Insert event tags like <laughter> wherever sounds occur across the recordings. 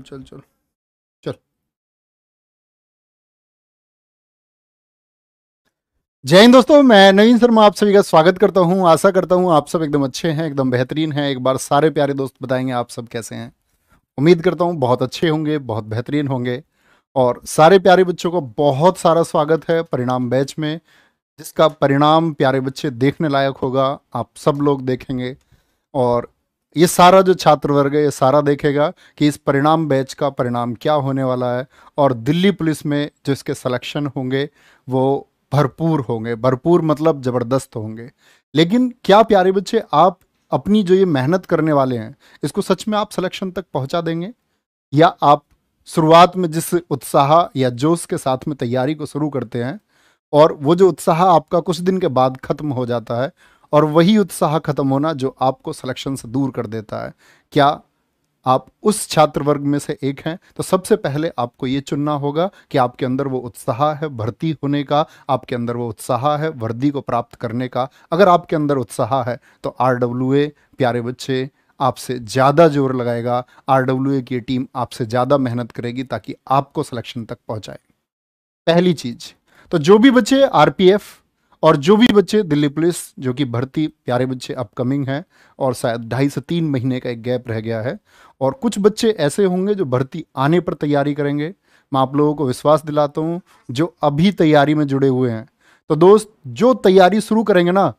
चल चल चल चल जय हिंद दोस्तों मैं नवीन शर्मा आप सभी का स्वागत करता हूं आशा करता हूं आप सब एकदम अच्छे हैं एकदम बेहतरीन हैं एक बार सारे प्यारे दोस्त बताएंगे आप सब कैसे हैं उम्मीद करता हूं बहुत अच्छे होंगे बहुत बेहतरीन होंगे और सारे प्यारे बच्चों का बहुत सारा स्वागत है परिणाम बैच में जिसका परिणाम प्यारे बच्चे देखने लायक होगा आप सब लोग देखेंगे और ये सारा जो छात्र वर्ग है ये सारा देखेगा कि इस परिणाम बैच का परिणाम क्या होने वाला है और दिल्ली पुलिस में जो इसके सलेक्शन होंगे वो भरपूर होंगे भरपूर मतलब ज़बरदस्त होंगे लेकिन क्या प्यारे बच्चे आप अपनी जो ये मेहनत करने वाले हैं इसको सच में आप सिलेक्शन तक पहुंचा देंगे या आप शुरुआत में जिस उत्साह या जोश के साथ में तैयारी को शुरू करते हैं और वो जो उत्साह आपका कुछ दिन के बाद ख़त्म हो जाता है और वही उत्साह खत्म होना जो आपको सिलेक्शन से दूर कर देता है क्या आप उस छात्र वर्ग में से एक हैं तो सबसे पहले आपको ये चुनना होगा कि आपके अंदर वो उत्साह है भर्ती होने का आपके अंदर वो उत्साह है वर्दी को प्राप्त करने का अगर आपके अंदर उत्साह है तो आर प्यारे बच्चे आपसे ज़्यादा जोर लगाएगा आर की टीम आपसे ज़्यादा मेहनत करेगी ताकि आपको सिलेक्शन तक पहुँचाए पहली चीज़ तो जो भी बच्चे आर और जो भी बच्चे दिल्ली पुलिस जो कि भर्ती प्यारे बच्चे अपकमिंग हैं और शायद ढाई से तीन महीने का एक गैप रह गया है और कुछ बच्चे ऐसे होंगे जो भर्ती आने पर तैयारी करेंगे मैं आप लोगों को विश्वास दिलाता हूँ जो अभी तैयारी में जुड़े हुए हैं तो दोस्त जो तैयारी शुरू करेंगे ना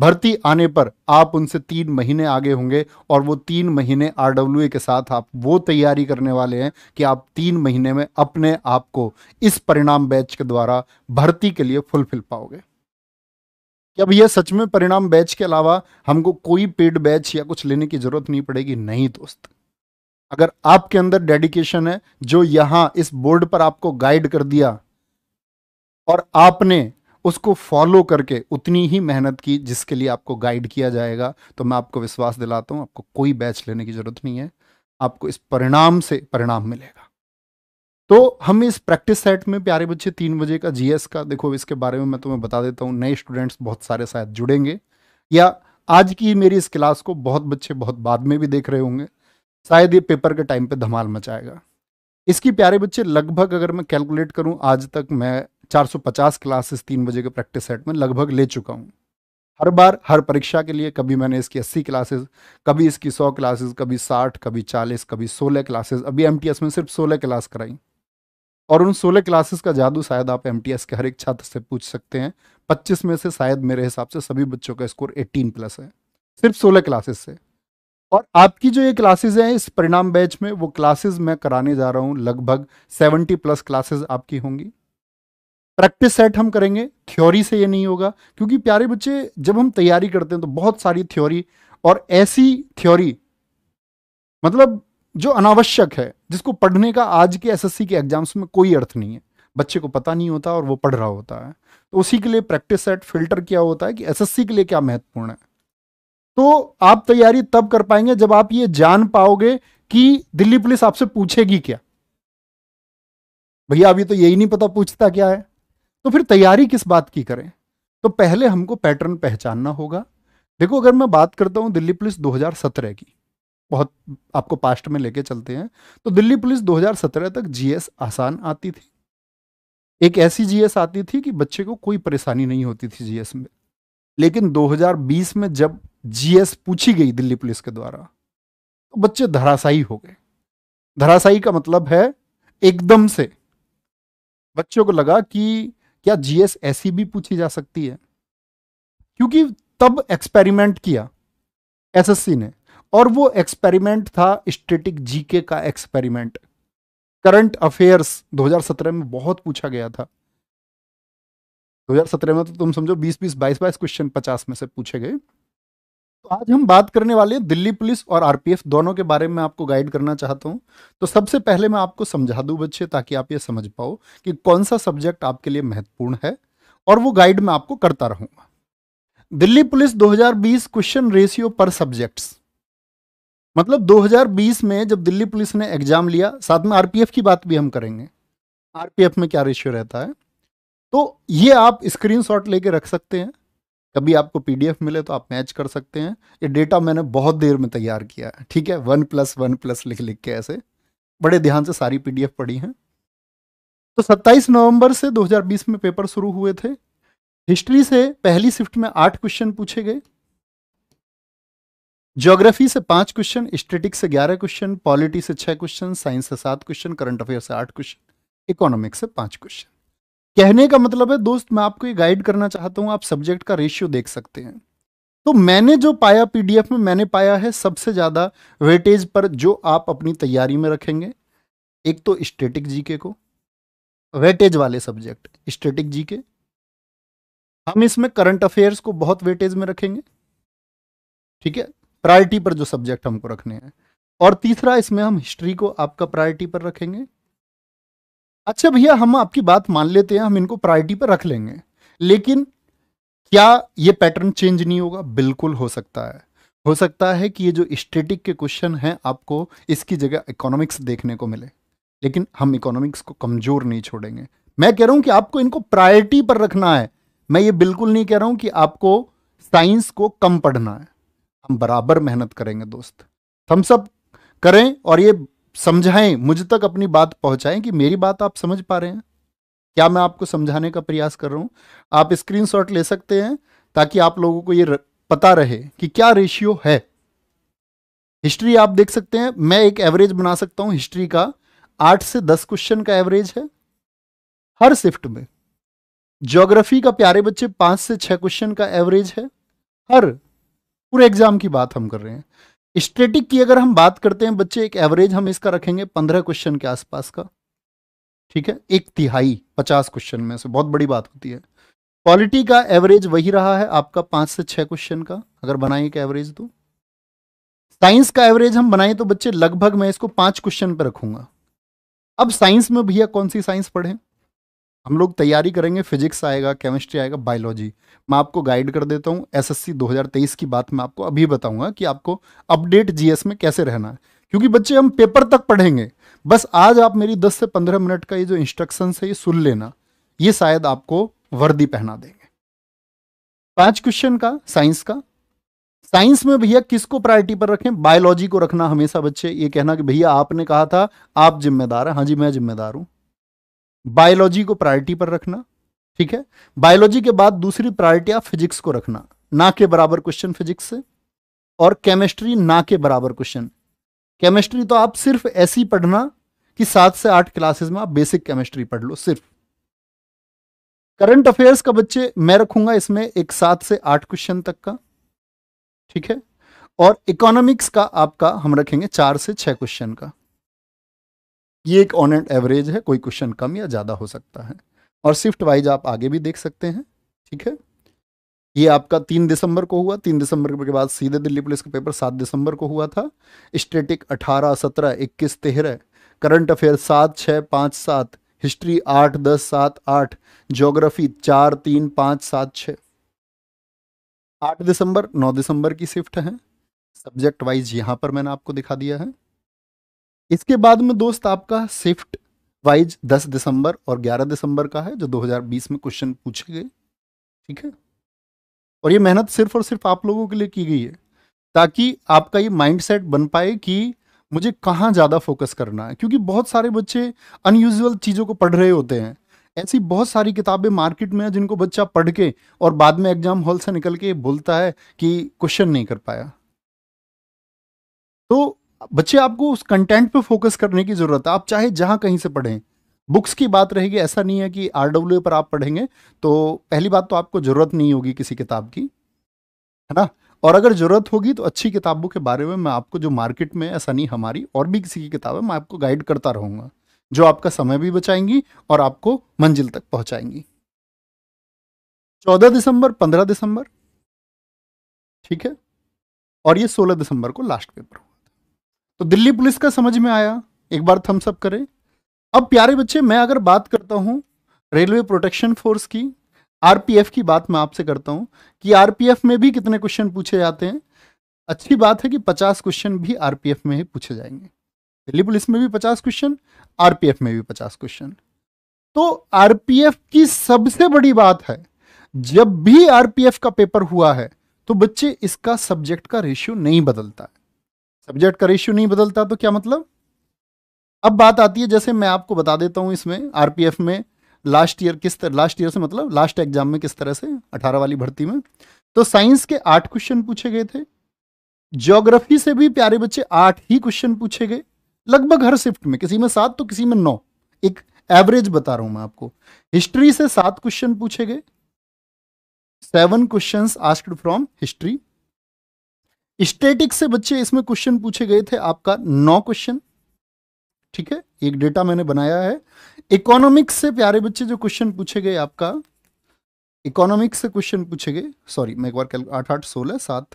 भर्ती आने पर आप उनसे तीन महीने आगे होंगे और वो तीन महीने आर के साथ आप वो तैयारी करने वाले हैं कि आप तीन महीने में अपने आप को इस परिणाम बैच के द्वारा भर्ती के लिए फुलफिल पाओगे क्या भैया सच में परिणाम बैच के अलावा हमको कोई पेड बैच या कुछ लेने की ज़रूरत नहीं पड़ेगी नहीं दोस्त अगर आपके अंदर डेडिकेशन है जो यहां इस बोर्ड पर आपको गाइड कर दिया और आपने उसको फॉलो करके उतनी ही मेहनत की जिसके लिए आपको गाइड किया जाएगा तो मैं आपको विश्वास दिलाता हूं आपको कोई बैच लेने की ज़रूरत नहीं है आपको इस परिणाम से परिणाम मिलेगा तो हम इस प्रैक्टिस सेट में प्यारे बच्चे तीन बजे का जीएस का देखो इसके बारे में मैं तुम्हें बता देता हूँ नए स्टूडेंट्स बहुत सारे शायद जुड़ेंगे या आज की मेरी इस क्लास को बहुत बच्चे बहुत बाद में भी देख रहे होंगे शायद ये पेपर के टाइम पे धमाल मचाएगा इसकी प्यारे बच्चे लगभग अगर मैं कैलकुलेट करूँ आज तक मैं पचास क्लासेस तीन बजे के प्रैक्टिस सेट में लगभग ले चुका हूँ हर बार हर परीक्षा के लिए कभी मैंने इसकी 80 क्लासेस कभी इसकी 100 क्लासेस कभी 60 कभी 40 कभी 16 क्लासेस अभी एमटीएस में सिर्फ 16 क्लास कराई और उन सोलह क्लासेस का जादू शायद आप एम के हर एक छात्र से पूछ सकते हैं पच्चीस में से शायद मेरे हिसाब से सभी बच्चों का स्कोर एट्टीन प्लस है सिर्फ सोलह क्लासेस से और आपकी जो ये क्लासेस हैं इस परिणाम बैच में वो क्लासेस मैं कराने जा रहा हूँ लगभग सेवेंटी प्लस क्लासेस आपकी होंगी प्रैक्टिस सेट हम करेंगे थ्योरी से ये नहीं होगा क्योंकि प्यारे बच्चे जब हम तैयारी करते हैं तो बहुत सारी थ्योरी और ऐसी थ्योरी मतलब जो अनावश्यक है जिसको पढ़ने का आज के एसएससी के एग्जाम्स में कोई अर्थ नहीं है बच्चे को पता नहीं होता और वो पढ़ रहा होता है तो उसी के लिए प्रैक्टिस सेट फिल्टर किया होता है कि एसएससी के लिए क्या महत्वपूर्ण है तो आप तैयारी तब कर पाएंगे जब आप ये जान पाओगे कि दिल्ली पुलिस आपसे पूछेगी क्या भैया अभी तो यही नहीं पता पूछता क्या है तो फिर तैयारी किस बात की करें तो पहले हमको पैटर्न पहचानना होगा देखो अगर मैं बात करता हूँ दिल्ली पुलिस 2017 की बहुत आपको पास्ट में लेके चलते हैं तो दिल्ली पुलिस 2017 तक जीएस आसान आती थी एक ऐसी जीएस आती थी कि बच्चे को कोई परेशानी नहीं होती थी जीएस में लेकिन 2020 में जब जीएस पूछी गई दिल्ली पुलिस के द्वारा तो बच्चे धराशाई हो गए धराशाई का मतलब है एकदम से बच्चों को लगा कि क्या जीएस ऐसी भी पूछी जा सकती है क्योंकि तब एक्सपेरिमेंट किया एसएससी ने और वो एक्सपेरिमेंट था स्टेटिक जीके का एक्सपेरिमेंट करंट अफेयर्स 2017 में बहुत पूछा गया था 2017 में तो तुम समझो 20 20 22 22 क्वेश्चन 50 में से पूछे गए तो आज हम बात करने वाले हैं दिल्ली पुलिस और आरपीएफ दोनों के बारे में आपको गाइड करना चाहता हूं तो सबसे पहले मैं आपको समझा दू बच्चे ताकि आप ये समझ पाओ कि कौन सा सब्जेक्ट आपके लिए महत्वपूर्ण है और वो गाइड मैं आपको करता रहूंगा दिल्ली पुलिस 2020 क्वेश्चन रेशियो पर सब्जेक्ट्स मतलब 2020 में जब दिल्ली पुलिस ने एग्जाम लिया साथ में आरपीएफ की बात भी हम करेंगे आरपीएफ में क्या रेशियो रहता है तो ये आप स्क्रीनशॉट लेके रख सकते हैं कभी आपको पीडीएफ मिले तो आप मैच कर सकते हैं ये डेटा मैंने बहुत देर में तैयार किया है ठीक है वन प्लस वन प्लस लिख लिख के ऐसे बड़े ध्यान से सारी पीडीएफ पढ़ी हैं तो 27 नवंबर से 2020 में पेपर शुरू हुए थे हिस्ट्री से पहली शिफ्ट में आठ क्वेश्चन पूछे गए ज्योग्राफी से पांच क्वेश्चन स्टेटिक्स से ग्यारह क्वेश्चन पॉलिटी से छह क्वेश्चन साइंस से सात क्वेश्चन करंट अफेयर से आठ क्वेश्चन इकोनॉमिक्स से पांच क्वेश्चन कहने का मतलब है दोस्त मैं आपको ये गाइड करना चाहता हूँ आप सब्जेक्ट का रेशियो देख सकते हैं तो मैंने जो पाया पीडीएफ में मैंने पाया है सबसे ज़्यादा वेटेज पर जो आप अपनी तैयारी में रखेंगे एक तो स्टेटिक जीके को वेटेज वाले सब्जेक्ट स्टेटिक जीके हम इसमें करंट अफेयर्स को बहुत वेटेज में रखेंगे ठीक है प्रायोरिटी पर जो सब्जेक्ट हमको रखने हैं और तीसरा इसमें हम हिस्ट्री को आपका प्रायोरिटी पर रखेंगे अच्छा भैया हम आपकी बात मान लेते हैं हम इनको प्रायोरिटी पर रख लेंगे लेकिन क्या ये पैटर्न चेंज नहीं होगा बिल्कुल हो सकता है हो सकता है कि ये जो स्टेटिक के क्वेश्चन हैं आपको इसकी जगह इकोनॉमिक्स देखने को मिले लेकिन हम इकोनॉमिक्स को कमज़ोर नहीं छोड़ेंगे मैं कह रहा हूं कि आपको इनको प्रायोरिटी पर रखना है मैं ये बिल्कुल नहीं कह रहा हूं कि आपको साइंस को कम पढ़ना है हम बराबर मेहनत करेंगे दोस्त हम सब करें और ये समझाएं मुझ तक अपनी बात पहुंचाएं कि मेरी बात आप समझ पा रहे हैं क्या मैं आपको समझाने का प्रयास कर रहा हूं आप स्क्रीनशॉट ले सकते हैं ताकि आप लोगों को ये पता रहे कि क्या रेशियो है हिस्ट्री आप देख सकते हैं मैं एक एवरेज बना सकता हूं हिस्ट्री का आठ से दस क्वेश्चन का एवरेज है हर शिफ्ट में ज्योग्राफी का प्यारे बच्चे पांच से छह क्वेश्चन का एवरेज है हर पूरे एग्जाम की बात हम कर रहे हैं स्टेटिक की अगर हम बात करते हैं बच्चे एक एवरेज हम इसका रखेंगे पंद्रह क्वेश्चन के आसपास का ठीक है एक तिहाई पचास क्वेश्चन में से बहुत बड़ी बात होती है क्वालिटी का एवरेज वही रहा है आपका पांच से छह क्वेश्चन का अगर बनाए एक एवरेज तो साइंस का एवरेज हम बनाए तो बच्चे लगभग मैं इसको पांच क्वेश्चन पर रखूंगा अब साइंस में भैया कौन सी साइंस पढ़ें हम लोग तैयारी करेंगे फिजिक्स आएगा केमिस्ट्री आएगा बायोलॉजी मैं आपको गाइड कर देता हूँ एसएससी 2023 की बात मैं आपको अभी बताऊंगा कि आपको अपडेट जीएस में कैसे रहना है क्योंकि बच्चे हम पेपर तक पढ़ेंगे बस आज आप मेरी 10 से 15 मिनट का ये जो इंस्ट्रक्शन है ये सुन लेना ये शायद आपको वर्दी पहना देंगे पांच क्वेश्चन का साइंस का साइंस में भैया किसको प्रायोरिटी पर रखें बायोलॉजी को रखना हमेशा बच्चे ये कहना कि भैया आपने कहा था आप जिम्मेदार हैं हाँ जी मैं जिम्मेदार हूं बायोलॉजी को प्रायोरिटी पर रखना ठीक है बायोलॉजी के बाद दूसरी प्रायोरिटी आप फिजिक्स को रखना ना के बराबर क्वेश्चन फिजिक्स से और केमिस्ट्री ना के बराबर क्वेश्चन केमिस्ट्री तो आप सिर्फ ऐसी पढ़ना कि सात से आठ क्लासेस में आप बेसिक केमिस्ट्री पढ़ लो सिर्फ करंट अफेयर्स का बच्चे मैं रखूंगा इसमें एक सात से आठ क्वेश्चन तक का ठीक है और इकोनॉमिक्स का आपका हम रखेंगे चार से छह क्वेश्चन का ये एक ऑन एंड एवरेज है कोई क्वेश्चन कम या ज़्यादा हो सकता है और शिफ्ट वाइज आप आगे भी देख सकते हैं ठीक है ये आपका तीन दिसंबर को हुआ तीन दिसंबर के बाद सीधे दिल्ली पुलिस का पेपर सात दिसंबर को हुआ था स्टेटिक अठारह सत्रह इक्कीस तेरह करंट अफेयर सात छः पाँच सात हिस्ट्री आठ दस सात आठ जोग्राफी चार तीन पाँच सात छः आठ दिसंबर नौ दिसंबर की शिफ्ट है सब्जेक्ट वाइज यहाँ पर मैंने आपको दिखा दिया है इसके बाद में दोस्त आपका शिफ्ट वाइज 10 दिसंबर और 11 दिसंबर का है जो 2020 में क्वेश्चन पूछे गए ठीक है और ये मेहनत सिर्फ और सिर्फ आप लोगों के लिए की गई है ताकि आपका ये माइंडसेट बन पाए कि मुझे कहाँ ज़्यादा फोकस करना है क्योंकि बहुत सारे बच्चे अनयूजल चीज़ों को पढ़ रहे होते हैं ऐसी बहुत सारी किताबें मार्केट में हैं जिनको बच्चा पढ़ के और बाद में एग्जाम हॉल से निकल के बोलता है कि क्वेश्चन नहीं कर पाया तो बच्चे आपको उस कंटेंट पे फोकस करने की ज़रूरत है आप चाहे जहां कहीं से पढ़ें बुक्स की बात रहेगी ऐसा नहीं है कि आर डब्ल्यू पर आप पढ़ेंगे तो पहली बात तो आपको ज़रूरत नहीं होगी किसी किताब की है ना और अगर ज़रूरत होगी तो अच्छी किताबों के बारे में मैं आपको जो मार्केट में ऐसा नहीं हमारी और भी किसी की किताब है मैं आपको गाइड करता रहूंगा जो आपका समय भी बचाएंगी और आपको मंजिल तक पहुंचाएंगी चौदह दिसंबर पंद्रह दिसंबर ठीक है और ये सोलह दिसंबर को लास्ट पेपर हो तो दिल्ली पुलिस का समझ में आया एक बार थम्स अप करें अब प्यारे बच्चे मैं अगर बात करता हूँ रेलवे प्रोटेक्शन फोर्स की आरपीएफ की बात मैं आपसे करता हूँ कि आरपीएफ में भी कितने क्वेश्चन पूछे जाते हैं अच्छी बात है कि पचास क्वेश्चन भी आरपीएफ में ही पूछे जाएंगे दिल्ली पुलिस में भी पचास क्वेश्चन आरपीएफ में भी पचास क्वेश्चन तो आरपीएफ की सबसे बड़ी बात है जब भी आरपीएफ का पेपर हुआ है तो बच्चे इसका सब्जेक्ट का रेशियो नहीं बदलता है सब्जेक्ट का रेशियो नहीं बदलता तो क्या मतलब अब बात आती है जैसे मैं आपको बता देता हूं इसमें आरपीएफ में लास्ट ईयर किस तरह लास्ट ईयर से मतलब लास्ट एग्जाम में किस तरह से अठारह वाली भर्ती में तो साइंस के आठ क्वेश्चन पूछे गए थे ज्योग्राफी से भी प्यारे बच्चे आठ ही क्वेश्चन पूछे गए लगभग हर शिफ्ट में किसी में सात तो किसी में नौ एक एवरेज बता रहा हूं मैं आपको हिस्ट्री से सात क्वेश्चन पूछे गए seven question asked from history static से बच्चे इसमें क्वेश्चन पूछे गए थे आपका नौ क्वेश्चन ठीक है एक डेटा मैंने बनाया है इकोनॉमिक्स से प्यारे बच्चे जो क्वेश्चन पूछे गए आपका इकोनॉमिक्स से क्वेश्चन पूछे गए सॉरी मैं एक बार आठ आठ सोलह सात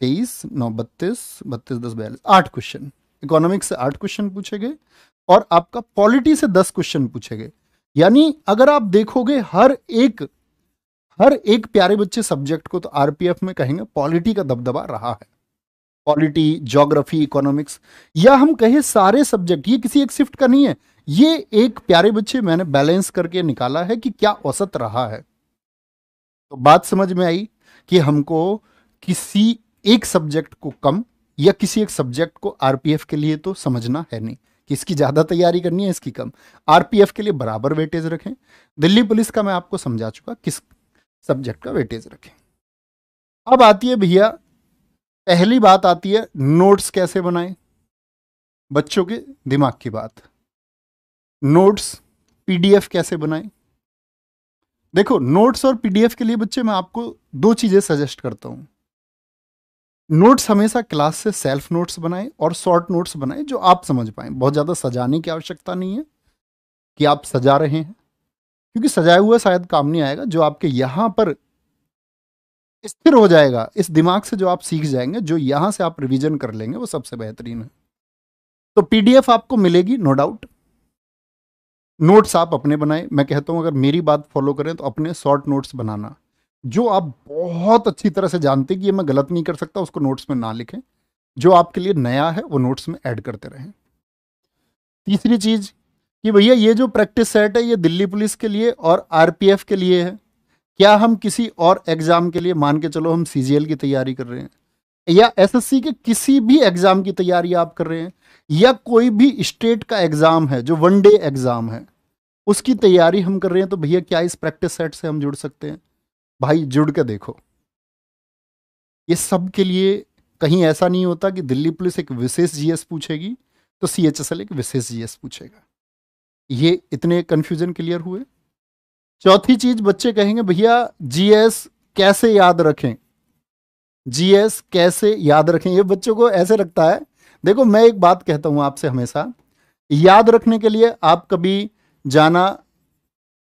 तेईस नौ बत्तीस बत्तीस दस बयालीस आठ क्वेश्चन इकोनॉमिक्स से आठ क्वेश्चन पूछे गए और आपका पॉलिटी से दस क्वेश्चन पूछे गए यानी अगर आप देखोगे हर एक हर एक प्यारे बच्चे सब्जेक्ट को तो आरपीएफ में कहेंगे पॉलिटी का दबदबा रहा है पॉलिटी जोग्राफी इकोनॉमिक्स या हम कहें सारे सब्जेक्ट ये किसी एक शिफ्ट का नहीं है ये एक प्यारे बच्चे मैंने बैलेंस करके निकाला है कि क्या औसत रहा है तो बात समझ में आई कि हमको किसी एक सब्जेक्ट को कम या किसी एक सब्जेक्ट को आरपीएफ के लिए तो समझना है नहीं कि इसकी ज़्यादा तैयारी करनी है इसकी कम आरपीएफ के लिए बराबर वेटेज रखें दिल्ली पुलिस का मैं आपको समझा चुका किस सब्जेक्ट का वेटेज रखें अब आती है भैया पहली बात आती है नोट्स कैसे बनाएं बच्चों के दिमाग की बात नोट्स पीडीएफ कैसे बनाएं देखो नोट्स और पीडीएफ के लिए बच्चे मैं आपको दो चीज़ें सजेस्ट करता हूं नोट्स हमेशा क्लास से सेल्फ नोट्स बनाएं और शॉर्ट नोट्स बनाएं जो आप समझ पाए बहुत ज़्यादा सजाने की आवश्यकता नहीं है कि आप सजा रहे हैं क्योंकि सजाया हुआ शायद काम नहीं आएगा जो आपके यहाँ पर स्थिर हो जाएगा इस दिमाग से जो आप सीख जाएंगे जो यहाँ से आप रिवीजन कर लेंगे वो सबसे बेहतरीन है तो पीडीएफ आपको मिलेगी नो डाउट नोट्स आप अपने बनाए मैं कहता हूँ अगर मेरी बात फॉलो करें तो अपने शॉर्ट नोट्स बनाना जो आप बहुत अच्छी तरह से जानते कि ये मैं गलत नहीं कर सकता उसको नोट्स में ना लिखें जो आपके लिए नया है वो नोट्स में ऐड करते रहें तीसरी चीज़ कि भैया ये जो प्रैक्टिस सेट है ये दिल्ली पुलिस के लिए और आरपीएफ के लिए है क्या हम किसी और एग्ज़ाम के लिए मान के चलो हम सीजीएल की तैयारी कर रहे हैं या एसएससी के किसी भी एग्ज़ाम की तैयारी आप कर रहे हैं या कोई भी स्टेट का एग्ज़ाम है जो वन डे एग्ज़ाम है उसकी तैयारी हम कर रहे हैं तो भैया क्या इस प्रैक्टिस सेट से हम जुड़ सकते हैं भाई जुड़ के देखो ये सब के लिए कहीं ऐसा नहीं होता कि दिल्ली पुलिस एक विशेष जीएस पूछेगी तो सीएचएसएल एक विशेष जीएस पूछेगा ये इतने कंफ्यूजन क्लियर हुए चौथी चीज बच्चे कहेंगे भैया जीएस कैसे याद रखें जीएस कैसे याद रखें ये बच्चों को ऐसे रखता है देखो मैं एक बात कहता हूं आपसे हमेशा याद रखने के लिए आप कभी जाना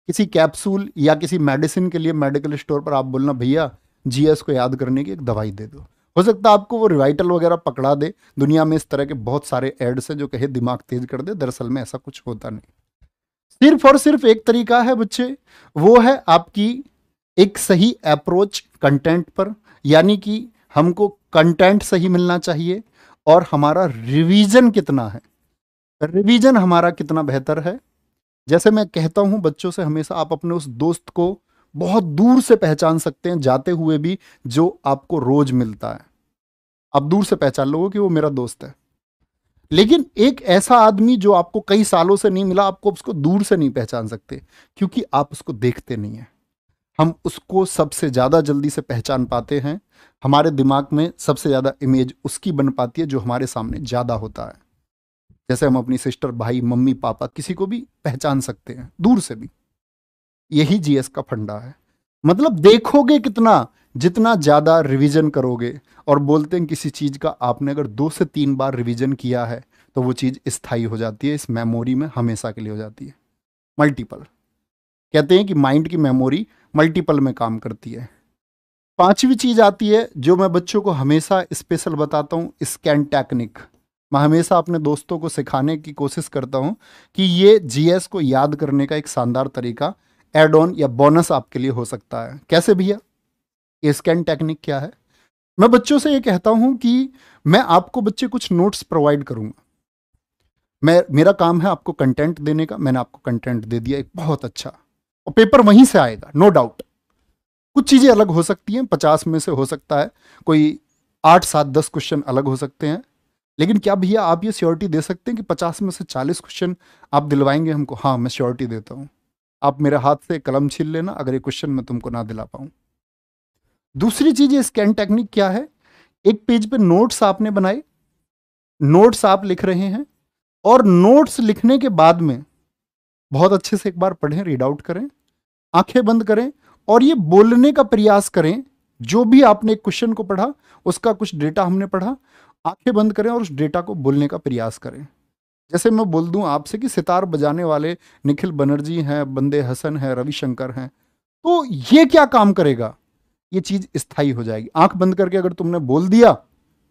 किसी कैप्सूल या किसी मेडिसिन के लिए मेडिकल स्टोर पर आप बोलना भैया जीएस को याद करने की एक दवाई दे दो हो सकता है आपको वो रिवाइटल वगैरह पकड़ा दे दुनिया में इस तरह के बहुत सारे एड्स हैं जो कहे दिमाग तेज कर दे दरअसल में ऐसा कुछ होता नहीं सिर्फ और सिर्फ एक तरीका है बच्चे वो है आपकी एक सही अप्रोच कंटेंट पर यानी कि हमको कंटेंट सही मिलना चाहिए और हमारा रिवीजन कितना है रिवीजन हमारा कितना बेहतर है जैसे मैं कहता हूँ बच्चों से हमेशा आप अपने उस दोस्त को बहुत दूर से पहचान सकते हैं जाते हुए भी जो आपको रोज मिलता है आप दूर से पहचान लोगों कि वो मेरा दोस्त है लेकिन एक ऐसा आदमी जो आपको कई सालों से नहीं मिला आपको उसको दूर से नहीं पहचान सकते क्योंकि आप उसको देखते नहीं हैं हम उसको सबसे ज़्यादा जल्दी से पहचान पाते हैं हमारे दिमाग में सबसे ज़्यादा इमेज उसकी बन पाती है जो हमारे सामने ज़्यादा होता है जैसे हम अपनी सिस्टर भाई मम्मी पापा किसी को भी पहचान सकते हैं दूर से भी यही जीएस का फंडा है मतलब देखोगे कितना जितना ज़्यादा रिवीजन करोगे और बोलते हैं किसी चीज़ का आपने अगर दो से तीन बार रिवीजन किया है तो वो चीज़ स्थाई हो जाती है इस मेमोरी में हमेशा के लिए हो जाती है मल्टीपल कहते हैं कि माइंड की मेमोरी मल्टीपल में काम करती है पांचवी चीज़ आती है जो मैं बच्चों को हमेशा स्पेशल बताता हूँ स्कैन टेक्निक मैं हमेशा अपने दोस्तों को सिखाने की कोशिश करता हूँ कि ये जीएस को याद करने का एक शानदार तरीका एड ऑन या बोनस आपके लिए हो सकता है कैसे भैया ए स्कैन टेक्निक क्या है मैं बच्चों से ये कहता हूं कि मैं आपको बच्चे कुछ नोट्स प्रोवाइड करूंगा मैं मेरा काम है आपको कंटेंट देने का मैंने आपको कंटेंट दे दिया एक बहुत अच्छा और पेपर वहीं से आएगा नो no डाउट कुछ चीज़ें अलग हो सकती हैं पचास में से हो सकता है कोई आठ सात दस क्वेश्चन अलग हो सकते हैं लेकिन क्या भैया आप ये श्योरिटी दे सकते हैं कि पचास में से चालीस क्वेश्चन आप दिलवाएंगे हमको हाँ मैं श्योरिटी देता हूँ आप मेरे हाथ से कलम छीन लेना अगर ये क्वेश्चन मैं तुमको ना दिला पाऊँ दूसरी चीज ये स्कैन टेक्निक क्या है एक पेज पे नोट्स आपने बनाए नोट्स आप लिख रहे हैं और नोट्स लिखने के बाद में बहुत अच्छे से एक बार पढ़ें रीड आउट करें आंखें बंद करें और ये बोलने का प्रयास करें जो भी आपने क्वेश्चन को पढ़ा उसका कुछ डेटा हमने पढ़ा आंखें बंद करें और उस डेटा को बोलने का प्रयास करें जैसे मैं बोल दूं आपसे कि सितार बजाने वाले निखिल बनर्जी हैं बंदे हसन हैं रविशंकर हैं तो ये क्या काम करेगा ये चीज़ स्थाई हो जाएगी आंख बंद करके अगर तुमने बोल दिया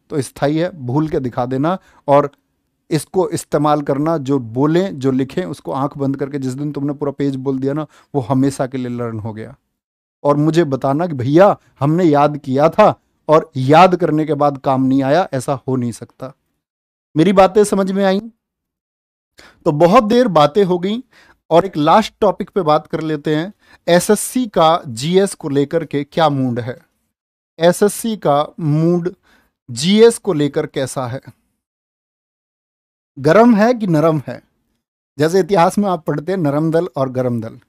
तो स्थाई है भूल के दिखा देना और इसको इस्तेमाल करना जो बोलें जो लिखें उसको आंख बंद करके जिस दिन तुमने पूरा पेज बोल दिया ना वो हमेशा के लिए लर्न हो गया और मुझे बताना कि भैया हमने याद किया था और याद करने के बाद काम नहीं आया ऐसा हो नहीं सकता मेरी बातें समझ में आई तो बहुत देर बातें हो गई और एक लास्ट टॉपिक पे बात कर लेते हैं एसएससी का जीएस को लेकर के क्या मूड है एसएससी का मूड जीएस को लेकर कैसा है गरम है कि नरम है जैसे इतिहास में आप पढ़ते हैं नरम दल और गरम दल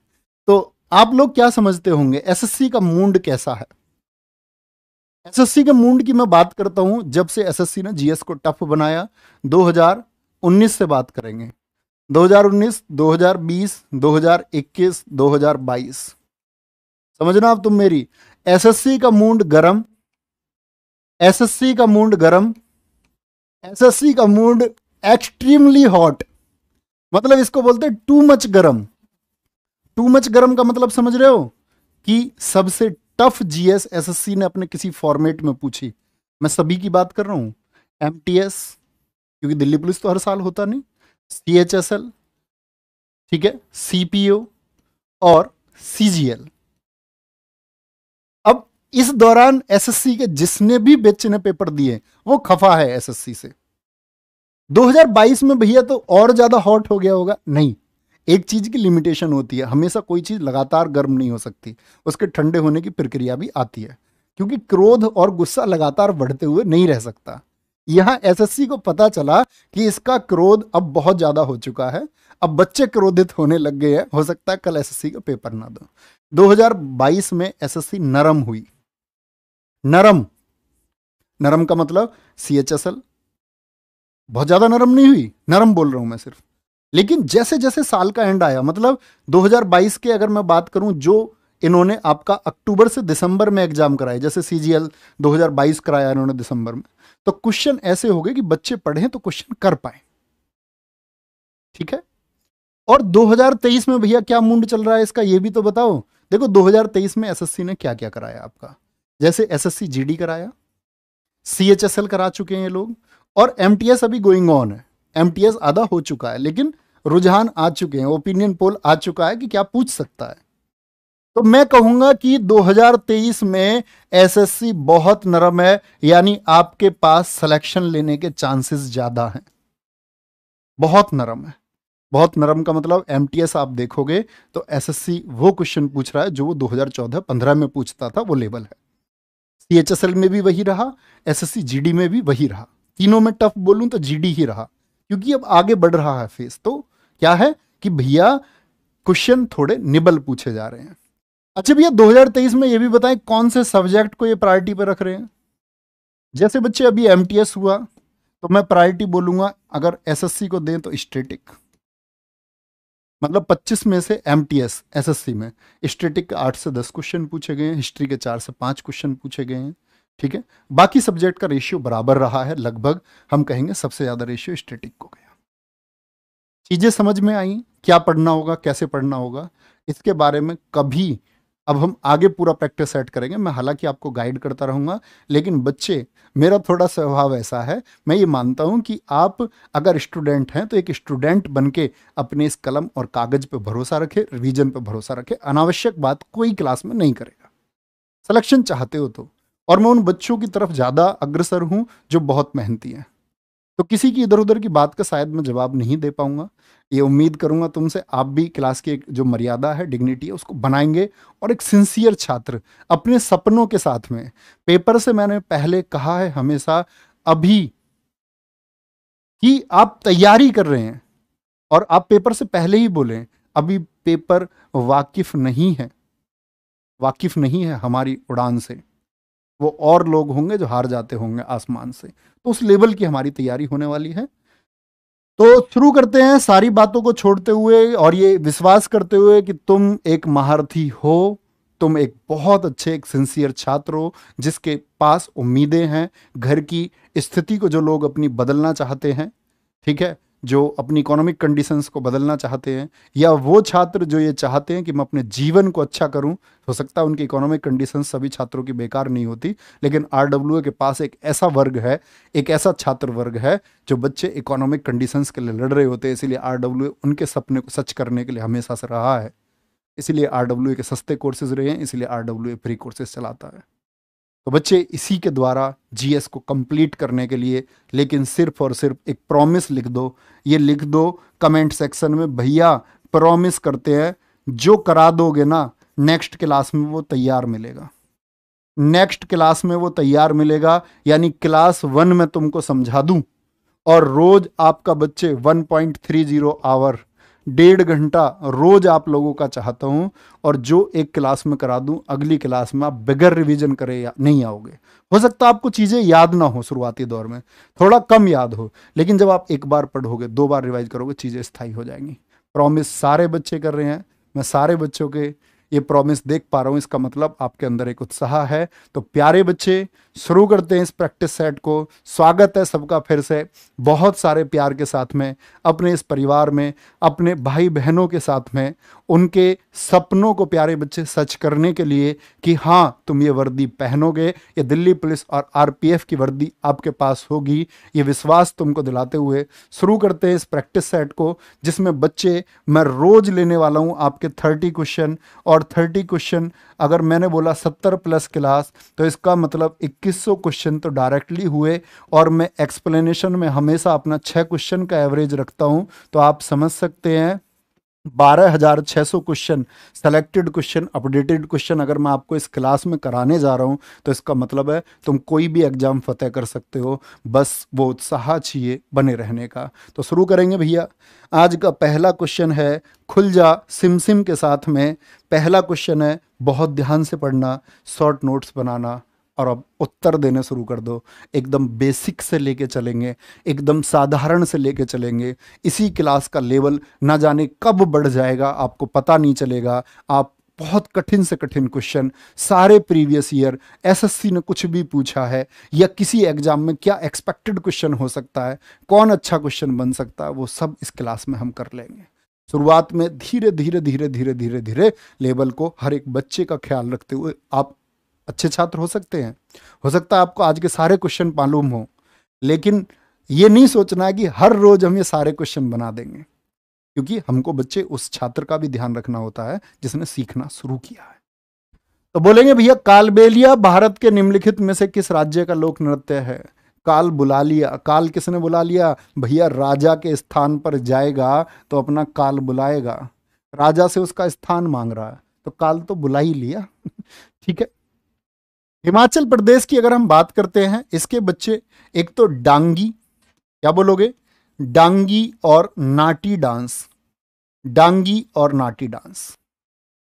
तो आप लोग क्या समझते होंगे एसएससी का मूड कैसा है एसएससी के मूड की मैं बात करता हूं जब से एसएससी ने जीएस को टफ बनाया 2019 से बात करेंगे 2019, 2020, 2021, 2022 समझना अब तुम मेरी एसएससी का मूड गरम एसएससी का मूड गरम एसएससी का मूड एक्सट्रीमली हॉट मतलब इसको बोलते हैं टू मच गरम टू मच गरम का मतलब समझ रहे हो कि सबसे टफ जीएस एसएससी ने अपने किसी फॉर्मेट में पूछी मैं सभी की बात कर रहा हूं एमटीएस क्योंकि दिल्ली पुलिस तो हर साल होता नहीं सी एच एस एल ठीक है सी पी ओ और सी जी एल अब इस दौरान एसएससी के जिसने भी बेच ने पेपर दिए वो खफा है एसएससी से 2022 में भैया तो और ज्यादा हॉट हो गया होगा नहीं एक चीज की लिमिटेशन होती है हमेशा कोई चीज लगातार गर्म नहीं हो सकती उसके ठंडे होने की प्रक्रिया भी आती है क्योंकि क्रोध और गुस्सा लगातार बढ़ते हुए नहीं रह सकता यहाँ एसएससी को पता चला कि इसका क्रोध अब बहुत ज़्यादा हो चुका है अब बच्चे क्रोधित होने लग गए हैं हो सकता है कल एसएससी का पेपर ना दो 2022 में एसएससी नरम हुई नरम नरम का मतलब सी बहुत ज़्यादा नरम नहीं हुई नरम बोल रहा हूं मैं सिर्फ लेकिन जैसे जैसे साल का एंड आया मतलब 2022 के अगर मैं बात करूं जो इन्होंने आपका अक्टूबर से दिसंबर में एग्जाम कराया जैसे सी जी एल दो कराया इन्होंने दिसंबर में तो क्वेश्चन ऐसे हो गए कि बच्चे पढ़ें तो क्वेश्चन कर पाए ठीक है और 2023 में भैया क्या मूड चल रहा है इसका ये भी तो बताओ देखो 2023 में एसएससी ने क्या क्या कराया आपका जैसे एसएससी जीडी कराया सीएचएसएल करा चुके हैं ये लोग और एमटीएस अभी गोइंग ऑन है एमटीएस आधा हो चुका है लेकिन रुझान आ चुके हैं ओपिनियन पोल आ चुका है कि क्या पूछ सकता है तो मैं कहूंगा कि 2023 में एसएससी बहुत नरम है यानी आपके पास सिलेक्शन लेने के चांसेस ज़्यादा हैं बहुत नरम है बहुत नरम का मतलब एम आप देखोगे तो एसएससी वो क्वेश्चन पूछ रहा है जो वो 2014-15 में पूछता था वो लेवल है सी में भी वही रहा एसएससी जीडी में भी वही रहा तीनों में टफ बोलूं तो जीडी ही रहा क्योंकि अब आगे बढ़ रहा है फेस तो क्या है कि भैया क्वेश्चन थोड़े निबल पूछे जा रहे हैं अच्छा भैया 2023 में ये भी बताएं कौन से सब्जेक्ट को ये प्रायोरिटी पर रख रहे हैं जैसे बच्चे अभी एम हुआ तो मैं प्रायोरिटी बोलूंगा अगर एसएससी को दें तो स्टेटिक मतलब 25 में से M T S S S C में स्टेटिक के आठ से दस क्वेश्चन पूछे गए हैं हिस्ट्री के चार से पांच क्वेश्चन पूछे गए हैं ठीक है बाकी सब्जेक्ट का रेशियो बराबर रहा है लगभग हम कहेंगे सबसे ज़्यादा रेशियो स्टेटिक को गया चीज़ें समझ में आई क्या पढ़ना होगा कैसे पढ़ना होगा इसके बारे में कभी अब हम आगे पूरा प्रैक्टिस सेट करेंगे मैं हालांकि आपको गाइड करता रहूँगा लेकिन बच्चे मेरा थोड़ा स्वभाव ऐसा है मैं ये मानता हूँ कि आप अगर स्टूडेंट हैं तो एक स्टूडेंट बन के अपने इस कलम और कागज़ पर भरोसा रखें रिवीजन पर भरोसा रखें अनावश्यक बात कोई क्लास में नहीं करेगा सलेक्शन चाहते हो तो और मैं उन बच्चों की तरफ ज़्यादा अग्रसर हूँ जो बहुत मेहनती हैं तो किसी की इधर उधर की बात का शायद मैं जवाब नहीं दे पाऊंगा ये उम्मीद करूंगा तुमसे आप भी क्लास की एक जो मर्यादा है डिग्निटी है उसको बनाएंगे और एक सिंसियर छात्र अपने सपनों के साथ में पेपर से मैंने पहले कहा है हमेशा अभी कि आप तैयारी कर रहे हैं और आप पेपर से पहले ही बोले अभी पेपर वाकिफ नहीं है वाकिफ नहीं है हमारी उड़ान से वो और लोग होंगे जो हार जाते होंगे आसमान से तो उस लेवल की हमारी तैयारी होने वाली है तो शुरू करते हैं सारी बातों को छोड़ते हुए और ये विश्वास करते हुए कि तुम एक महारथी हो तुम एक बहुत अच्छे एक सिंसियर छात्र हो जिसके पास उम्मीदें हैं घर की स्थिति को जो लोग अपनी बदलना चाहते हैं ठीक है जो अपनी इकोनॉमिक कंडीशंस को बदलना चाहते हैं या वो छात्र जो ये चाहते हैं कि मैं अपने जीवन को अच्छा करूं हो सकता है उनकी इकोनॉमिक कंडीशंस सभी छात्रों की बेकार नहीं होती लेकिन आर के पास एक ऐसा वर्ग है एक ऐसा छात्र वर्ग है जो बच्चे इकोनॉमिक कंडीशंस के लिए लड़ रहे होते हैं इसीलिए आर उनके सपने को सच करने के लिए हमेशा से रहा है इसीलिए आर के सस्ते कोर्सेज रहे हैं इसीलिए आर फ्री कोर्सेज चलाता है तो बच्चे इसी के द्वारा जीएस को कंप्लीट करने के लिए लेकिन सिर्फ और सिर्फ एक प्रॉमिस लिख दो ये लिख दो कमेंट सेक्शन में भैया प्रॉमिस करते हैं जो करा दोगे ना नेक्स्ट क्लास में वो तैयार मिलेगा नेक्स्ट क्लास में वो तैयार मिलेगा यानी क्लास वन में तुमको समझा दूं और रोज आपका बच्चे 1.30 आवर डेढ़ घंटा रोज़ आप लोगों का चाहता हूं और जो एक क्लास में करा दूं अगली क्लास में आप बगैर रिवीजन करे नहीं आओगे हो सकता आपको चीज़ें याद ना हो शुरुआती दौर में थोड़ा कम याद हो लेकिन जब आप एक बार पढ़ोगे दो बार रिवाइज करोगे चीज़ें स्थायी हो जाएंगी प्रॉमिस सारे बच्चे कर रहे हैं मैं सारे बच्चों के ये प्रॉमिस देख पा रहा हूं इसका मतलब आपके अंदर एक उत्साह है तो प्यारे बच्चे शुरू करते हैं इस प्रैक्टिस सेट को स्वागत है सबका फिर से बहुत सारे प्यार के साथ में अपने इस परिवार में अपने भाई बहनों के साथ में उनके सपनों को प्यारे बच्चे सच करने के लिए कि हाँ तुम ये वर्दी पहनोगे ये दिल्ली पुलिस और आरपीएफ की वर्दी आपके पास होगी ये विश्वास तुमको दिलाते हुए शुरू करते हैं इस प्रैक्टिस सेट को जिसमें बच्चे मैं रोज़ लेने वाला हूँ आपके थर्टी क्वेश्चन और थर्टी क्वेश्चन अगर मैंने बोला सत्तर प्लस क्लास तो इसका मतलब इक्कीसों क्वेश्चन तो डायरेक्टली हुए और मैं एक्सप्लेनेशन में हमेशा अपना छः क्वेश्चन का एवरेज रखता हूँ तो आप समझ सकते हैं बारह हज़ार छः सौ question selected question updated question अगर मैं आपको इस क्लास में कराने जा रहा हूँ तो इसका मतलब है तुम कोई भी एग्ज़ाम फतेह कर सकते हो बस वो उत्साह चाहिए बने रहने का तो शुरू करेंगे भैया आज का पहला क्वेश्चन है खुल जा सिम सिम के साथ में पहला क्वेश्चन है बहुत ध्यान से पढ़ना शॉर्ट नोट्स बनाना और अब उत्तर देने शुरू कर दो एकदम बेसिक से लेके चलेंगे एकदम साधारण से लेके चलेंगे इसी क्लास का लेवल ना जाने कब बढ़ जाएगा आपको पता नहीं चलेगा आप बहुत कठिन से कठिन क्वेश्चन सारे प्रीवियस ईयर एसएससी ने कुछ भी पूछा है या किसी एग्जाम में क्या एक्सपेक्टेड क्वेश्चन हो सकता है कौन अच्छा क्वेश्चन बन सकता है वो सब इस क्लास में हम कर लेंगे शुरुआत में धीरे धीरे धीरे धीरे धीरे धीरे लेवल को हर एक बच्चे का ख्याल रखते हुए आप अच्छे छात्र हो सकते हैं हो सकता है आपको आज के सारे क्वेश्चन मालूम हो लेकिन ये नहीं सोचना है कि हर रोज हम ये सारे क्वेश्चन बना देंगे क्योंकि हमको बच्चे उस छात्र का भी ध्यान रखना होता है जिसने सीखना शुरू किया है तो बोलेंगे भैया कालबेलिया भारत के निम्नलिखित में से किस राज्य का लोक नृत्य है काल बुला लिया काल किसने बुला लिया भैया राजा के स्थान पर जाएगा तो अपना काल बुलाएगा राजा से उसका स्थान मांग रहा है तो काल तो बुला ही लिया <laughs> ठीक है हिमाचल प्रदेश की अगर हम बात करते हैं इसके बच्चे एक तो डांगी क्या बोलोगे डांगी और नाटी डांस डांगी और नाटी डांस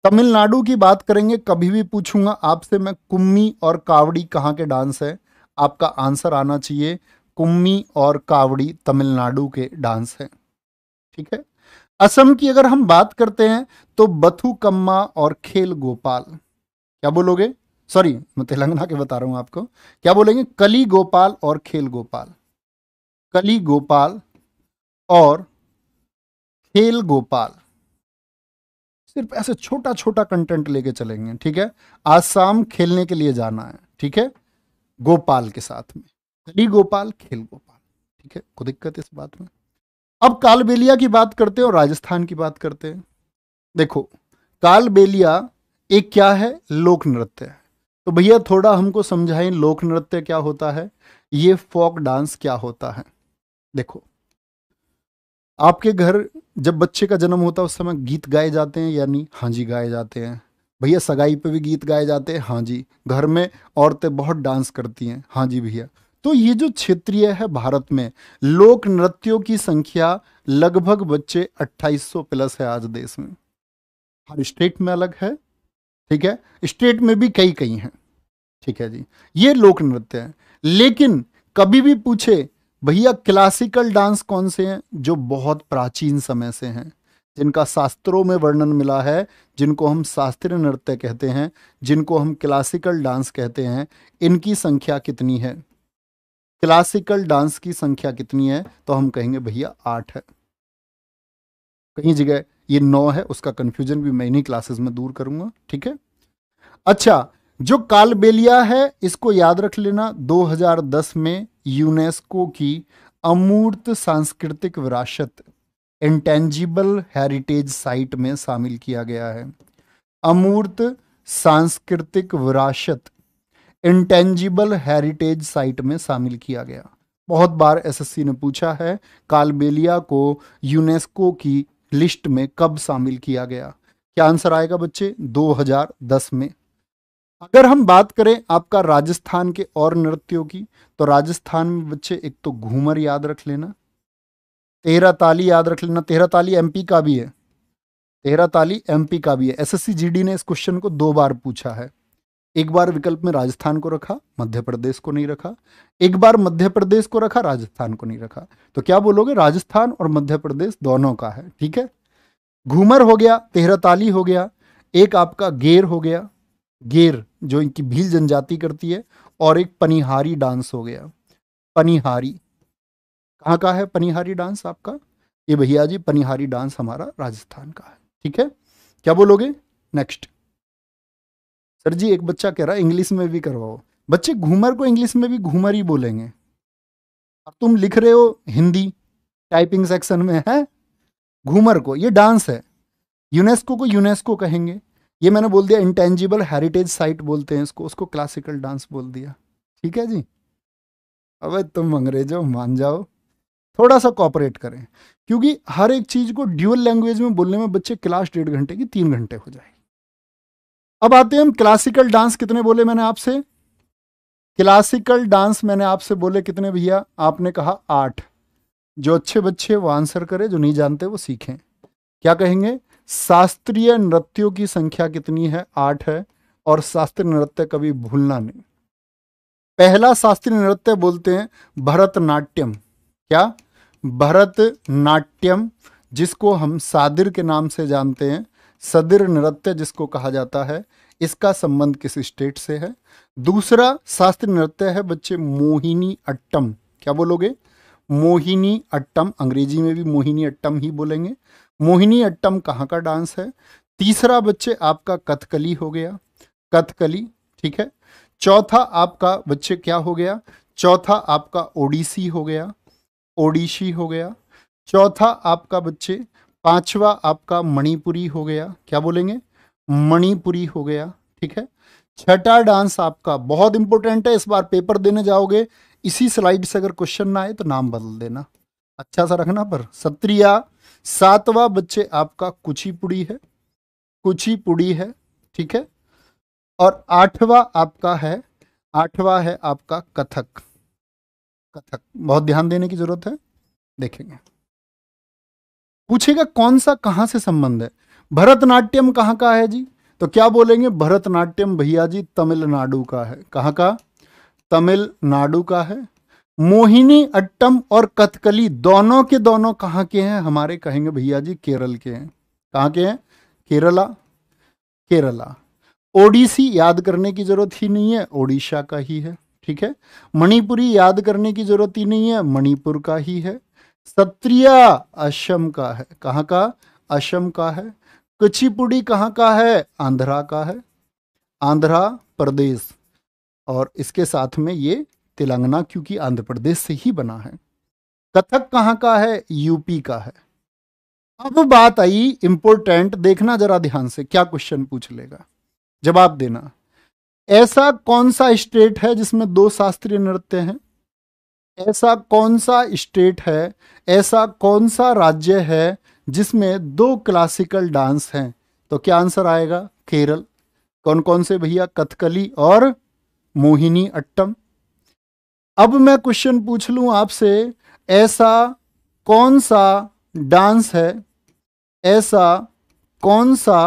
तमिलनाडु की बात करेंगे कभी भी पूछूंगा आपसे मैं कुम्मी और कावड़ी कहाँ के डांस है आपका आंसर आना चाहिए कुम्मी और कावड़ी तमिलनाडु के डांस हैं ठीक है असम की अगर हम बात करते हैं तो बथुकम्मा और खेल गोपाल क्या बोलोगे सॉरी मैं तेलंगाना के बता रहा हूं आपको क्या बोलेंगे कली गोपाल और खेल गोपाल कली गोपाल और खेल गोपाल सिर्फ ऐसे छोटा छोटा कंटेंट लेके चलेंगे ठीक है आज शाम खेलने के लिए जाना है ठीक है गोपाल के साथ में कली गोपाल खेल गोपाल ठीक है कोई दिक्कत इस बात में अब कालबेलिया की बात करते हैं और राजस्थान की बात करते हैं देखो कालबेलिया एक क्या है लोक नृत्य है तो भैया थोड़ा हमको समझाएं लोक नृत्य क्या होता है ये फोक डांस क्या होता है देखो आपके घर जब बच्चे का जन्म होता है उस समय गीत गाए जाते हैं यानी हाँ जी गाए जाते हैं भैया सगाई पे भी गीत गाए जाते हैं हाँ जी घर में औरतें बहुत डांस करती हैं हाँ जी भैया तो ये जो क्षेत्रीय है भारत में लोक नृत्यों की संख्या लगभग बच्चे 2800 प्लस है आज देश में हर स्टेट में अलग है ठीक है स्टेट में भी कई कई हैं ठीक है जी ये लोक नृत्य है लेकिन कभी भी पूछे भैया क्लासिकल डांस कौन से हैं जो बहुत प्राचीन समय से हैं जिनका शास्त्रों में वर्णन मिला है जिनको हम शास्त्रीय नृत्य कहते हैं जिनको हम क्लासिकल डांस कहते हैं इनकी संख्या कितनी है क्लासिकल डांस की संख्या कितनी है तो हम कहेंगे भैया आठ है कहीं जगह ये नौ है उसका कंफ्यूजन भी मैं इन्हीं क्लासेस में दूर करूंगा ठीक है अच्छा जो कालबेलिया है इसको याद रख लेना 2010 में यूनेस्को की अमूर्त सांस्कृतिक विरासत इंटेंजिबल हेरिटेज साइट में शामिल किया गया है अमूर्त सांस्कृतिक विरासत इंटेंजिबल हेरिटेज साइट में शामिल किया गया बहुत बार एसएससी ने पूछा है कालबेलिया को यूनेस्को की लिस्ट में कब शामिल किया गया क्या आंसर आएगा बच्चे 2010 में अगर हम बात करें आपका राजस्थान के और नृत्यों की तो राजस्थान में बच्चे एक तो घूमर याद रख लेना तेरह ताली याद रख लेना तेरह ताली एमपी का भी है तेरह ताली एमपी का भी है एसएससी जीडी ने इस क्वेश्चन को दो बार पूछा है एक बार विकल्प में राजस्थान को रखा मध्य प्रदेश को नहीं रखा एक बार मध्य प्रदेश को रखा राजस्थान को नहीं रखा तो क्या बोलोगे राजस्थान और मध्य प्रदेश दोनों का है ठीक है घूमर हो गया तेहराताली हो गया एक आपका गेर हो गया गेर जो इनकी भील जनजाति करती है और एक पनिहारी डांस हो गया पनिहारी कहाँ का है पनिहारी डांस आपका ये भैया जी पनिहारी डांस हमारा राजस्थान का है ठीक है क्या बोलोगे नेक्स्ट सर जी एक बच्चा कह रहा है इंग्लिश में भी करवाओ बच्चे घूमर को इंग्लिश में भी घूमर ही बोलेंगे और तुम लिख रहे हो हिंदी टाइपिंग सेक्शन में है घूमर को ये डांस है यूनेस्को को यूनेस्को कहेंगे ये मैंने बोल दिया इंटेंजिबल हेरिटेज साइट बोलते हैं इसको उसको क्लासिकल डांस बोल दिया ठीक है जी अबे तुम अंग्रेजो मान जाओ थोड़ा सा कॉपरेट करें क्योंकि हर एक चीज़ को ड्यूअल लैंग्वेज में बोलने में बच्चे क्लास डेढ़ घंटे की तीन घंटे हो जाए अब आते हैं हम क्लासिकल डांस कितने बोले मैंने आपसे क्लासिकल डांस मैंने आपसे बोले कितने भैया आपने कहा आठ जो अच्छे बच्चे वो आंसर करें जो नहीं जानते वो सीखें क्या कहेंगे शास्त्रीय नृत्यों की संख्या कितनी है आठ है और शास्त्रीय नृत्य कभी भूलना नहीं पहला शास्त्रीय नृत्य बोलते हैं भरतनाट्यम क्या भरतनाट्यम जिसको हम सादिर के नाम से जानते हैं सदिर नृत्य जिसको कहा जाता है इसका संबंध किस स्टेट से है दूसरा शास्त्रीय नृत्य है बच्चे मोहिनी अट्टम क्या बोलोगे मोहिनी अट्टम अंग्रेजी में भी मोहिनी अट्टम ही बोलेंगे मोहिनी अट्टम कहाँ का डांस है तीसरा बच्चे आपका कथकली हो गया कथकली ठीक है चौथा आपका बच्चे क्या हो गया चौथा आपका ओडिसी हो गया ओडिशी हो गया चौथा आपका बच्चे पांचवा आपका मणिपुरी हो गया क्या बोलेंगे मणिपुरी हो गया ठीक है छठा डांस आपका बहुत इंपॉर्टेंट है इस बार पेपर देने जाओगे इसी स्लाइड से अगर क्वेश्चन ना आए तो नाम बदल देना अच्छा सा रखना पर सत्रिया सातवा बच्चे आपका कुचिपुड़ी है कुचिपुड़ी है ठीक है और आठवा आपका है आठवा है आपका कथक कथक बहुत ध्यान देने की जरूरत है देखेंगे पूछेगा कौन सा कहाँ से संबंध है भरतनाट्यम कहाँ का है जी तो क्या बोलेंगे भरतनाट्यम भैया जी तमिलनाडु का है कहाँ का तमिलनाडु का है मोहिनी अट्टम और कथकली दोनों के दोनों कहाँ के हैं हमारे कहेंगे भैया जी केरल के हैं कहाँ के हैं केरला केरला ओडिसी याद करने की जरूरत ही नहीं है ओडिशा का ही है ठीक है मणिपुरी याद करने की जरूरत ही नहीं है मणिपुर का ही है क्षत्रिय अशम का है कहाँ का अशम का है कच्छीपुड़ी कहाँ का है आंध्रा का है आंध्रा प्रदेश और इसके साथ में ये तेलंगाना क्योंकि आंध्र प्रदेश से ही बना है कथक कहाँ का है यूपी का है अब बात आई इंपोर्टेंट देखना जरा ध्यान से क्या क्वेश्चन पूछ लेगा जवाब देना ऐसा कौन सा स्टेट है जिसमें दो शास्त्रीय नृत्य हैं ऐसा कौन सा स्टेट है ऐसा कौन सा राज्य है जिसमें दो क्लासिकल डांस हैं तो क्या आंसर आएगा केरल कौन कौन से भैया कथकली और मोहिनी अट्टम अब मैं क्वेश्चन पूछ लूं आपसे ऐसा कौन सा डांस है ऐसा कौन सा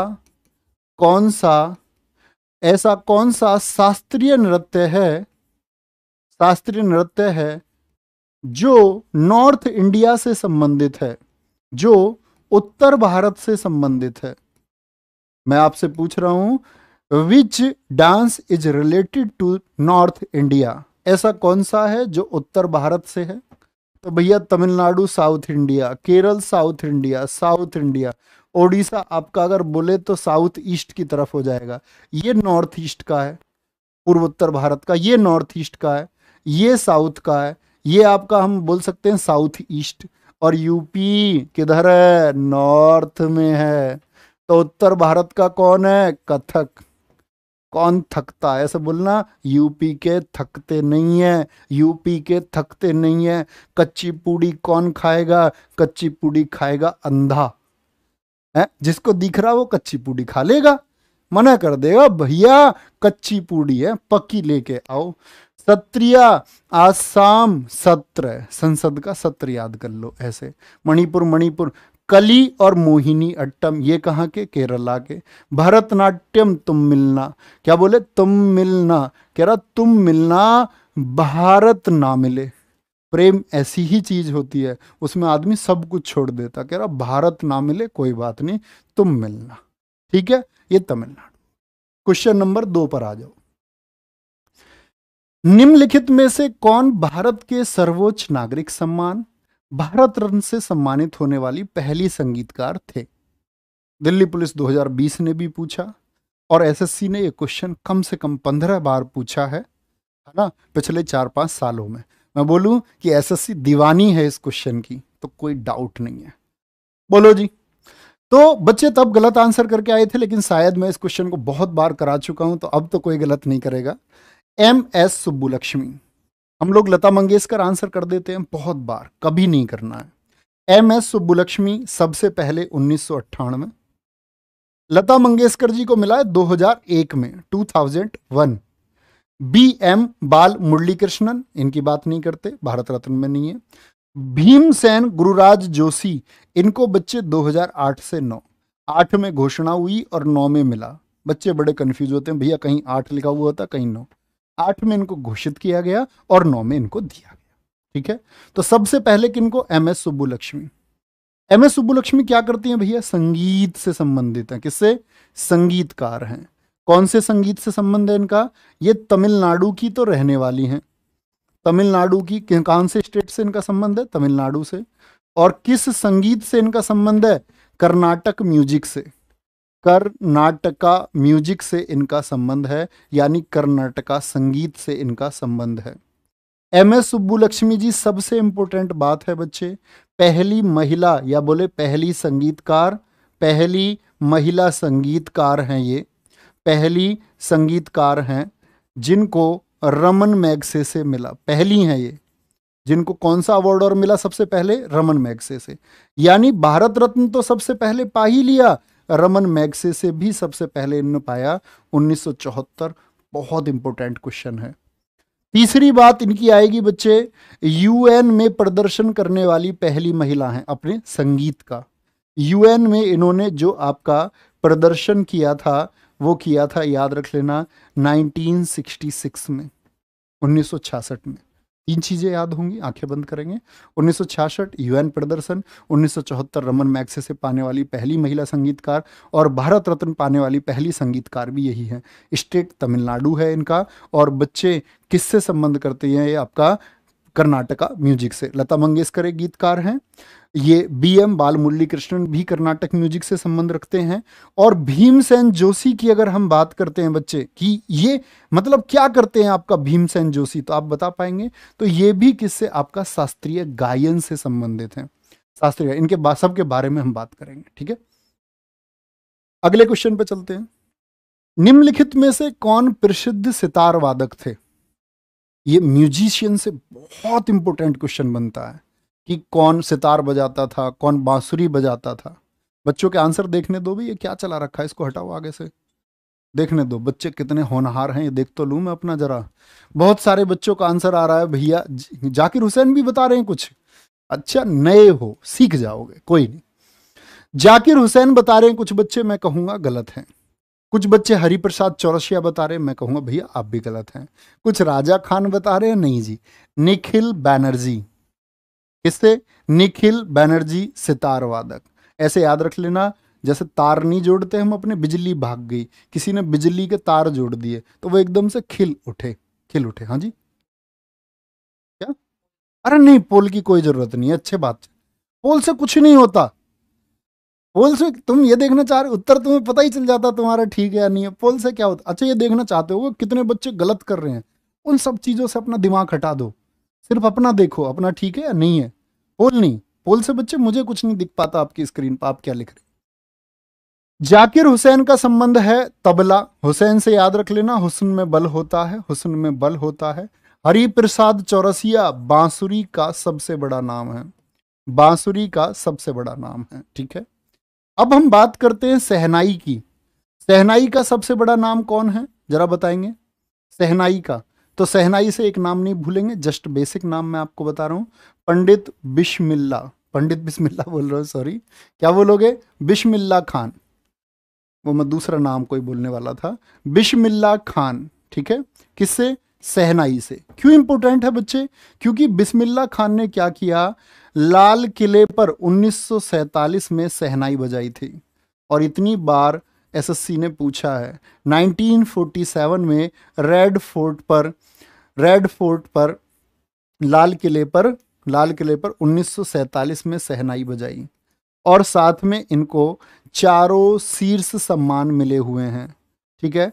कौन सा ऐसा कौन सा शास्त्रीय नृत्य है शास्त्रीय नृत्य है जो नॉर्थ इंडिया से संबंधित है जो उत्तर भारत से संबंधित है मैं आपसे पूछ रहा हूं which dance is related to north India ऐसा कौन सा है जो उत्तर भारत से है तो भैया Tamil Nadu south India Kerala south India south India Odisha आपका अगर बोले तो साउथ ईस्ट की तरफ हो जाएगा ये नॉर्थ ईस्ट का है पूर्वोत्तर भारत का ये नॉर्थ ईस्ट का है ये साउथ का है ये आपका हम बोल सकते हैं साउथ ईस्ट और यूपी किधर है नॉर्थ में है तो उत्तर भारत का कौन है कथक कौन थकता है ऐसे बोलना यूपी के थकते नहीं है यूपी के थकते नहीं है कच्ची पूड़ी कौन खाएगा कच्ची पूड़ी खाएगा अंधा है जिसको दिख रहा वो कच्ची पूड़ी खा लेगा मना कर देगा भैया कच्ची पूड़ी है पक्की लेके आओ सत्रिय आसाम सत्र संसद का सत्र याद कर लो ऐसे मणिपुर मणिपुर कली और मोहिनी अट्टम ये कहाँ के केरला के भरतनाट्यम तुम मिलना क्या बोले तुम मिलना कह रहा तुम मिलना भारत ना मिले प्रेम ऐसी ही चीज होती है उसमें आदमी सब कुछ छोड़ देता कह रहा भारत ना मिले कोई बात नहीं तुम मिलना ठीक है ये तमिलनाडु क्वेश्चन नंबर दो पर आ जाओ निम्नलिखित में से कौन भारत के सर्वोच्च नागरिक सम्मान भारत रत्न से सम्मानित होने वाली पहली संगीतकार थे दिल्ली पुलिस 2020 ने भी पूछा और एसएससी ने यह क्वेश्चन कम से कम पंद्रह बार पूछा है है ना पिछले चार पांच सालों में मैं बोलूं कि एसएससी दीवानी है इस क्वेश्चन की तो कोई डाउट नहीं है बोलो जी तो बच्चे तब गलत आंसर करके आए थे लेकिन शायद मैं इस क्वेश्चन को बहुत बार करा चुका हूं तो अब तो कोई गलत नहीं करेगा एम एस सुब्बुलक्ष्मी हम लोग लता मंगेशकर आंसर कर देते हैं बहुत बार कभी नहीं करना है एम एस सुब्बुलक्ष्मी सबसे पहले उन्नीस में लता मंगेशकर जी को मिला है 2001 में 2001 बी एम बाल मुरली कृष्णन इनकी बात नहीं करते भारत रत्न में नहीं है भीमसेन गुरुराज जोशी इनको बच्चे 2008 से 9 आठ में घोषणा हुई और नौ में मिला बच्चे बड़े कंफ्यूज होते हैं भैया कहीं आठ लिखा हुआ था कहीं नौ आठ में इनको घोषित किया गया और नौ में इनको दिया गया ठीक है तो सबसे पहले किनको M S Subbulakshmi M S Subbulakshmi क्या करती हैं भैया संगीत से संबंधित हैं किससे संगीतकार हैं कौन से संगीत से संबंध है इनका ये तमिलनाडु की तो रहने वाली हैं तमिलनाडु की कौन से स्टेट से इनका संबंध है तमिलनाडु से और किस संगीत से इनका संबंध है कर्नाटक म्यूजिक से कर्नाटका म्यूजिक से इनका संबंध है यानी कर्नाटका संगीत से इनका संबंध है एम एस सुब्बुलक्ष्मी जी सबसे इंपॉर्टेंट बात है बच्चे पहली महिला या बोले पहली संगीतकार पहली महिला संगीतकार हैं ये पहली संगीतकार हैं जिनको रमन मैगसे से मिला पहली हैं ये जिनको कौन सा अवार्ड और मिला सबसे पहले रमन मैगसे से यानी भारत रत्न तो सबसे पहले पा ही लिया रमन मैगसे से भी सबसे पहले इन पाया 1974 बहुत इंपॉर्टेंट क्वेश्चन है तीसरी बात इनकी आएगी बच्चे यूएन में प्रदर्शन करने वाली पहली महिला हैं अपने संगीत का यूएन में इन्होंने जो आपका प्रदर्शन किया था वो किया था याद रख लेना 1966 में 1966 में तीन चीज़ें याद होंगी आंखें बंद करेंगे उन्नीस यूएन प्रदर्शन उन्नीस रमन मैक्से से पाने वाली पहली महिला संगीतकार और भारत रत्न पाने वाली पहली संगीतकार भी यही है स्टेट तमिलनाडु है इनका और बच्चे किससे संबंध करते हैं ये आपका कर्नाटका म्यूजिक से लता मंगेशकर एक गीतकार हैं ये बी एम बालमुरली कृष्णन भी कर्नाटक म्यूजिक से संबंध रखते हैं और भीमसेन जोशी की अगर हम बात करते हैं बच्चे कि ये मतलब क्या करते हैं आपका भीमसेन जोशी तो आप बता पाएंगे तो ये भी किससे आपका शास्त्रीय गायन से संबंधित हैं शास्त्रीय इनके सब के बारे में हम बात करेंगे ठीक है अगले क्वेश्चन पे चलते हैं निम्नलिखित में से कौन प्रसिद्ध सितार वादक थे ये म्यूजिशियन से बहुत इंपॉर्टेंट क्वेश्चन बनता है कि कौन सितार बजाता था कौन बांसुरी बजाता था बच्चों के आंसर देखने दो भी ये क्या चला रखा है इसको हटाओ आगे से देखने दो बच्चे कितने होनहार हैं ये देख तो लूँ मैं अपना जरा बहुत सारे बच्चों का आंसर आ रहा है भैया जाकिर हुसैन भी बता रहे हैं कुछ अच्छा नए हो सीख जाओगे कोई नहीं जाकिर हुसैन बता रहे हैं कुछ बच्चे मैं कहूँगा गलत हैं कुछ बच्चे हरिप्रसाद चौरसिया बता रहे मैं कहूंगा भैया आप भी गलत हैं कुछ राजा खान बता रहे हैं नहीं जी निखिल बैनर्जी किससे निखिल बैनर्जी सितार वादक ऐसे याद रख लेना जैसे तार नहीं जोड़ते हम अपने बिजली भाग गई किसी ने बिजली के तार जोड़ दिए तो वो एकदम से खिल उठे खिल उठे हाँ जी क्या अरे नहीं पोल की कोई जरूरत नहीं अच्छे बात पोल से कुछ नहीं होता पोल से तुम ये देखना चाह रहे उत्तर तुम्हें पता ही चल जाता तुम्हारा ठीक है या नहीं है पोल से क्या होता अच्छा ये देखना चाहते हो कितने बच्चे गलत कर रहे हैं उन सब चीज़ों से अपना दिमाग हटा दो सिर्फ अपना देखो अपना ठीक है या नहीं है पोल नहीं पोल से बच्चे मुझे कुछ नहीं दिख पाता आपकी स्क्रीन पर आप क्या लिख रहे जाकिर हुसैन का संबंध है तबला हुसैन से याद रख लेना हुसन में बल होता है हुसन में बल होता है हरि प्रसाद चौरसिया बांसुरी का सबसे बड़ा नाम है बांसुरी का सबसे बड़ा नाम है ठीक है अब हम बात करते हैं सहनाई की सहनाई का सबसे बड़ा नाम कौन है जरा बताएंगे सहनाई का तो सहनाई से एक नाम नहीं भूलेंगे जस्ट बेसिक नाम मैं आपको बता रहा हूं पंडित बिशमिल्ला पंडित बिस्मिल्ला बोल रहा हूं सॉरी क्या बोलोगे बिशमिल्ला खान वो मैं दूसरा नाम कोई बोलने वाला था बिशमिल्ला खान ठीक है किससे सहनाई से क्यों इंपोर्टेंट है बच्चे क्योंकि बिस्मिल्ला खान ने क्या किया लाल किले पर 1947 में सहनाई बजाई थी और इतनी बार एसएससी ने पूछा है 1947 में रेड फोर्ट पर रेड फोर्ट पर लाल किले पर लाल किले पर 1947 में सहनाई बजाई और साथ में इनको चारों शीर्ष सम्मान मिले हुए हैं ठीक है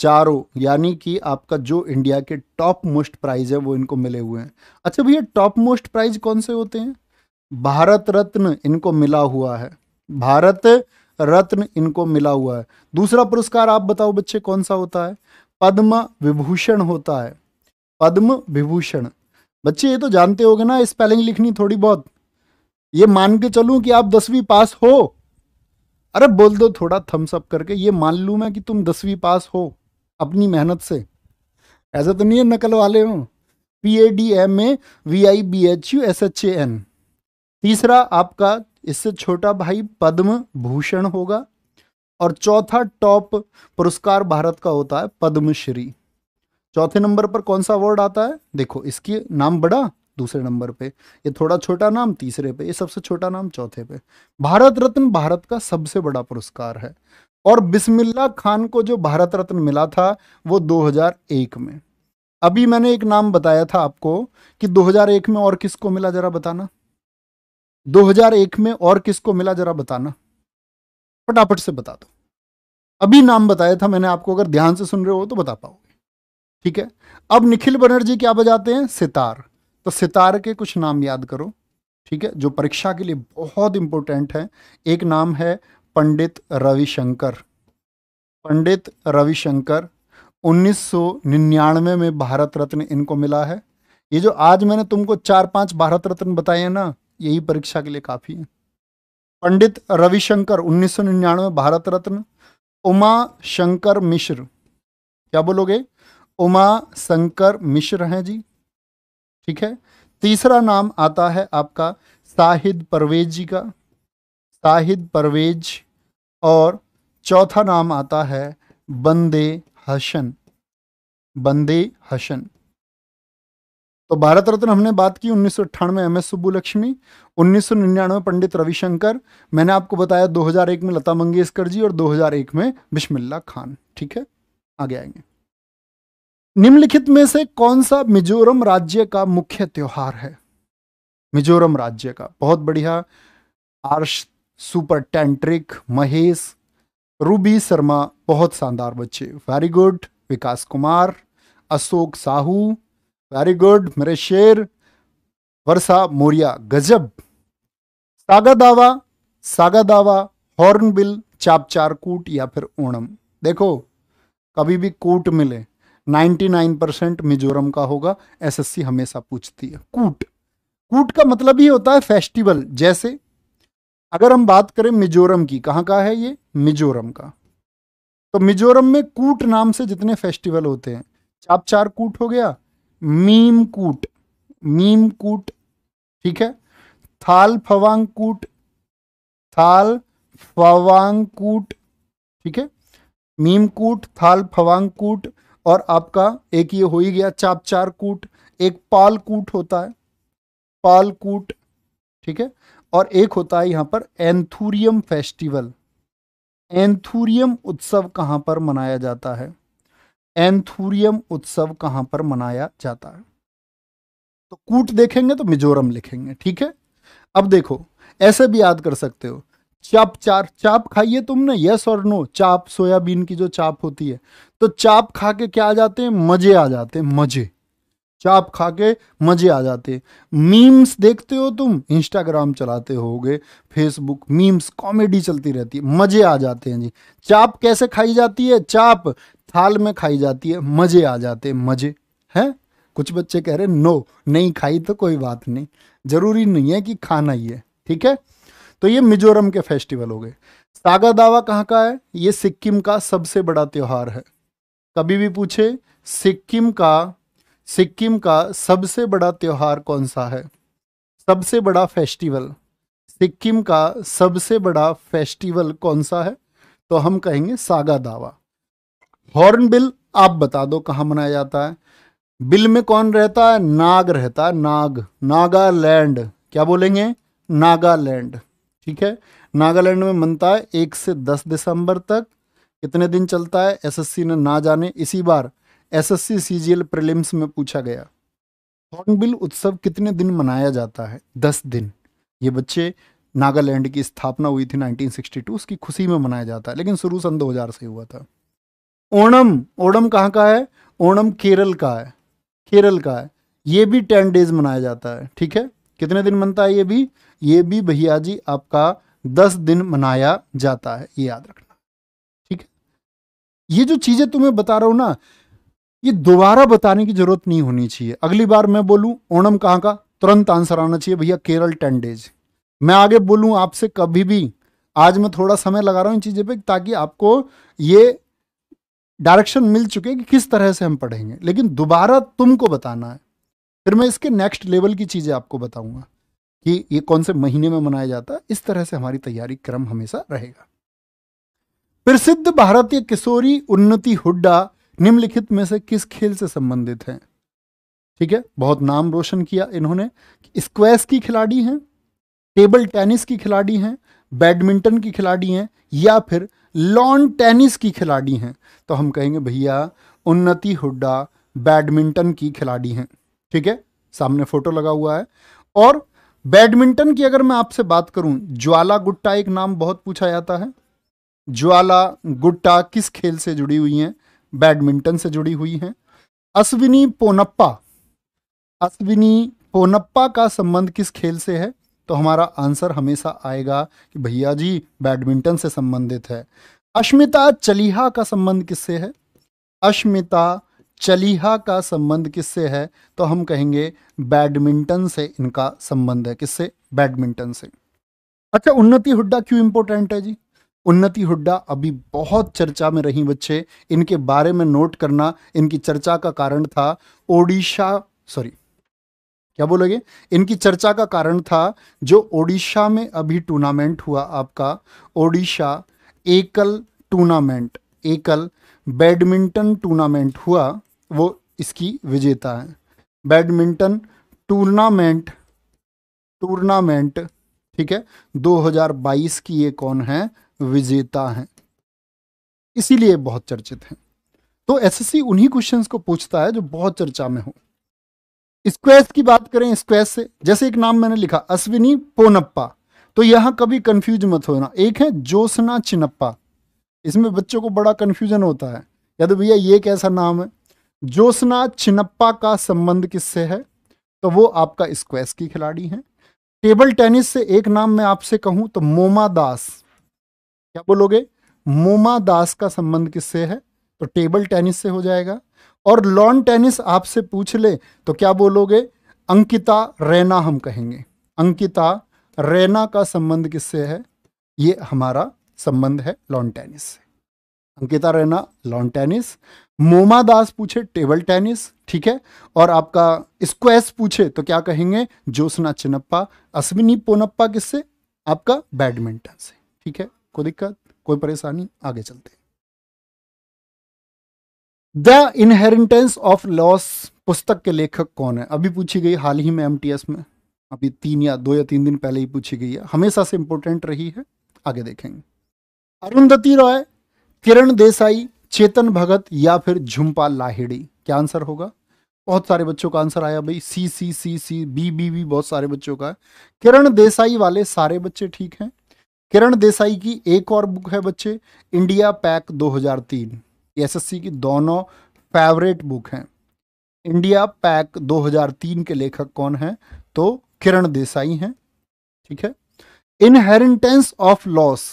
चारों यानी कि आपका जो इंडिया के टॉप मोस्ट प्राइज है वो इनको मिले हुए हैं अच्छा भैया टॉप मोस्ट प्राइज कौन से होते हैं भारत रत्न इनको मिला हुआ है भारत रत्न इनको मिला हुआ है दूसरा पुरस्कार आप बताओ बच्चे कौन सा होता है पद्म विभूषण होता है पद्म विभूषण बच्चे ये तो जानते हो ना स्पेलिंग लिखनी थोड़ी बहुत ये मान के चलूं कि आप दसवीं पास हो अरे बोल दो थोड़ा थम्स अप करके ये मान लू मैं कि तुम दसवीं पास हो अपनी मेहनत से ऐसा तो नहीं है नकल वाले हो P A D M A V I B H U S H A N तीसरा आपका इससे छोटा भाई पद्म भूषण होगा और चौथा टॉप पुरस्कार भारत का होता है पद्मश्री चौथे नंबर पर कौन सा अवार्ड आता है देखो इसकी नाम बड़ा दूसरे नंबर पे ये थोड़ा छोटा नाम तीसरे पे ये सबसे छोटा नाम चौथे पे भारत रत्न भारत का सबसे बड़ा पुरस्कार है और बिस्मिल्ला खान को जो भारत रत्न मिला था वो 2001 में अभी मैंने एक नाम बताया था आपको कि 2001 में और किसको मिला जरा बताना 2001 में और किसको मिला जरा बताना फटाफट से बता दो अभी नाम बताया था मैंने आपको अगर ध्यान से सुन रहे हो तो बता पाओगे ठीक है अब निखिल बनर्जी क्या बजाते हैं सितार तो सितार के कुछ नाम याद करो ठीक है जो परीक्षा के लिए बहुत इंपॉर्टेंट है एक नाम है पंडित रविशंकर पंडित रविशंकर 1999 में भारत रत्न इनको मिला है ये जो आज मैंने तुमको चार पांच भारत रत्न बताए हैं ना यही परीक्षा के लिए काफ़ी है पंडित रविशंकर 1999 भारत रत्न उमा शंकर मिश्र क्या बोलोगे उमा शंकर मिश्र हैं जी ठीक है तीसरा नाम आता है आपका साहिद परवेज जी का साहिद परवेज और चौथा नाम आता है बंदे हसन बंदे हसन तो भारत रत्न हमने बात की उन्नीस सौ अट्ठानवे एम एस सुब्बुलक्ष्मी उन्नीस सौ निन्यानवे पंडित रविशंकर मैंने आपको बताया 2001 में लता मंगेशकर जी और 2001 में बिस्मिल्ला खान ठीक है आगे आएंगे निम्नलिखित में से कौन सा मिजोरम राज्य का मुख्य त्योहार है मिजोरम राज्य का बहुत बढ़िया आर्ष सुपर टेंट्रिक महेश रूबी शर्मा बहुत शानदार बच्चे very good Vikas Kumar Ashok Sahu very good मेरे शेर वर्षा मोरिया गजब सागा दावा सागा दावा हॉर्नबिल चापचार कूट या फिर ओणम देखो कभी भी कूट मिले 99 परसेंट मिजोरम का होगा एसएससी हमेशा पूछती है कूट कूट का मतलब ही होता है फेस्टिवल जैसे अगर हम बात करें मिजोरम की कहाँ का है ये मिजोरम का तो मिजोरम में कूट नाम से जितने फेस्टिवल होते हैं चापचार कूट हो गया मीम कूट मीम कूट ठीक है थाल फवांग कूट थाल फवांग कूट ठीक है मीम कूट थाल फवांग कूट और आपका एक ये हो ही गया चापचार कूट एक पाल कूट होता है पाल कूट ठीक है और एक होता है यहाँ पर एंथूरियम फेस्टिवल एंथूरियम उत्सव कहाँ पर मनाया जाता है एंथूरियम उत्सव कहाँ पर मनाया जाता है तो कूट देखेंगे तो मिजोरम लिखेंगे ठीक है अब देखो ऐसे भी याद कर सकते हो चाप चार चाप खाइए तुमने यस और नो चाप सोयाबीन की जो चाप होती है तो चाप खा के क्या आ जाते हैं मजे आ जाते हैं मजे चाप खा के मजे आ जाते मीम्स देखते हो तुम इंस्टाग्राम चलाते गए फेसबुक मीम्स कॉमेडी चलती रहती है मजे आ जाते हैं जी चाप कैसे खाई जाती है चाप थाल में खाई जाती है मजे आ जाते हैं मजे हैं कुछ बच्चे कह रहे नो नहीं खाई तो कोई बात नहीं जरूरी नहीं है कि खाना ही है ठीक है तो ये मिजोरम के फेस्टिवल हो गए सागा दावा कहाँ का है ये सिक्किम का सबसे बड़ा त्यौहार है कभी भी पूछे सिक्किम का सिक्किम का सबसे बड़ा त्यौहार कौन सा है सबसे बड़ा फेस्टिवल सिक्किम का सबसे बड़ा फेस्टिवल कौन सा है तो हम कहेंगे सागा दावा हॉर्नबिल आप बता दो कहाँ मनाया जाता है बिल में कौन रहता है नाग रहता है नाग नागालैंड क्या बोलेंगे नागालैंड ठीक है नागालैंड में मनता है एक से दस दिसंबर तक कितने दिन चलता है एसएससी ने ना जाने इसी बार एसएससी सीजीएल प्रीलिम्स में पूछा गया हॉर्नबिल उत्सव कितने दिन मनाया जाता है दस दिन ये बच्चे नागालैंड की स्थापना हुई थी 1962 उसकी खुशी में मनाया जाता है लेकिन शुरू सन 2000 से हुआ था ओणम ओणम कहाँ का है ओणम केरल का है केरल का है ये भी टेन डेज मनाया जाता है ठीक है कितने दिन मनता है ये भी ये भी भैया जी आपका दस दिन मनाया जाता है ये याद रखना ठीक है ये जो चीज़ें तुम्हें बता रहा हूं ना ये दोबारा बताने की जरूरत नहीं होनी चाहिए अगली बार मैं बोलूं ओणम कहाँ का तुरंत आंसर आना चाहिए भैया केरल टेन डेज मैं आगे बोलूं आपसे कभी भी आज मैं थोड़ा समय लगा रहा हूं इन चीज़ें पे ताकि आपको ये डायरेक्शन मिल चुके कि किस तरह से हम पढ़ेंगे लेकिन दोबारा तुमको बताना है फिर मैं इसके नेक्स्ट लेवल की चीज़ें आपको बताऊंगा कि ये कौन से महीने में मनाया जाता है इस तरह से हमारी तैयारी क्रम हमेशा रहेगा प्रसिद्ध भारतीय किशोरी उन्नति हुड्डा निम्नलिखित में से किस खेल से संबंधित हैं ठीक है बहुत नाम रोशन किया इन्होंने स्क्वैश की खिलाड़ी हैं टेबल टेनिस की खिलाड़ी हैं बैडमिंटन की खिलाड़ी हैं या फिर लॉन टेनिस की खिलाड़ी हैं तो हम कहेंगे भैया उन्नति हुड्डा बैडमिंटन की खिलाड़ी हैं ठीक है सामने फोटो लगा हुआ है और बैडमिंटन की अगर मैं आपसे बात करूं ज्वाला गुट्टा एक नाम बहुत पूछा जाता है ज्वाला गुट्टा किस खेल से जुड़ी हुई हैं बैडमिंटन से जुड़ी हुई हैं अश्विनी पोनप्पा अश्विनी पोनप्पा का संबंध किस खेल से है तो हमारा आंसर हमेशा आएगा कि भैया जी बैडमिंटन से संबंधित है अश्मिता चलीहा का संबंध किससे है अश्मिता चलीहा का संबंध किससे है तो हम कहेंगे बैडमिंटन से इनका संबंध है किससे बैडमिंटन से अच्छा उन्नति हुड्डा क्यों इंपॉर्टेंट है जी उन्नति हुड्डा अभी बहुत चर्चा में रही बच्चे इनके बारे में नोट करना इनकी चर्चा का कारण था ओडिशा सॉरी क्या बोलोगे इनकी चर्चा का कारण था जो ओडिशा में अभी टूर्नामेंट हुआ आपका ओडिशा एकल टूर्नामेंट एकल बैडमिंटन टूर्नामेंट हुआ वो इसकी विजेता है बैडमिंटन टूर्नामेंट टूर्नामेंट ठीक है 2022 की ये कौन है विजेता हैं इसीलिए बहुत चर्चित हैं तो एसएससी उन्हीं क्वेश्चंस को पूछता है जो बहुत चर्चा में हो स्क्वेस की बात करें स्क्वेस से जैसे एक नाम मैंने लिखा अश्विनी पोनप्पा तो यहां कभी कंफ्यूज मत होना एक है जोसना चिनप्पा इसमें बच्चों को बड़ा कंफ्यूजन होता है या तो भैया ये कैसा नाम है जोसना चिनप्पा का संबंध किससे है तो वो आपका स्क्वेस की खिलाड़ी है टेबल टेनिस से एक नाम मैं आपसे कहूं तो मोमा दास क्या बोलोगे मोमा दास का संबंध किससे है तो टेबल टेनिस से हो जाएगा और लॉन टेनिस आपसे पूछ ले तो क्या बोलोगे अंकिता रैना हम कहेंगे अंकिता रैना का संबंध किससे है ये हमारा संबंध है लॉन टेनिस से अंकिता रैना लॉन टेनिस मोमा दास पूछे टेबल टेनिस ठीक है और आपका स्क्वेस पूछे तो क्या कहेंगे ज्योत्ना चिनप्पा अश्विनी पोनप्पा किससे आपका बैडमिंटन से ठीक है कोई दिक्कत कोई परेशानी आगे चलते द इनहेरिटेंस ऑफ लॉस पुस्तक के लेखक कौन है अभी पूछी गई हाल ही में एमटीएस में अभी तीन या दो या तीन दिन पहले ही पूछी गई है हमेशा से इंपोर्टेंट रही है आगे देखेंगे अरुंधति रॉय किरण देसाई चेतन भगत या फिर झुम्पा लाहिड़ी क्या आंसर होगा बहुत सारे बच्चों का आंसर आया भाई C C C C B B B बहुत सारे बच्चों का किरण देसाई वाले सारे बच्चे ठीक हैं किरण देसाई की एक और बुक है बच्चे इंडिया पैक 2003 एसएससी की दोनों फेवरेट बुक हैं इंडिया पैक 2003 के लेखक कौन हैं तो किरण देसाई हैं ठीक है इनहेरिटेंस ऑफ लॉस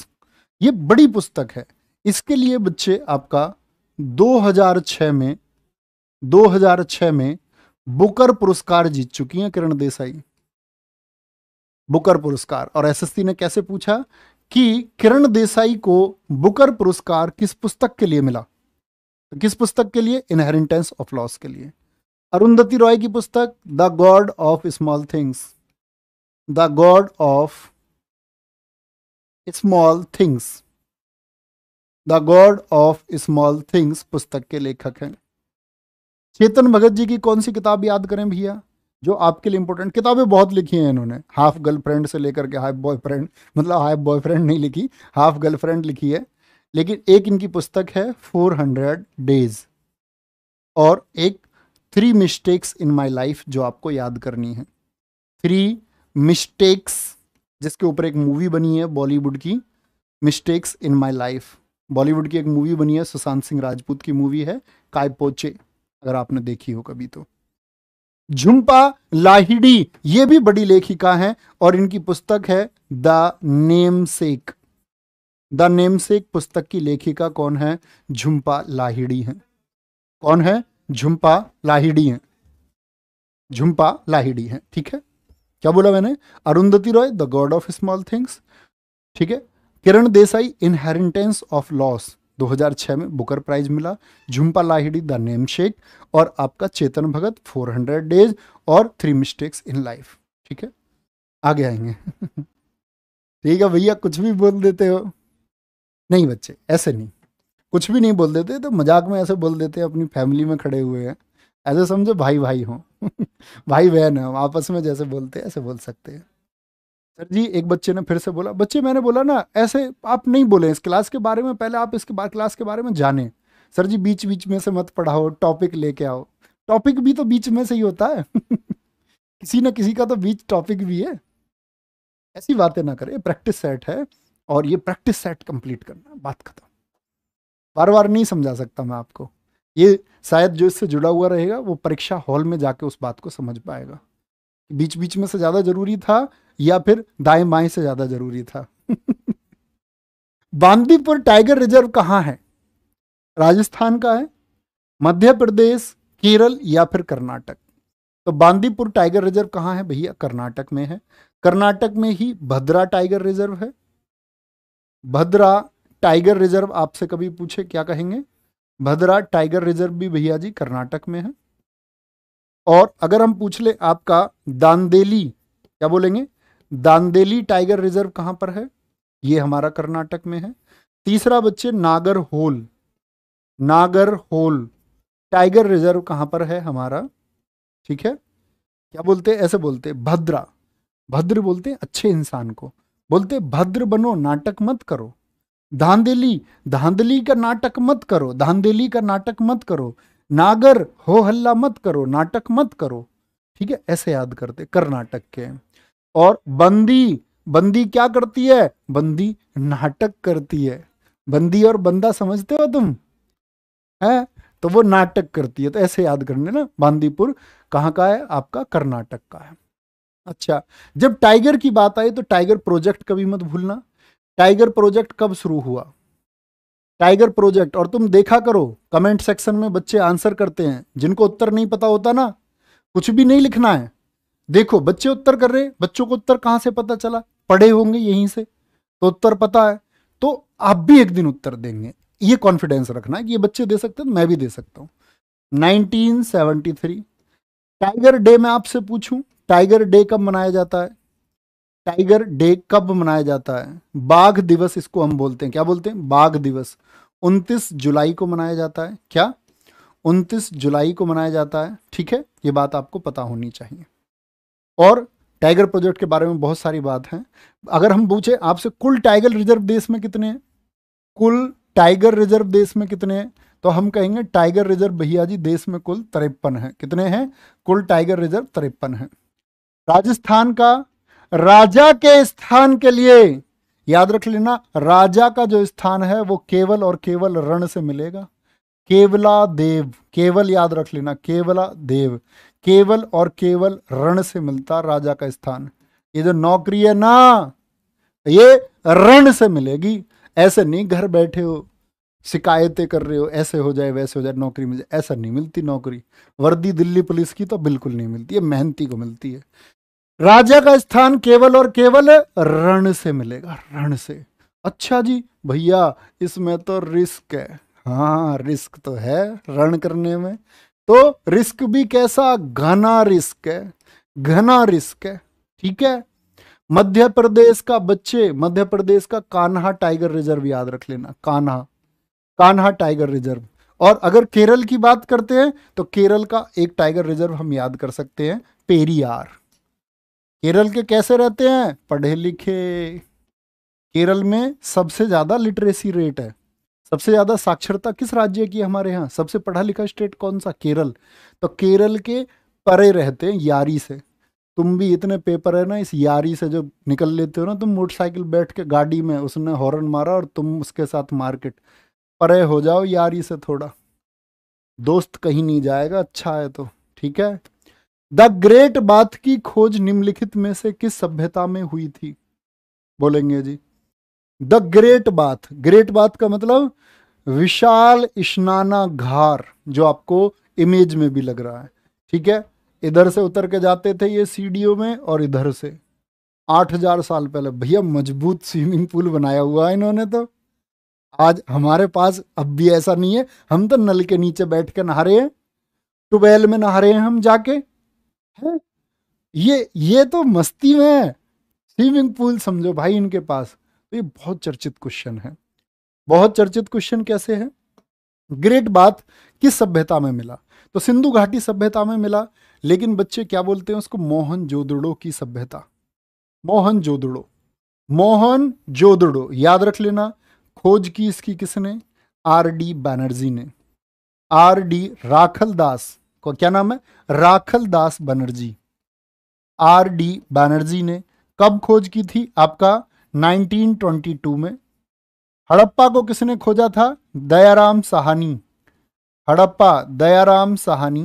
ये बड़ी पुस्तक है इसके लिए बच्चे आपका 2006 में 2006 में बुकर पुरस्कार जीत चुकी हैं किरण देसाई बुकर पुरस्कार और एसएससी ने कैसे पूछा कि किरण देसाई को बुकर पुरस्कार किस पुस्तक के लिए मिला तो किस पुस्तक के लिए इनहेरिटेंस ऑफ लॉस के लिए अरुंधति रॉय की पुस्तक the god of small things the god of small things the god of small things पुस्तक के लेखक हैं चेतन भगत जी की कौन सी किताब याद करें भैया जो आपके लिए इंपॉर्टेंट किताबें बहुत लिखी हैं इन्होंने हाफ गर्लफ्रेंड से लेकर के हाफ बॉयफ्रेंड मतलब हाफ बॉयफ्रेंड नहीं लिखी हाफ गर्लफ्रेंड लिखी है लेकिन एक इनकी पुस्तक है फोर हंड्रेड डेज और एक three mistakes in my life जो आपको याद करनी है थ्री मिस्टेक्स जिसके ऊपर एक मूवी बनी है बॉलीवुड की mistakes in my life Bollywood की एक मूवी बनी है सुशांत सिंह राजपूत की मूवी है कायपोचे अगर आपने देखी हो कभी तो झुम्पा लाहिड़ी ये भी बड़ी लेखिका हैं और इनकी पुस्तक है द नेमसेक द नेमसेक पुस्तक की लेखिका कौन है झुम्पा लाहिड़ी हैं कौन है झुम्पा लाहिड़ी हैं झुम्पा लाहिड़ी हैं ठीक है क्या बोला मैंने Arundhati Roy the god of small things ठीक है Kiran Desai inheritance of loss 2006 में बुकर प्राइज मिला Jhumpa Lahiri the namesake और आपका चेतन भगत 400 डेज और थ्री मिस्टेक्स इन लाइफ ठीक है आगे आएंगे <laughs> ठीक है भैया कुछ भी बोल देते हो नहीं बच्चे ऐसे नहीं कुछ भी नहीं बोल देते तो मजाक में ऐसे बोल देते हैं अपनी फैमिली में खड़े हुए हैं ऐसे समझो भाई भाई हो <laughs> भाई बहन हो आपस में जैसे बोलते हैं ऐसे बोल सकते हैं सर जी एक बच्चे ने फिर से बोला बच्चे मैंने बोला ना ऐसे आप नहीं बोले इस क्लास के बारे में पहले आप इसके बाद क्लास के बारे में जाने सर जी बीच बीच में से मत पढ़ाओ टॉपिक लेके आओ टॉपिक भी तो बीच में से ही होता है <laughs> किसी ना किसी का तो बीच टॉपिक भी है ऐसी बातें ना करें प्रैक्टिस सेट है और ये प्रैक्टिस सेट कंप्लीट करना बात खत्म बार बार नहीं समझा सकता मैं आपको ये शायद जो इससे जुड़ा हुआ रहेगा वो परीक्षा हॉल में जाके उस बात को समझ पाएगा बीच बीच में से ज्यादा जरूरी था या फिर दाएं बाएं से ज्यादा जरूरी था बांदीपुर टाइगर रिजर्व कहाँ है राजस्थान का है मध्य प्रदेश केरल या फिर कर्नाटक तो बांदीपुर टाइगर रिजर्व कहाँ है भैया कर्नाटक में है कर्नाटक में ही भद्रा टाइगर रिजर्व है भद्रा टाइगर रिजर्व आपसे कभी पूछे क्या कहेंगे भद्रा टाइगर रिजर्व भी भैया जी कर्नाटक में है और अगर हम पूछ ले आपका दांदेली क्या बोलेंगे दांदेली टाइगर रिजर्व कहां पर है ये हमारा कर्नाटक में है तीसरा बच्चे नागर होल नागर होल टाइगर रिजर्व कहां पर है हमारा ठीक है क्या बोलते हैं ऐसे बोलते हैं भद्रा भद्र बोलते हैं अच्छे इंसान को बोलते भद्र बनो नाटक मत करो धांधली धांधली का नाटक मत करो धांधली का नाटक मत करो नागर हो हल्ला मत करो नाटक मत करो ठीक है ऐसे याद करते कर्नाटक के और बंदी बंदी क्या करती है बंदी नाटक करती है बंदी और बंदा समझते हो तुम है तो वो नाटक करती है तो ऐसे याद करने ना बांदीपुर कहाँ का है आपका कर्नाटक का है अच्छा जब टाइगर की बात आई तो टाइगर प्रोजेक्ट कभी मत भूलना टाइगर प्रोजेक्ट कब शुरू हुआ टाइगर प्रोजेक्ट और तुम देखा करो कमेंट सेक्शन में बच्चे आंसर करते हैं जिनको उत्तर नहीं पता होता ना कुछ भी नहीं लिखना है देखो बच्चे उत्तर कर रहे हैं बच्चों को उत्तर कहाँ से पता चला पढ़े होंगे यहीं से तो उत्तर पता है तो आप भी एक दिन उत्तर देंगे ये कॉन्फिडेंस रखना है कि ये बच्चे दे सकते हैं तो मैं भी दे सकता हूँ 1973 टाइगर डे मैं आपसे पूछूं टाइगर डे कब मनाया जाता है टाइगर डे कब मनाया जाता है बाघ दिवस इसको हम बोलते हैं क्या बोलते हैं बाघ दिवस उनतीस जुलाई को मनाया जाता है क्या उनतीस जुलाई को मनाया जाता है ठीक है ये बात आपको पता होनी चाहिए और टाइगर प्रोजेक्ट के बारे में बहुत सारी बात है अगर हम पूछे आपसे कुल टाइगर रिजर्व देश में कितने कुल टाइगर रिजर्व देश में कितने तो हम कहेंगे टाइगर रिजर्व भैया जी देश में कुल तिरपन है कितने हैं कुल टाइगर रिजर्व तिरपन है राजस्थान का राजा के स्थान के लिए याद रख लेना राजा का जो स्थान है वो केवल और केवल रण से मिलेगा केवला देव केवल याद रख लेना केवला देव केवल और केवल रण से मिलता राजा का स्थान ये जो नौकरी है ना ये रण से मिलेगी ऐसे नहीं घर बैठे हो शिकायतें कर रहे हो ऐसे हो जाए वैसे हो जाए नौकरी मिल जाए ऐसा नहीं मिलती नौकरी वर्दी दिल्ली पुलिस की तो बिल्कुल नहीं मिलती है मेहनती को मिलती है राजा का स्थान केवल और केवल रण से मिलेगा रण से अच्छा जी भैया इसमें तो रिस्क है हाँ रिस्क तो है रण करने में तो रिस्क भी कैसा घना रिस्क है घना रिस्क है ठीक है मध्य प्रदेश का बच्चे मध्य प्रदेश का कान्हा टाइगर रिजर्व याद रख लेना कान्हा कान्हा टाइगर रिजर्व और अगर केरल की बात करते हैं तो केरल का एक टाइगर रिजर्व हम याद कर सकते हैं पेरियार केरल के कैसे रहते हैं पढ़े लिखे केरल में सबसे ज़्यादा लिटरेसी रेट है सबसे ज़्यादा साक्षरता किस राज्य की हमारे यहाँ सबसे पढ़ा लिखा स्टेट कौन सा केरल तो केरल के परे रहते हैं यारी से तुम भी इतने पेपर है ना इस यारी से जब निकल लेते हो ना तुम मोटरसाइकिल बैठ के गाड़ी में उसने हॉर्न मारा और तुम उसके साथ मार्केट परे हो जाओ यारी से थोड़ा दोस्त कहीं नहीं जाएगा अच्छा है तो ठीक है द ग्रेट बाथ की खोज निम्नलिखित में से किस सभ्यता में हुई थी बोलेंगे जी the great bath great bath का मतलब विशाल स्नाना घार जो आपको इमेज में भी लग रहा है ठीक है इधर से उतर के जाते थे ये सीढ़ियों में और इधर से आठ हजार साल पहले भैया मजबूत स्विमिंग पूल बनाया हुआ है इन्होंने तो आज हमारे पास अब भी ऐसा नहीं है हम तो नल के नीचे बैठ के नहा रहे हैं ट्यूबवेल में नहा रहे हैं हम जाके ये ये तो मस्ती में है स्विमिंग पूल समझो भाई इनके पास तो ये बहुत चर्चित क्वेश्चन है बहुत चर्चित क्वेश्चन कैसे है ग्रेट बात किस सभ्यता में मिला तो सिंधु घाटी सभ्यता में मिला लेकिन बच्चे क्या बोलते हैं उसको मोहन जोदड़ो की सभ्यता मोहन जोदड़ो मोहन जोदड़ो याद रख लेना खोज की इसकी किसने आर डी बैनर्जी ने आर डी राखल दास को क्या नाम है राखल दास बनर्जी आर डी बनर्जी ने कब खोज की थी आपका 1922 में हड़प्पा को किसने खोजा था दयाराम सहानी हड़प्पा दयाराम सहानी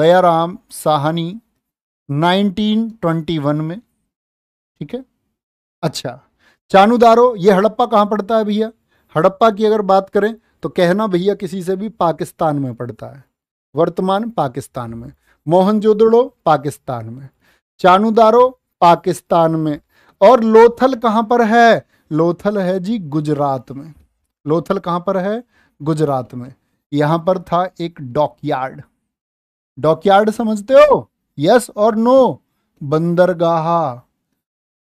दयाराम साहनी 1921 में ठीक है अच्छा चानूदारो ये हड़प्पा कहाँ पड़ता है भैया हड़प्पा की अगर बात करें तो कहना भैया किसी से भी पाकिस्तान में पड़ता है वर्तमान पाकिस्तान में मोहनजोदड़ो पाकिस्तान में चानुदारो पाकिस्तान में और लोथल कहां पर है लोथल है जी गुजरात में लोथल कहां पर है गुजरात में यहां पर था एक डॉकयार्ड डॉकयार्ड समझते हो यस और नो बंदरगाह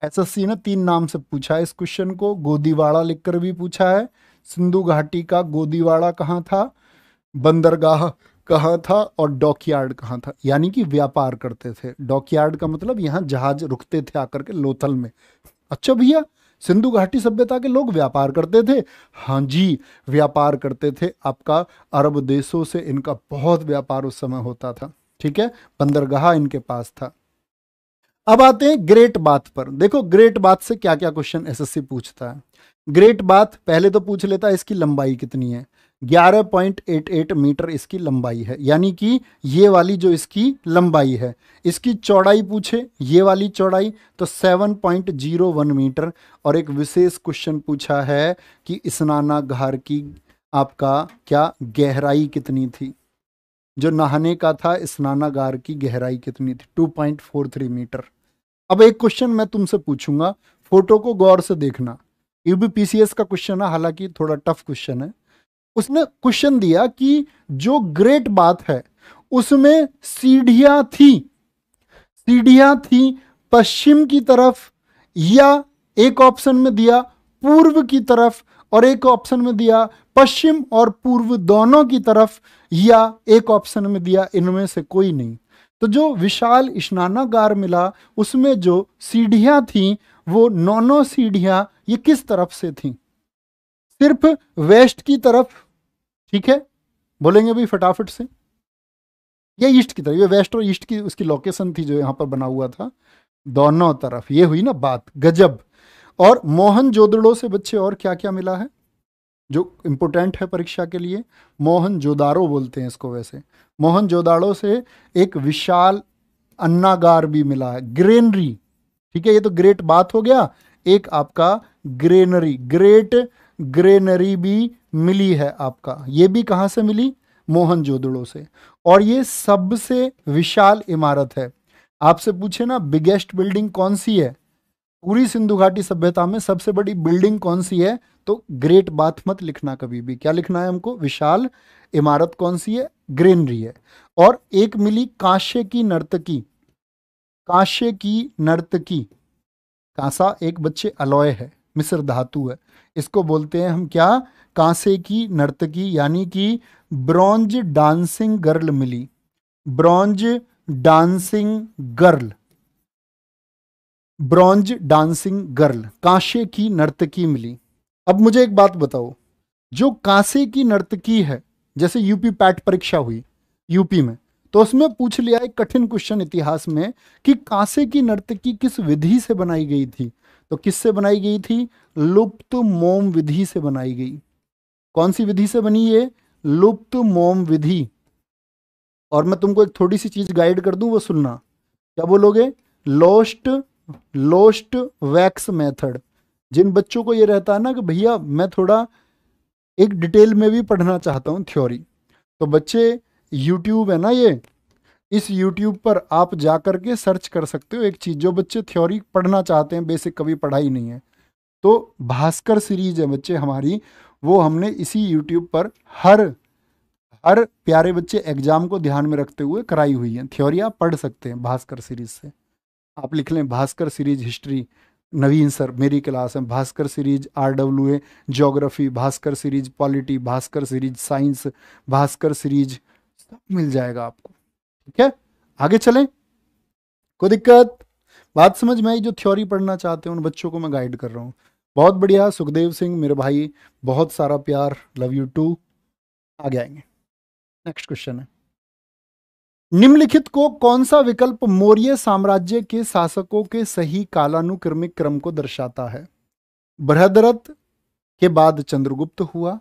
एसएससी ने तीन नाम से पूछा है इस क्वेश्चन को गोदीवाड़ा लिखकर भी पूछा है सिंधु घाटी का गोदीवाड़ा कहां था बंदरगाह कहाँ था और डॉकयार्ड कहाँ था यानी कि व्यापार करते थे डॉकयार्ड का मतलब यहाँ जहाज रुकते थे आकर के लोथल में अच्छा भैया सिंधु घाटी सभ्यता के लोग व्यापार करते थे हाँ जी व्यापार करते थे आपका अरब देशों से इनका बहुत व्यापार उस समय होता था ठीक है बंदरगाह इनके पास था अब आते हैं ग्रेट बात पर देखो ग्रेट बात से क्या क्या क्वेश्चन एसएससी पूछता है ग्रेट बात पहले तो पूछ लेता है इसकी लंबाई कितनी है 11.88 मीटर इसकी लंबाई है यानी कि ये वाली जो इसकी लंबाई है इसकी चौड़ाई पूछे ये वाली चौड़ाई तो 7.01 मीटर और एक विशेष क्वेश्चन पूछा है कि स्नाना घर की आपका क्या गहराई कितनी थी जो नहाने का था स्नानागार की गहराई कितनी थी 2.43 मीटर अब एक क्वेश्चन मैं तुमसे पूछूंगा फोटो को गौर से देखना ये का क्वेश्चन है हालांकि थोड़ा टफ क्वेश्चन है उसने क्वेश्चन दिया कि जो ग्रेट बात है उसमें सीढ़िया थी सीढ़िया थी पश्चिम की तरफ या एक ऑप्शन में दिया पूर्व की तरफ और एक ऑप्शन में दिया पश्चिम और पूर्व दोनों की तरफ या एक ऑप्शन में दिया इनमें से कोई नहीं तो जो विशाल स्नानागार मिला उसमें जो सीढ़िया थी वो नौनों सीढ़िया ये किस तरफ से थी सिर्फ वेस्ट की तरफ ठीक है बोलेंगे भाई फटाफट से ये ईस्ट की तरफ ये वेस्ट और ईस्ट की उसकी लोकेशन थी जो यहाँ पर बना हुआ था दोनों तरफ ये हुई ना बात गजब और मोहन जोदड़ो से बच्चे और क्या क्या मिला है जो इम्पोर्टेंट है परीक्षा के लिए मोहन जोदारो बोलते हैं इसको वैसे मोहन जोदाड़ो से एक विशाल अन्नागार भी मिला है ग्रेनरी ठीक है ये तो ग्रेट बात हो गया एक आपका ग्रेनरी ग्रेट ग्रेनरी भी मिली है आपका ये भी कहाँ से मिली मोहन जोदड़ो से और ये सबसे विशाल इमारत है आपसे पूछे ना बिगेस्ट बिल्डिंग कौन सी है पूरी सिंधु घाटी सभ्यता में सबसे बड़ी बिल्डिंग कौन सी है तो ग्रेट बाथ मत लिखना कभी भी क्या लिखना है हमको विशाल इमारत कौन सी है ग्रेनरी है और एक मिली कांश्य की नर्तकी कांश्य की नर्तकी कांसा एक बच्चे अलॉय है मिस्र धातु है इसको बोलते हैं हम क्या कांसे की नर्तकी यानी कि ब्रॉन्ज डांसिंग गर्ल मिली bronze dancing girl bronze dancing girl कांसे की नर्तकी मिली अब मुझे एक बात बताओ जो कांसे की नर्तकी है जैसे यूपी पैट परीक्षा हुई यूपी में तो उसमें पूछ लिया एक कठिन क्वेश्चन इतिहास में कि कांसे की नर्तकी किस विधि से बनाई गई थी तो किससे बनाई गई थी लुप्त मोम विधि से बनाई गई कौन सी विधि से बनी ये लुप्त मोम विधि और मैं तुमको एक थोड़ी सी चीज़ गाइड कर दूं वो सुनना क्या बोलोगे लोस्ट लोस्ट वैक्स मेथड जिन बच्चों को ये रहता है ना कि भैया मैं थोड़ा एक डिटेल में भी पढ़ना चाहता हूँ थ्योरी तो बच्चे यूट्यूब है ना ये इस यूट्यूब पर आप जा कर के सर्च कर सकते हो एक चीज़ जो बच्चे थ्योरी पढ़ना चाहते हैं बेसिक कभी पढ़ाई नहीं है तो भास्कर सीरीज है बच्चे हमारी वो हमने इसी यूट्यूब पर हर हर प्यारे बच्चे एग्जाम को ध्यान में रखते हुए कराई हुई है थ्योरी आप पढ़ सकते हैं भास्कर सीरीज से आप लिख लें Bhaskar series history Naveen sir मेरी क्लास है Bhaskar series R W A geography Bhaskar series polity Bhaskar series science Bhaskar series सब मिल जाएगा आपको ठीक है आगे चलें कोई दिक्कत बात समझ में आई जो थ्योरी पढ़ना चाहते हैं उन बच्चों को मैं गाइड कर रहा हूँ बहुत बढ़िया सुखदेव सिंह मेरे भाई बहुत सारा प्यार लव यू टू आगे आएंगे नेक्स्ट क्वेश्चन है निम्नलिखित को कौन सा विकल्प मौर्य साम्राज्य के शासकों के सही कालानुक्रमिक क्रम को दर्शाता है बृहदरथ के बाद चंद्रगुप्त हुआ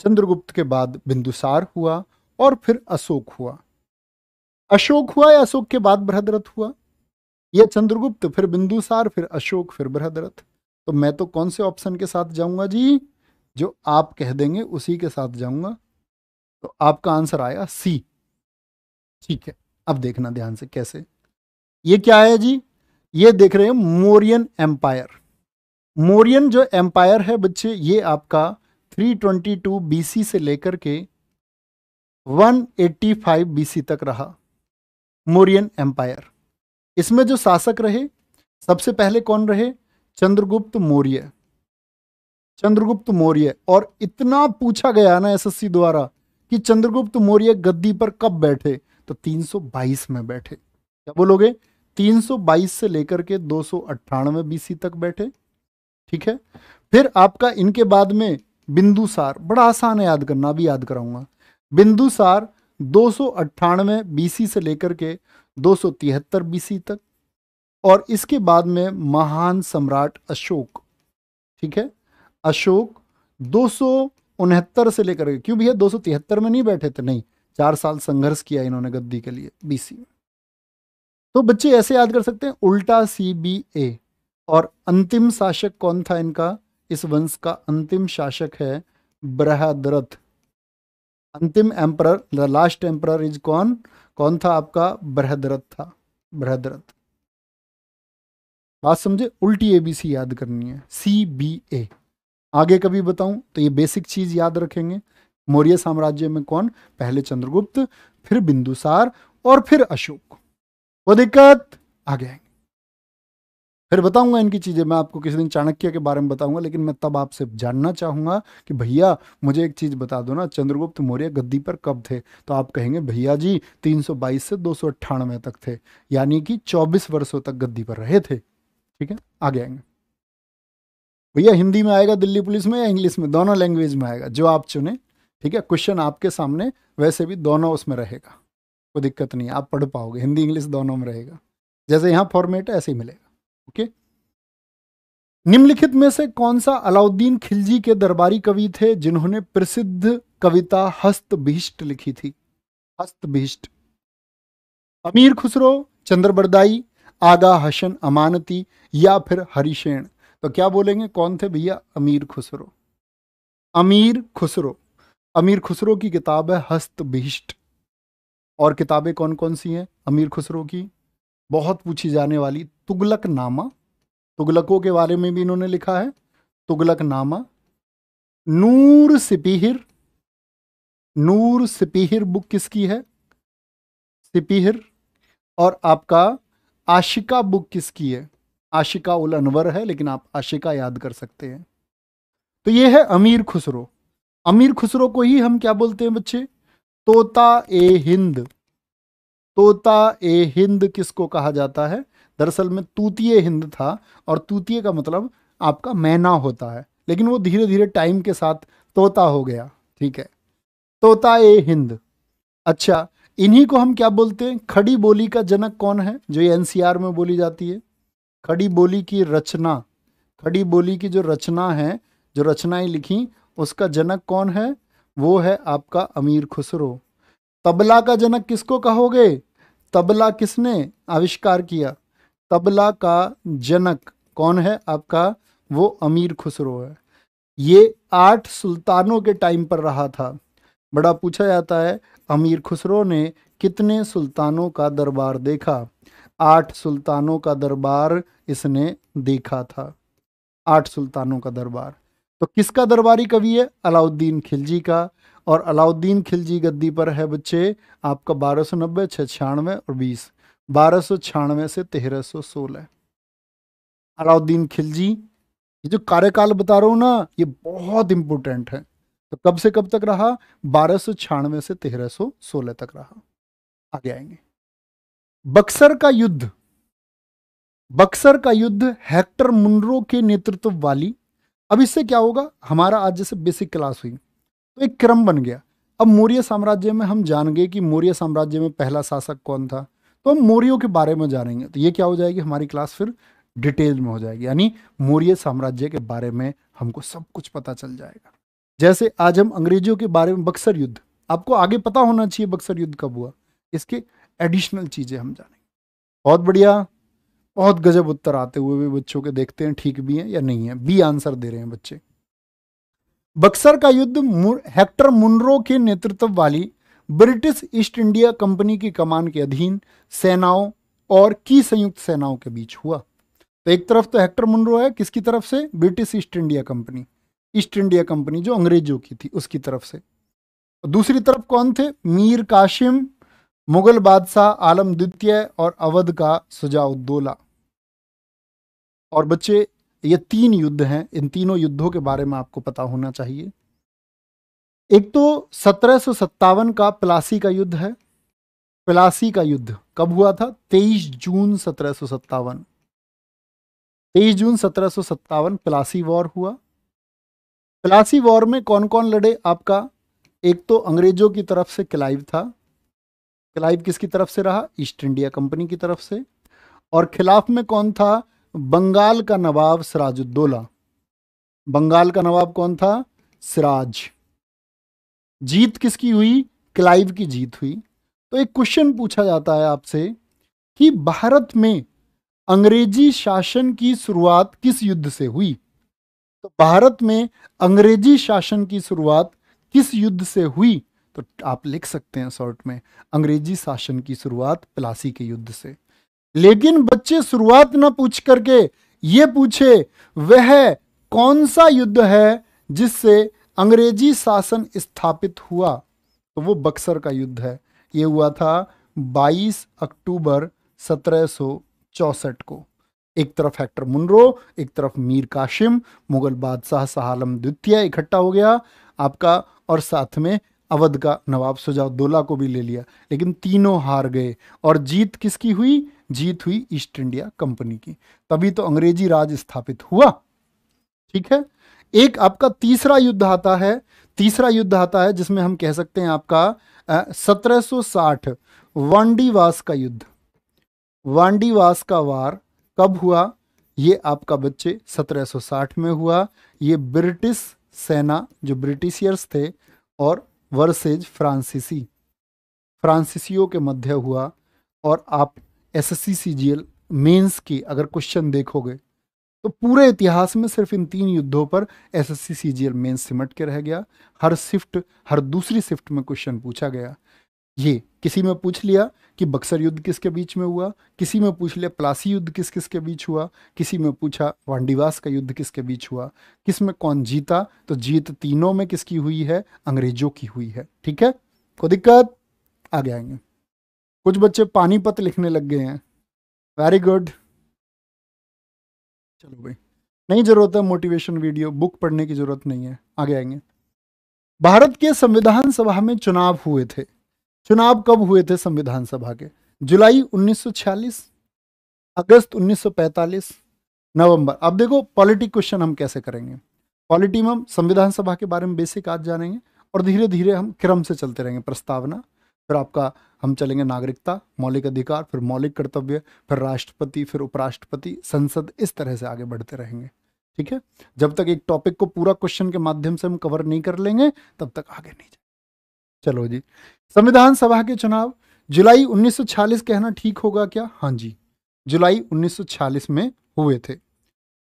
चंद्रगुप्त के बाद बिंदुसार हुआ और फिर अशोक हुआ अशोक हुआ या अशोक के बाद बृहदरथ हुआ या चंद्रगुप्त फिर बिंदुसार फिर अशोक फिर बृहदरथ तो मैं तो कौन से ऑप्शन के साथ जाऊंगा जी जो आप कह देंगे उसी के साथ जाऊंगा तो आपका आंसर आया सी ठीक है अब देखना ध्यान से कैसे ये क्या है जी ये देख रहे हैं मोरियन एम्पायर मोरियन जो एम्पायर है बच्चे ये आपका 322 ट्वेंटी से लेकर के 185 एट्टी तक रहा मोरियन एम्पायर इसमें जो शासक रहे सबसे पहले कौन रहे चंद्रगुप्त मौर्य चंद्रगुप्त मौर्य और इतना पूछा गया ना एसएससी द्वारा कि चंद्रगुप्त मौर्य गद्दी पर कब बैठे तो 322 में बैठे क्या बोलोगे 322 से लेकर के दो सौ बीसी तक बैठे ठीक है फिर आपका इनके बाद में बिंदुसार बड़ा आसान है याद करना भी याद कराऊंगा बिंदुसार दो सौ बीसी से लेकर के दो सौ बीसी तक और इसके बाद में महान सम्राट अशोक ठीक है अशोक दो से लेकर क्यों भैया दो में नहीं बैठे थे नहीं चार साल संघर्ष किया इन्होंने गद्दी के लिए बीसी में तो बच्चे ऐसे याद कर सकते हैं उल्टा सी बी ए और अंतिम शासक कौन था इनका इस वंश का अंतिम शासक है बृहद्रथ अंतिम एम्पर लास्ट एम्पर इज कौन कौन था आपका बृहद्रथ था बृहद्रथ बात समझे उल्टी एबीसी याद करनी है सी बी ए आगे कभी बताऊं तो ये बेसिक चीज याद रखेंगे मौर्य साम्राज्य में कौन पहले चंद्रगुप्त फिर बिंदुसार और फिर अशोक वो दिक्कत आगे आएंगे फिर बताऊंगा इनकी चीज़ें मैं आपको किसी दिन चाणक्य के बारे में बताऊंगा लेकिन मैं तब आपसे जानना चाहूंगा कि भैया मुझे एक चीज़ बता दो ना चंद्रगुप्त मौर्य गद्दी पर कब थे तो आप कहेंगे भैया जी 322 से दो तक थे यानी कि 24 वर्षों तक गद्दी पर रहे थे ठीक है आगे आएंगे भैया हिंदी में आएगा दिल्ली पुलिस में या इंग्लिश में दोनों लैंग्वेज में आएगा जो आप चुने ठीक है क्वेश्चन आपके सामने वैसे भी दोनों उसमें रहेगा कोई दिक्कत नहीं आप पढ़ पाओगे हिंदी इंग्लिश दोनों में रहेगा जैसे यहाँ फॉर्मेट है ऐसे ही मिलेगा ओके निम्नलिखित में से कौन सा अलाउद्दीन खिलजी के दरबारी कवि थे जिन्होंने प्रसिद्ध कविता हस्तभिष्ट लिखी थी हस्तभिष्ट अमीर खुसरो चंद्रबरदाई आगा हसन अमानती या फिर हरीशेण तो क्या बोलेंगे कौन थे भैया अमीर खुसरो अमीर खुसरो अमीर खुसरो की किताब है हस्त भीष्ट और किताबें कौन कौन सी हैं अमीर खुसरो की बहुत पूछी जाने वाली तुगलक नामा तुगलकों के बारे में भी इन्होंने लिखा है तुगलक नामा नूर सिपिहिर नूर सिपिहिर बुक किसकी है सिपिहिर और आपका आशिका बुक किसकी है आशिका उल अनवर है लेकिन आप आशिका याद कर सकते हैं तो ये है अमीर खुसरो अमीर खुसरो को ही हम क्या बोलते हैं बच्चे तोता ए हिंद तोता ए हिंद किसको कहा जाता है दरअसल में तूतीय हिंद था और तूतीय का मतलब आपका मैना होता है लेकिन वो धीरे धीरे टाइम के साथ तोता हो गया ठीक है तोता ए हिंद अच्छा इन्हीं को हम क्या बोलते हैं खड़ी बोली का जनक कौन है जो एनसीआर में बोली जाती है खड़ी बोली की रचना खड़ी बोली की जो रचना है जो रचनाएं लिखी उसका जनक कौन है वो है आपका अमीर खुसरो तबला का जनक किसको कहोगे तबला किसने आविष्कार किया तबला का जनक कौन है आपका वो अमीर खुसरो है ये आठ सुल्तानों के टाइम पर रहा था बड़ा पूछा जाता है अमीर खुसरो ने कितने सुल्तानों का दरबार देखा आठ सुल्तानों का दरबार इसने देखा था आठ सुल्तानों का दरबार तो किसका दरबारी कवि है अलाउद्दीन खिलजी का और अलाउद्दीन खिलजी गद्दी पर है बच्चे आपका बारह सौ नब्बे छियानवे और बीस बारह सौ छियानवे से तेरह सौ सोलह अलाउद्दीन खिलजी ये जो कार्यकाल बता रहा हूँ ना ये बहुत इंपॉर्टेंट है तो कब से कब तक रहा बारह सौ छियानवे से तेरह सो सोलह तक रहा आगे आएंगे बक्सर का युद्ध बक्सर का युद्ध हेक्टर मुंड्रो के नेतृत्व वाली अब इससे क्या होगा हमारा आज जैसे बेसिक क्लास हुई तो एक क्रम बन गया अब मौर्य साम्राज्य में हम जान गए कि मौर्य साम्राज्य में पहला शासक कौन था तो हम मौर्यों के बारे में जानेंगे तो ये क्या हो जाएगी हमारी क्लास फिर डिटेल में हो जाएगी यानी मौर्य साम्राज्य के बारे में हमको सब कुछ पता चल जाएगा जैसे आज हम अंग्रेजों के बारे में बक्सर युद्ध आपको आगे पता होना चाहिए बक्सर युद्ध कब हुआ इसके एडिशनल चीज़ें हम जानेंगे बहुत बढ़िया बहुत गजब उत्तर आते हुए भी बच्चों के देखते हैं ठीक भी है या नहीं है बी आंसर दे रहे हैं बच्चे बक्सर का युद्ध हेक्टर मुनरो के नेतृत्व वाली ब्रिटिश ईस्ट इंडिया कंपनी की कमान के अधीन सेनाओं और की संयुक्त सेनाओं के बीच हुआ तो एक तरफ तो हेक्टर मुनरो है किसकी तरफ से British East India company East India company जो अंग्रेजों की थी उसकी तरफ से दूसरी तरफ कौन थे मीर काशिम मुगल बादशाह आलम द्वितीय और अवध का सुजाउद्दोला और बच्चे ये तीन युद्ध हैं इन तीनों युद्धों के बारे में आपको पता होना चाहिए एक तो सत्रह का प्लासी का युद्ध है प्लासी का युद्ध कब हुआ था 23 जून सत्रह 23 जून सत्रह प्लासी वॉर हुआ प्लासी वॉर में कौन कौन लड़े आपका एक तो अंग्रेजों की तरफ से क्लाइव था क्लाइव किसकी तरफ से रहा ईस्ट इंडिया कंपनी की तरफ से और खिलाफ में कौन था बंगाल का नवाब सिराजुद्दौला बंगाल का नवाब कौन था सिराज जीत किसकी हुई क्लाइव की जीत हुई तो एक क्वेश्चन पूछा जाता है आपसे कि भारत में अंग्रेजी शासन की शुरुआत किस युद्ध से हुई तो भारत में अंग्रेजी शासन की शुरुआत किस युद्ध से हुई तो आप लिख सकते हैं शॉर्ट में अंग्रेजी शासन की शुरुआत प्लासी के युद्ध से लेकिन बच्चे शुरुआत ना पूछ करके ये पूछे वह कौन सा युद्ध है जिससे अंग्रेजी शासन स्थापित हुआ तो वो बक्सर का युद्ध है ये हुआ था 22 अक्टूबर सत्रह को एक तरफ हेक्टर मुनरो एक तरफ मीर काशिम मुगल बादशाह सहालम द्वितीय इकट्ठा हो गया आपका और साथ में अवध का नवाब सुजाउद्दौला को भी ले लिया लेकिन तीनों हार गए और जीत किसकी हुई जीत हुई ईस्ट इंडिया कंपनी की तभी तो अंग्रेजी राज स्थापित हुआ ठीक है एक आपका तीसरा युद्ध आता है तीसरा युद्ध आता है जिसमें हम कह सकते हैं आपका सत्रह सौ साठ वांडीवास का युद्ध वांडीवास का वार कब हुआ ये आपका बच्चे 1760 में हुआ ये ब्रिटिश सेना जो ब्रिटिशियर्स थे और वर्सेज फ्रांसीसी फ्रांसीसियों के मध्य हुआ और आप एस एस मेंस की अगर क्वेश्चन देखोगे तो पूरे इतिहास में सिर्फ इन तीन युद्धों पर एस एस मेंस सिमट के रह गया हर शिफ्ट हर दूसरी शिफ्ट में क्वेश्चन पूछा गया ये किसी में पूछ लिया कि बक्सर युद्ध किसके बीच में हुआ किसी में पूछ लिया प्लासी युद्ध किस किसके बीच हुआ किसी में पूछा वांडीवास का युद्ध किसके बीच हुआ किस में कौन जीता तो जीत तीनों में किसकी हुई है अंग्रेजों की हुई है ठीक है कोई दिक्कत आगे आएंगे कुछ बच्चे पानीपत लिखने लग गए हैं वेरी गुड चलो भाई नहीं जरूरत है मोटिवेशन वीडियो बुक पढ़ने की जरूरत नहीं है आगे आएंगे भारत के संविधान सभा में चुनाव हुए थे चुनाव कब हुए थे संविधान सभा के जुलाई 1946 अगस्त 1945 नवंबर अब देखो पॉलिटिक क्वेश्चन हम कैसे करेंगे पॉलिटी में हम संविधान सभा के बारे में बेसिक आज जानेंगे और धीरे धीरे हम क्रम से चलते रहेंगे प्रस्तावना फिर आपका हम चलेंगे नागरिकता मौलिक अधिकार फिर मौलिक कर्तव्य फिर राष्ट्रपति फिर उपराष्ट्रपति संसद इस तरह से आगे बढ़ते रहेंगे ठीक है जब तक एक टॉपिक को पूरा क्वेश्चन के माध्यम से हम कवर नहीं कर लेंगे तब तक आगे नहीं चलो जी संविधान सभा के चुनाव जुलाई 1946 कहना ठीक होगा क्या हाँ जी जुलाई 1946 में हुए थे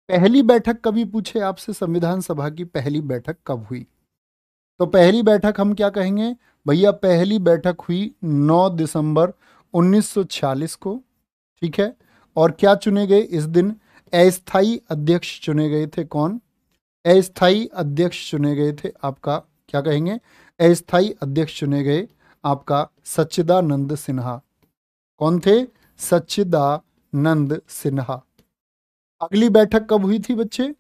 पहली बैठक कभी पूछे आपसे संविधान सभा की पहली बैठक कब हुई तो पहली बैठक हम क्या कहेंगे भैया पहली बैठक हुई 9 दिसंबर 1946 को ठीक है और क्या चुने गए इस दिन अस्थाई अध्यक्ष चुने गए थे कौन अस्थाई अध्यक्ष चुने गए थे आपका क्या कहेंगे अस्थाई अध्यक्ष चुने गए आपका सच्चिदानंद सिन्हा कौन थे सच्चिदानंद सिन्हा अगली बैठक कब हुई थी बच्चे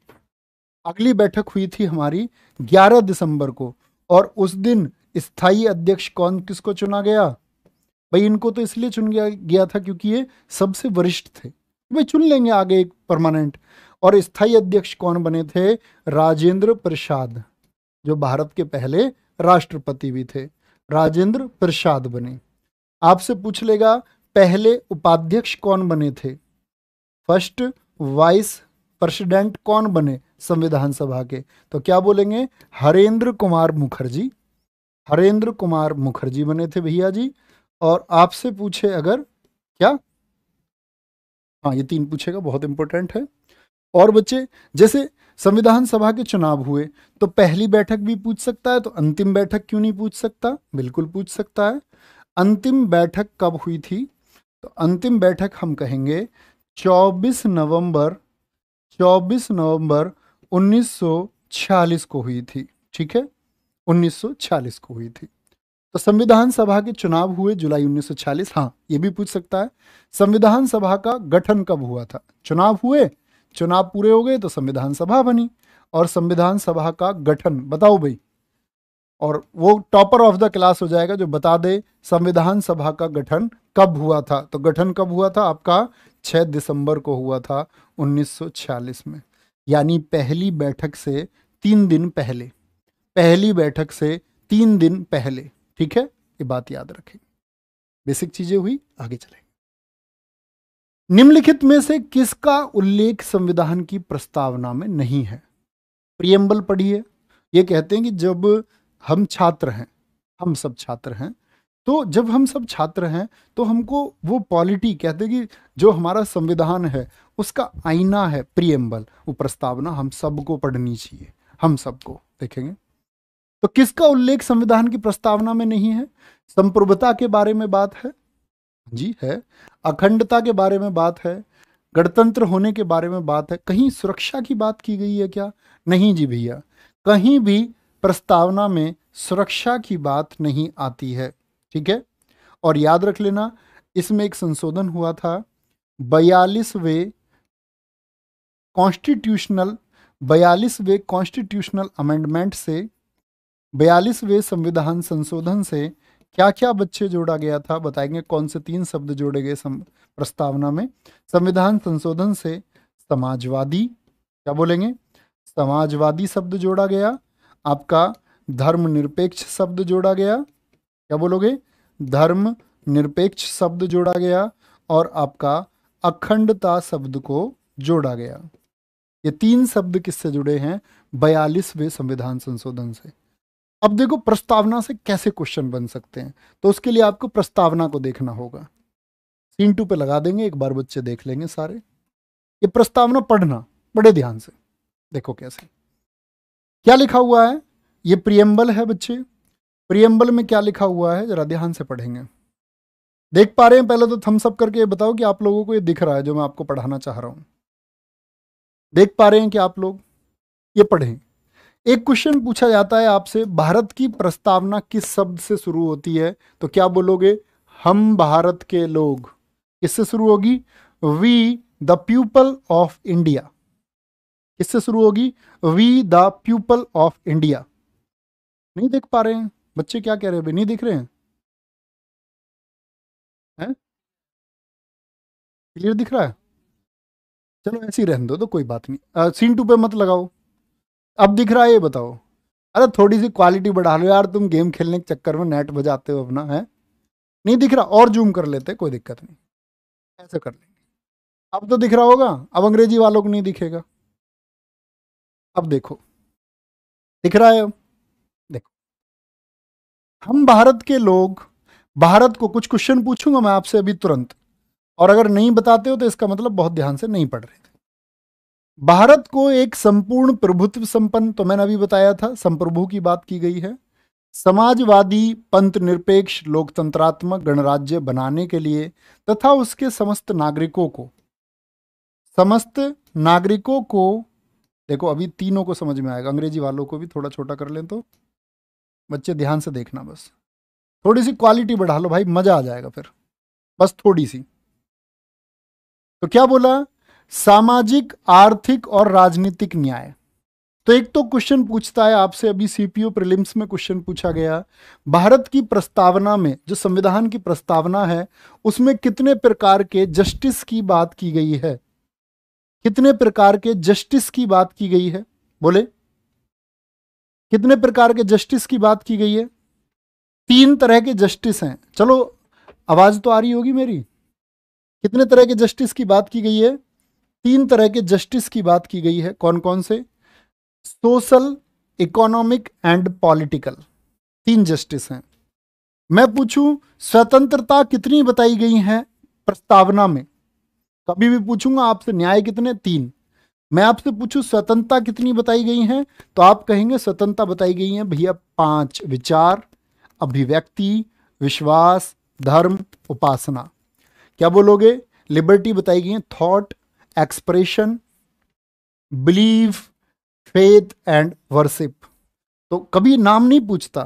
अगली बैठक हुई थी हमारी 11 दिसंबर को और उस दिन स्थाई अध्यक्ष कौन किसको चुना गया भाई इनको तो इसलिए चुन गया गया था क्योंकि ये सबसे वरिष्ठ थे भाई चुन लेंगे आगे एक परमानेंट और स्थाई अध्यक्ष कौन बने थे राजेंद्र प्रसाद जो भारत के पहले राष्ट्रपति भी थे राजेंद्र प्रसाद बने आपसे पूछ लेगा पहले उपाध्यक्ष कौन बने थे फर्स्ट वाइस प्रेसिडेंट कौन बने संविधान सभा के तो क्या बोलेंगे हरेंद्र कुमार मुखर्जी हरेंद्र कुमार मुखर्जी बने थे भैया जी और आपसे पूछे अगर क्या हाँ ये तीन पूछेगा बहुत इंपॉर्टेंट है और बच्चे जैसे संविधान सभा के चुनाव हुए तो पहली बैठक भी पूछ सकता है तो अंतिम बैठक क्यों नहीं पूछ सकता बिल्कुल पूछ सकता है अंतिम बैठक कब हुई थी तो अंतिम बैठक हम कहेंगे 24 नवंबर 24 नवंबर 1946 को हुई थी ठीक है 1946 को हुई थी तो संविधान सभा के चुनाव हुए जुलाई 1946 हाँ ये भी पूछ सकता है संविधान सभा का गठन कब हुआ था चुनाव हुए चुनाव पूरे हो गए तो संविधान सभा बनी और संविधान सभा का गठन बताओ भाई और वो टॉपर ऑफ द क्लास हो जाएगा जो बता दे संविधान सभा का गठन कब हुआ था तो गठन कब हुआ था आपका 6 दिसंबर को हुआ था 1946 में यानी पहली बैठक से तीन दिन पहले पहली बैठक से तीन दिन पहले ठीक है ये बात याद रखें बेसिक चीज़ें हुई आगे चले निम्नलिखित में से किसका उल्लेख संविधान की प्रस्तावना में नहीं है प्रियम्बल पढ़िए ये कहते हैं कि जब हम छात्र हैं हम सब छात्र हैं तो जब हम सब छात्र हैं तो हमको वो पॉलिटी कहते हैं कि जो हमारा संविधान है उसका आईना है प्रियम्बल वो प्रस्तावना हम सबको पढ़नी चाहिए हम सबको देखेंगे तो किसका उल्लेख संविधान की प्रस्तावना में नहीं है संप्रभुता के बारे में बात है जी है अखंडता के बारे में बात है गणतंत्र होने के बारे में बात है कहीं सुरक्षा की बात की गई है क्या नहीं जी भैया कहीं भी प्रस्तावना में सुरक्षा की बात नहीं आती है ठीक है और याद रख लेना इसमें एक संशोधन हुआ था बयालीसवे कॉन्स्टिट्यूशनल बयालीसवे कॉन्स्टिट्यूशनल अमेंडमेंट से बयालीसवे संविधान संशोधन से क्या क्या बच्चे जोड़ा गया था बताएंगे कौन से तीन शब्द जोड़े गए प्रस्तावना में संविधान संशोधन से समाजवादी क्या बोलेंगे समाजवादी शब्द जोड़ा गया आपका धर्मनिरपेक्ष शब्द जोड़ा गया क्या बोलोगे धर्म निरपेक्ष शब्द जोड़ा गया और आपका अखंडता शब्द को जोड़ा गया ये तीन शब्द किससे जुड़े हैं बयालीसवें संविधान संशोधन से अब देखो प्रस्तावना से कैसे क्वेश्चन बन सकते हैं तो उसके लिए आपको प्रस्तावना को देखना होगा सीन टू पे लगा देंगे एक बार बच्चे देख लेंगे सारे ये प्रस्तावना पढ़ना बड़े ध्यान से देखो कैसे क्या लिखा हुआ है ये प्रियम्बल है बच्चे प्रियम्बल में क्या लिखा हुआ है जरा ध्यान से पढ़ेंगे देख पा रहे हैं पहले तो थम्सअप करके ये बताओ कि आप लोगों को ये दिख रहा है जो मैं आपको पढ़ाना चाह रहा हूं देख पा रहे हैं कि आप लोग ये पढ़ें एक क्वेश्चन पूछा जाता है आपसे भारत की प्रस्तावना किस शब्द से शुरू होती है तो क्या बोलोगे हम भारत के लोग किससे शुरू होगी we the people of India किससे शुरू होगी we the people of India नहीं देख पा रहे हैं बच्चे क्या कह रहे हैं नहीं देख रहे हैं है? क्लियर दिख रहा है चलो ऐसे ही रहने दो तो कोई बात नहीं आ, सीन टू पे मत लगाओ अब दिख रहा है ये बताओ अरे थोड़ी सी क्वालिटी बढ़ा लो यार तुम गेम खेलने के चक्कर में नेट बजाते हो अपना है नहीं दिख रहा और जूम कर लेते कोई दिक्कत नहीं ऐसे कर लेंगे अब तो दिख रहा होगा अब अंग्रेजी वालों को नहीं दिखेगा अब देखो दिख रहा है अब देखो हम भारत के लोग भारत को कुछ क्वेश्चन पूछूंगा मैं आपसे अभी तुरंत और अगर नहीं बताते हो तो इसका मतलब बहुत ध्यान से नहीं पढ़ रहे थे भारत को एक संपूर्ण प्रभुत्व संपन्न तो मैंने अभी बताया था संप्रभु की बात की गई है समाजवादी पंथ निरपेक्ष लोकतंत्रात्मक गणराज्य बनाने के लिए तथा उसके समस्त नागरिकों को समस्त नागरिकों को देखो अभी तीनों को समझ में आएगा अंग्रेजी वालों को भी थोड़ा छोटा कर लें तो बच्चे ध्यान से देखना बस थोड़ी सी क्वालिटी बढ़ा लो भाई मजा आ जाएगा फिर बस थोड़ी सी तो क्या बोला सामाजिक आर्थिक और राजनीतिक न्याय तो एक तो क्वेश्चन पूछता है आपसे अभी सीपीओ प्रिलिम्स में क्वेश्चन पूछा गया भारत की प्रस्तावना में जो संविधान की प्रस्तावना है उसमें कितने प्रकार के जस्टिस की बात की गई है कितने प्रकार के जस्टिस की बात की गई है बोले कितने प्रकार के जस्टिस की बात की गई है तीन तरह के जस्टिस हैं चलो आवाज तो आ रही होगी मेरी कितने तरह के जस्टिस की बात की गई है तीन तरह के जस्टिस की बात की गई है कौन कौन से सोशल इकोनॉमिक एंड पॉलिटिकल तीन जस्टिस हैं मैं पूछूं स्वतंत्रता कितनी बताई गई है प्रस्तावना में कभी भी पूछूंगा आपसे न्याय कितने तीन मैं आपसे पूछूं स्वतंत्रता कितनी बताई गई है तो आप कहेंगे स्वतंत्रता बताई गई है भैया पांच विचार अभिव्यक्ति विश्वास धर्म उपासना क्या बोलोगे लिबर्टी बताई गई है thought expression believe faith and worship तो कभी नाम नहीं पूछता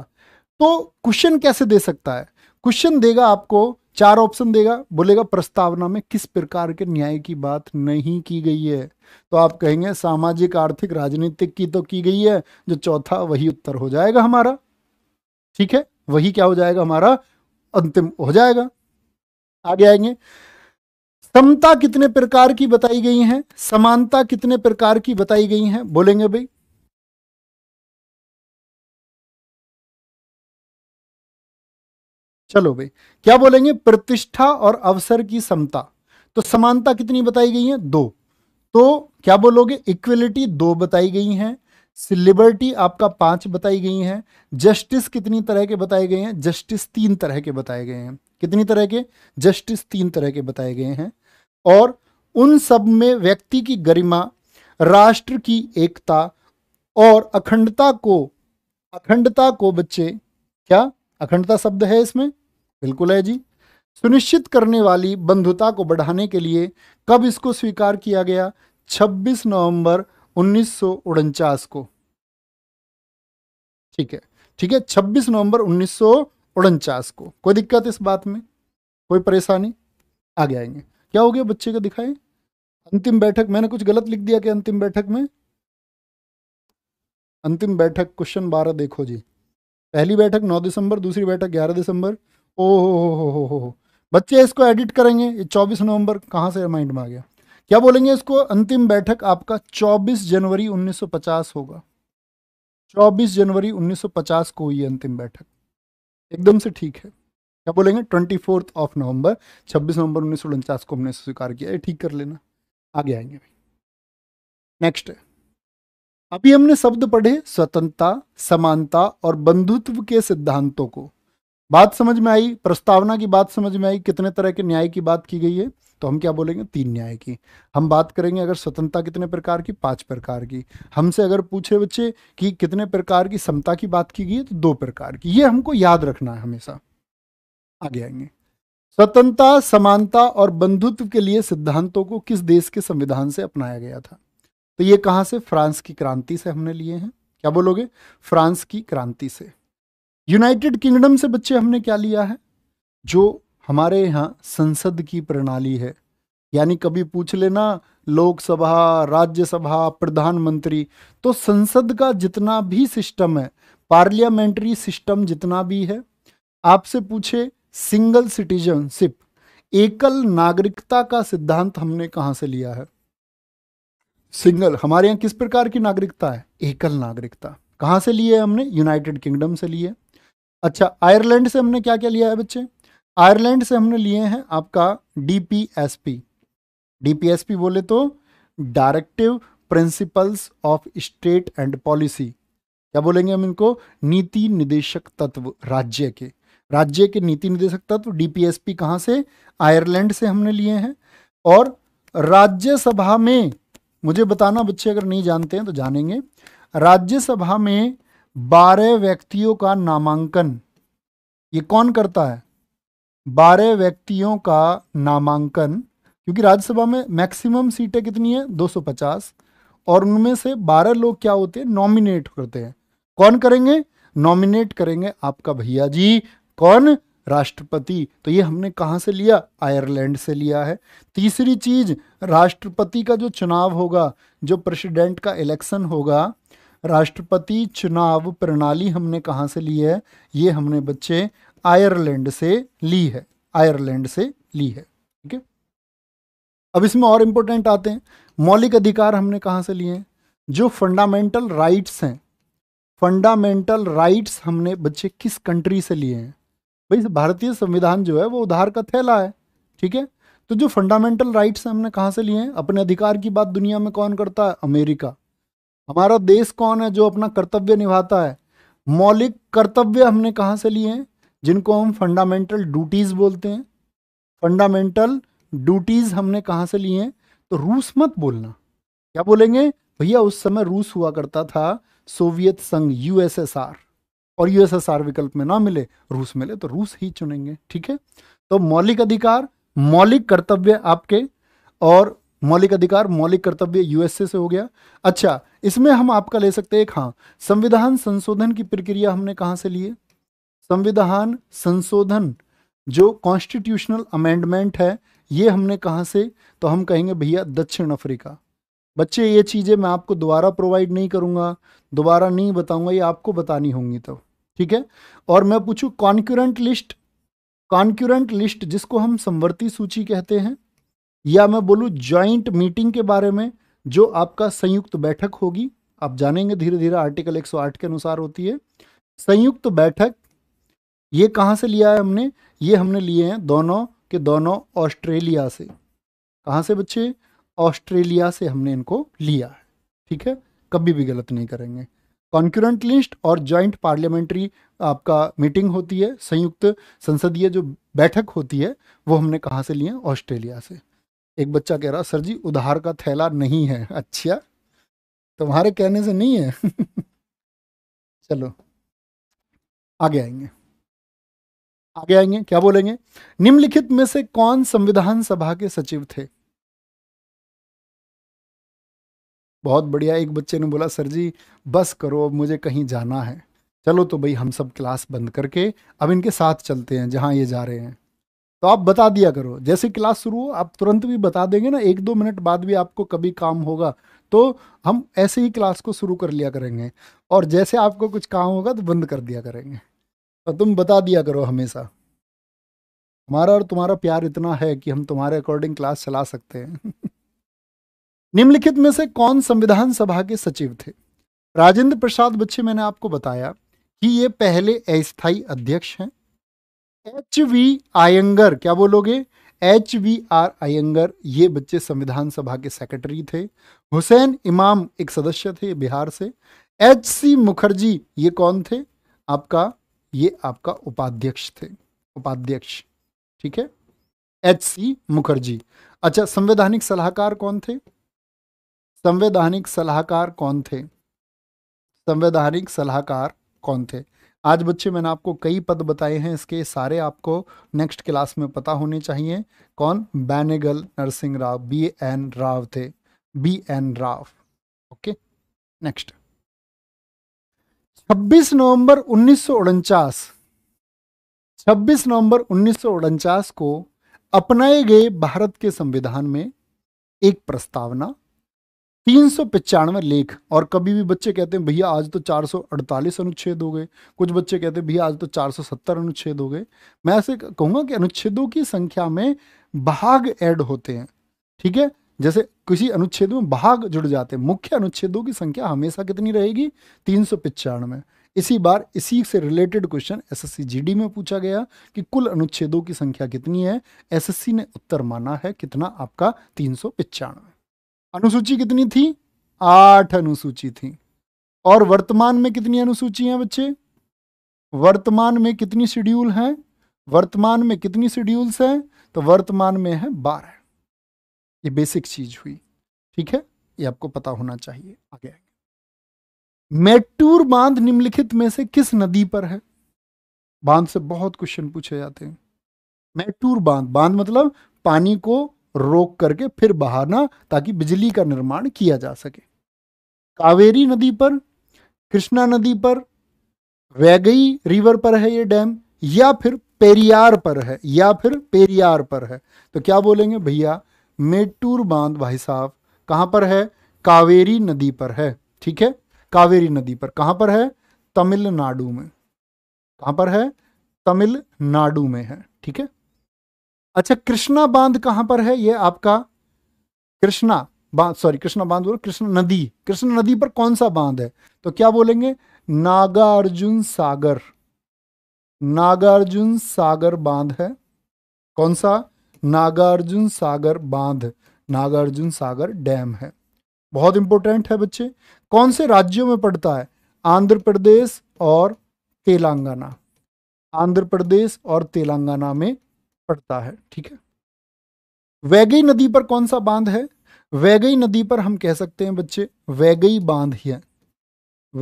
तो क्वेश्चन कैसे दे सकता है क्वेश्चन देगा आपको चार ऑप्शन देगा बोलेगा प्रस्तावना में किस प्रकार के न्याय की बात नहीं की गई है तो आप कहेंगे सामाजिक आर्थिक राजनीतिक की तो की गई है जो चौथा वही उत्तर हो जाएगा हमारा ठीक है वही क्या हो जाएगा हमारा अंतिम हो जाएगा आगे आएंगे समता कितने प्रकार की बताई गई है समानता कितने प्रकार की बताई गई है बोलेंगे भाई चलो भाई क्या बोलेंगे प्रतिष्ठा और अवसर की समता तो समानता कितनी बताई गई है दो तो क्या बोलोगे इक्वलिटी दो बताई गई है लिबर्टी आपका पांच बताई गई है जस्टिस कितनी तरह के बताए गए हैं जस्टिस तीन तरह के बताए गए हैं कितनी तरह के जस्टिस तीन तरह के बताए गए हैं और उन सब में व्यक्ति की गरिमा राष्ट्र की एकता और अखंडता को अखंडता को बच्चे क्या अखंडता शब्द है इसमें बिल्कुल है जी सुनिश्चित करने वाली बंधुता को बढ़ाने के लिए कब इसको स्वीकार किया गया 26 नवंबर उन्नीस को ठीक है ठीक है 26 नवंबर उन्नीस को कोई दिक्कत इस बात में कोई परेशानी आगे आएंगे क्या हो गया बच्चे का दिखाएं अंतिम बैठक मैंने कुछ गलत लिख दिया कि अंतिम बैठक में अंतिम बैठक क्वेश्चन बारह देखो जी पहली बैठक नौ दिसंबर दूसरी बैठक ग्यारह दिसंबर ओ हो हो हो हो हो हो बच्चे इसको एडिट करेंगे ये चौबीस नवंबर कहाँ से माइंड में आ गया क्या बोलेंगे इसको अंतिम बैठक आपका 24 जनवरी 1950 होगा 24 जनवरी 1950 को ये अंतिम बैठक एकदम से ठीक है क्या बोलेंगे ट्वेंटी फोर्थ ऑफ नवंबर छब्बीस नवंबर उन्नीस सौ उनचास को हमने स्वीकार किया है ठीक कर लेना आगे आएंगे नेक्स्ट अभी हमने शब्द पढ़े स्वतंत्रता समानता और बंधुत्व के सिद्धांतों को बात समझ में आई प्रस्तावना की बात समझ में आई कितने तरह के न्याय की बात की गई है तो हम क्या बोलेंगे तीन न्याय की हम बात करेंगे अगर स्वतंत्रता कितने प्रकार की पांच प्रकार की हमसे अगर पूछे बच्चे कि कितने प्रकार की समता की बात की गई है तो दो प्रकार की ये हमको याद रखना है हमेशा आगे आएंगे स्वतंत्रता समानता और बंधुत्व के लिए सिद्धांतों को किस देश के संविधान से अपनाया गया था तो ये कहां से फ्रांस की क्रांति से हमने लिए हैं क्या बोलोगे फ्रांस की क्रांति से यूनाइटेड किंगडम से बच्चे हमने क्या लिया है जो हमारे यहाँ संसद की प्रणाली है यानी कभी पूछ लेना लोकसभा राज्यसभा प्रधानमंत्री तो संसद का जितना भी सिस्टम है पार्लियामेंट्री सिस्टम जितना भी है आपसे पूछे सिंगल सिटीजनशिप एकल नागरिकता का सिद्धांत हमने कहां से लिया है सिंगल हमारे यहां किस प्रकार की नागरिकता है एकल नागरिकता कहां से लिए हमने यूनाइटेड किंगडम से लिए अच्छा आयरलैंड से हमने क्या क्या लिया है बच्चे आयरलैंड से हमने लिए हैं आपका डीपीएसपी डीपीएसपी बोले तो directive principles of state and policy क्या बोलेंगे हम इनको नीति निदेशक तत्व राज्य के राज्य के नीति निदेशक तत्व डीपीएसपी कहाँ से आयरलैंड से हमने लिए हैं और राज्यसभा में मुझे बताना बच्चे अगर नहीं जानते हैं तो जानेंगे राज्यसभा में बारह व्यक्तियों का नामांकन ये कौन करता है बारह व्यक्तियों का नामांकन क्योंकि राज्यसभा में मैक्सिमम सीटें कितनी है 250 और उनमें से 12 लोग क्या होते हैं नॉमिनेट करते हैं कौन करेंगे नॉमिनेट करेंगे आपका भैया जी कौन राष्ट्रपति तो ये हमने कहाँ से लिया आयरलैंड से लिया है तीसरी चीज राष्ट्रपति का जो चुनाव होगा जो प्रेसिडेंट का इलेक्शन होगा राष्ट्रपति चुनाव प्रणाली हमने कहाँ से ली है ये हमने बच्चे आयरलैंड से ली है आयरलैंड से ली है ठीक है अब इसमें और इम्पोर्टेंट आते हैं मौलिक अधिकार हमने कहाँ से लिए हैं जो फंडामेंटल राइट्स हैं फंडामेंटल राइट्स हमने बच्चे किस कंट्री से लिए हैं भाई भारतीय संविधान जो है वो उधार का थैला है ठीक है तो जो फंडामेंटल राइट्स हमने कहाँ से लिए हैं अपने अधिकार की बात दुनिया में कौन करता है अमेरिका हमारा देश कौन है जो अपना कर्तव्य निभाता है मौलिक कर्तव्य हमने कहाँ से लिए हैं जिनको हम फंडामेंटल ड्यूटीज़ बोलते हैं फंडामेंटल ड्यूटीज़ हमने कहाँ से लिए हैं तो रूस मत बोलना क्या बोलेंगे भैया उस समय रूस हुआ करता था सोवियत संघ यूएसएसआर और यूएसएसआर विकल्प में ना मिले रूस मिले तो रूस ही चुनेंगे ठीक है तो मौलिक अधिकार मौलिक कर्तव्य आपके और मौलिक अधिकार मौलिक कर्तव्य यूएसए से हो गया अच्छा इसमें हम आपका ले सकते हैं हाँ संविधान संशोधन की प्रक्रिया हमने कहाँ से लिए संविधान संशोधन जो कॉन्स्टिट्यूशनल अमेंडमेंट है ये हमने कहाँ से तो हम कहेंगे भैया दक्षिण अफ्रीका बच्चे ये चीज़ें मैं आपको दोबारा प्रोवाइड नहीं करूँगा दोबारा नहीं बताऊँगा ये आपको बतानी होंगी तब तो। ठीक है और मैं पूछू कॉन्क्यूरेंट लिस्ट कॉन्क्यूरेंट लिस्ट जिसको हम संवर्ती सूची कहते हैं या मैं बोलूँ ज्वाइंट मीटिंग के बारे में जो आपका संयुक्त बैठक होगी आप जानेंगे धीरे धीरे आर्टिकल 108 के अनुसार होती है संयुक्त बैठक ये कहाँ से लिया है हमने ये हमने लिए हैं दोनों के दोनों ऑस्ट्रेलिया से कहाँ से बच्चे ऑस्ट्रेलिया से हमने इनको लिया है ठीक है कभी भी गलत नहीं करेंगे कॉन्क्यूरेंट लिस्ट और जॉइंट पार्लियामेंट्री आपका मीटिंग होती है संयुक्त संसदीय जो बैठक होती है वो हमने कहाँ से लिए ऑस्ट्रेलिया से एक बच्चा कह रहा सर जी उधार का थैला नहीं है अच्छा तुम्हारे कहने से नहीं है <laughs> चलो आगे आएंगे आगे आएंगे क्या बोलेंगे निम्नलिखित में से कौन संविधान सभा के सचिव थे बहुत बढ़िया एक बच्चे ने बोला सर जी बस करो अब मुझे कहीं जाना है चलो तो भाई हम सब क्लास बंद करके अब इनके साथ चलते हैं जहाँ ये जा रहे हैं तो आप बता दिया करो जैसे क्लास शुरू हो आप तुरंत भी बता देंगे ना एक दो मिनट बाद भी आपको कभी काम होगा तो हम ऐसे ही क्लास को शुरू कर लिया करेंगे और जैसे आपको कुछ काम होगा तो बंद कर दिया करेंगे तो तुम बता दिया करो हमेशा हमारा और तुम्हारा प्यार इतना है कि हम तुम्हारे अकॉर्डिंग क्लास चला सकते हैं <laughs> निम्नलिखित में से कौन संविधान सभा के सचिव थे राजेंद्र प्रसाद बच्चे मैंने आपको बताया कि ये पहले अस्थायी अध्यक्ष हैं एच वी आयंगर क्या बोलोगे एच वी आर आयंगर ये बच्चे संविधान सभा के सेक्रेटरी थे हुसैन इमाम एक सदस्य थे बिहार से एच सी मुखर्जी ये कौन थे आपका ये आपका उपाध्यक्ष थे उपाध्यक्ष ठीक है एच सी मुखर्जी अच्छा संवैधानिक सलाहकार कौन थे संवैधानिक सलाहकार कौन थे संवैधानिक सलाहकार कौन थे आज बच्चे मैंने आपको कई पद बताए हैं इसके सारे आपको नेक्स्ट क्लास में पता होने चाहिए कौन बैनेगल नरसिंह राव बी एन राव थे B N Rao okay next 26 नवंबर उन्नीस 26 नवंबर उन्नीस को अपनाए गए भारत के संविधान में एक प्रस्तावना तीन सौ पचानवे लेख और कभी भी बच्चे कहते हैं भैया आज तो 448 अनुच्छेद हो गए कुछ बच्चे कहते हैं भैया आज तो 470 अनुच्छेद हो गए मैं ऐसे कहूँगा कि अनुच्छेदों की संख्या में भाग ऐड होते हैं ठीक है जैसे किसी अनुच्छेद में भाग जुड़ जाते हैं मुख्य अनुच्छेदों की संख्या हमेशा कितनी रहेगी तीन सौ पचानवे इसी बार इसी से रिलेटेड क्वेश्चन एसएससी जीडी में पूछा गया कि कुल अनुच्छेदों की संख्या कितनी है एसएससी ने उत्तर माना है कितना आपका तीन सौ पचानवे अनुसूची कितनी थी आठ अनुसूची थी और वर्तमान में कितनी अनुसूची हैं बच्चे वर्तमान में कितनी शेड्यूल हैं वर्तमान में कितनी शेड्यूल्स हैं तो वर्तमान में है बारह ये बेसिक चीज हुई ठीक है ये आपको पता होना चाहिए आगे आगे मैटूर बांध निम्नलिखित में से किस नदी पर है बांध से बहुत क्वेश्चन पूछे जाते हैं मैटूर बांध बांध मतलब पानी को रोक करके फिर बहाना ताकि बिजली का निर्माण किया जा सके कावेरी नदी पर कृष्णा नदी पर वैगई रिवर पर है ये डैम या फिर पेरियार पर है या फिर पेरियार पर है तो क्या बोलेंगे भैया मेटूर बांध भाई साहब कहां पर है कावेरी नदी पर है ठीक है कावेरी नदी पर कहां पर है तमिलनाडु में कहां पर है तमिलनाडु में है ठीक है अच्छा कृष्णा बांध कहां पर है ये आपका कृष्णा बांध सॉरी कृष्णा बांध बोल कृष्णा नदी कृष्णा नदी पर कौन सा बांध है तो क्या बोलेंगे नागार्जुन सागर नागार्जुन सागर बांध है कौन सा नागार्जुन सागर बांध नागार्जुन सागर डैम है बहुत इंपॉर्टेंट है बच्चे कौन से राज्यों में पड़ता है आंध्र प्रदेश और तेलंगाना आंध्र प्रदेश और तेलंगाना में पड़ता है ठीक है वैगई नदी पर कौन सा बांध है वैगई नदी पर हम कह सकते हैं बच्चे वैगई बांध ही है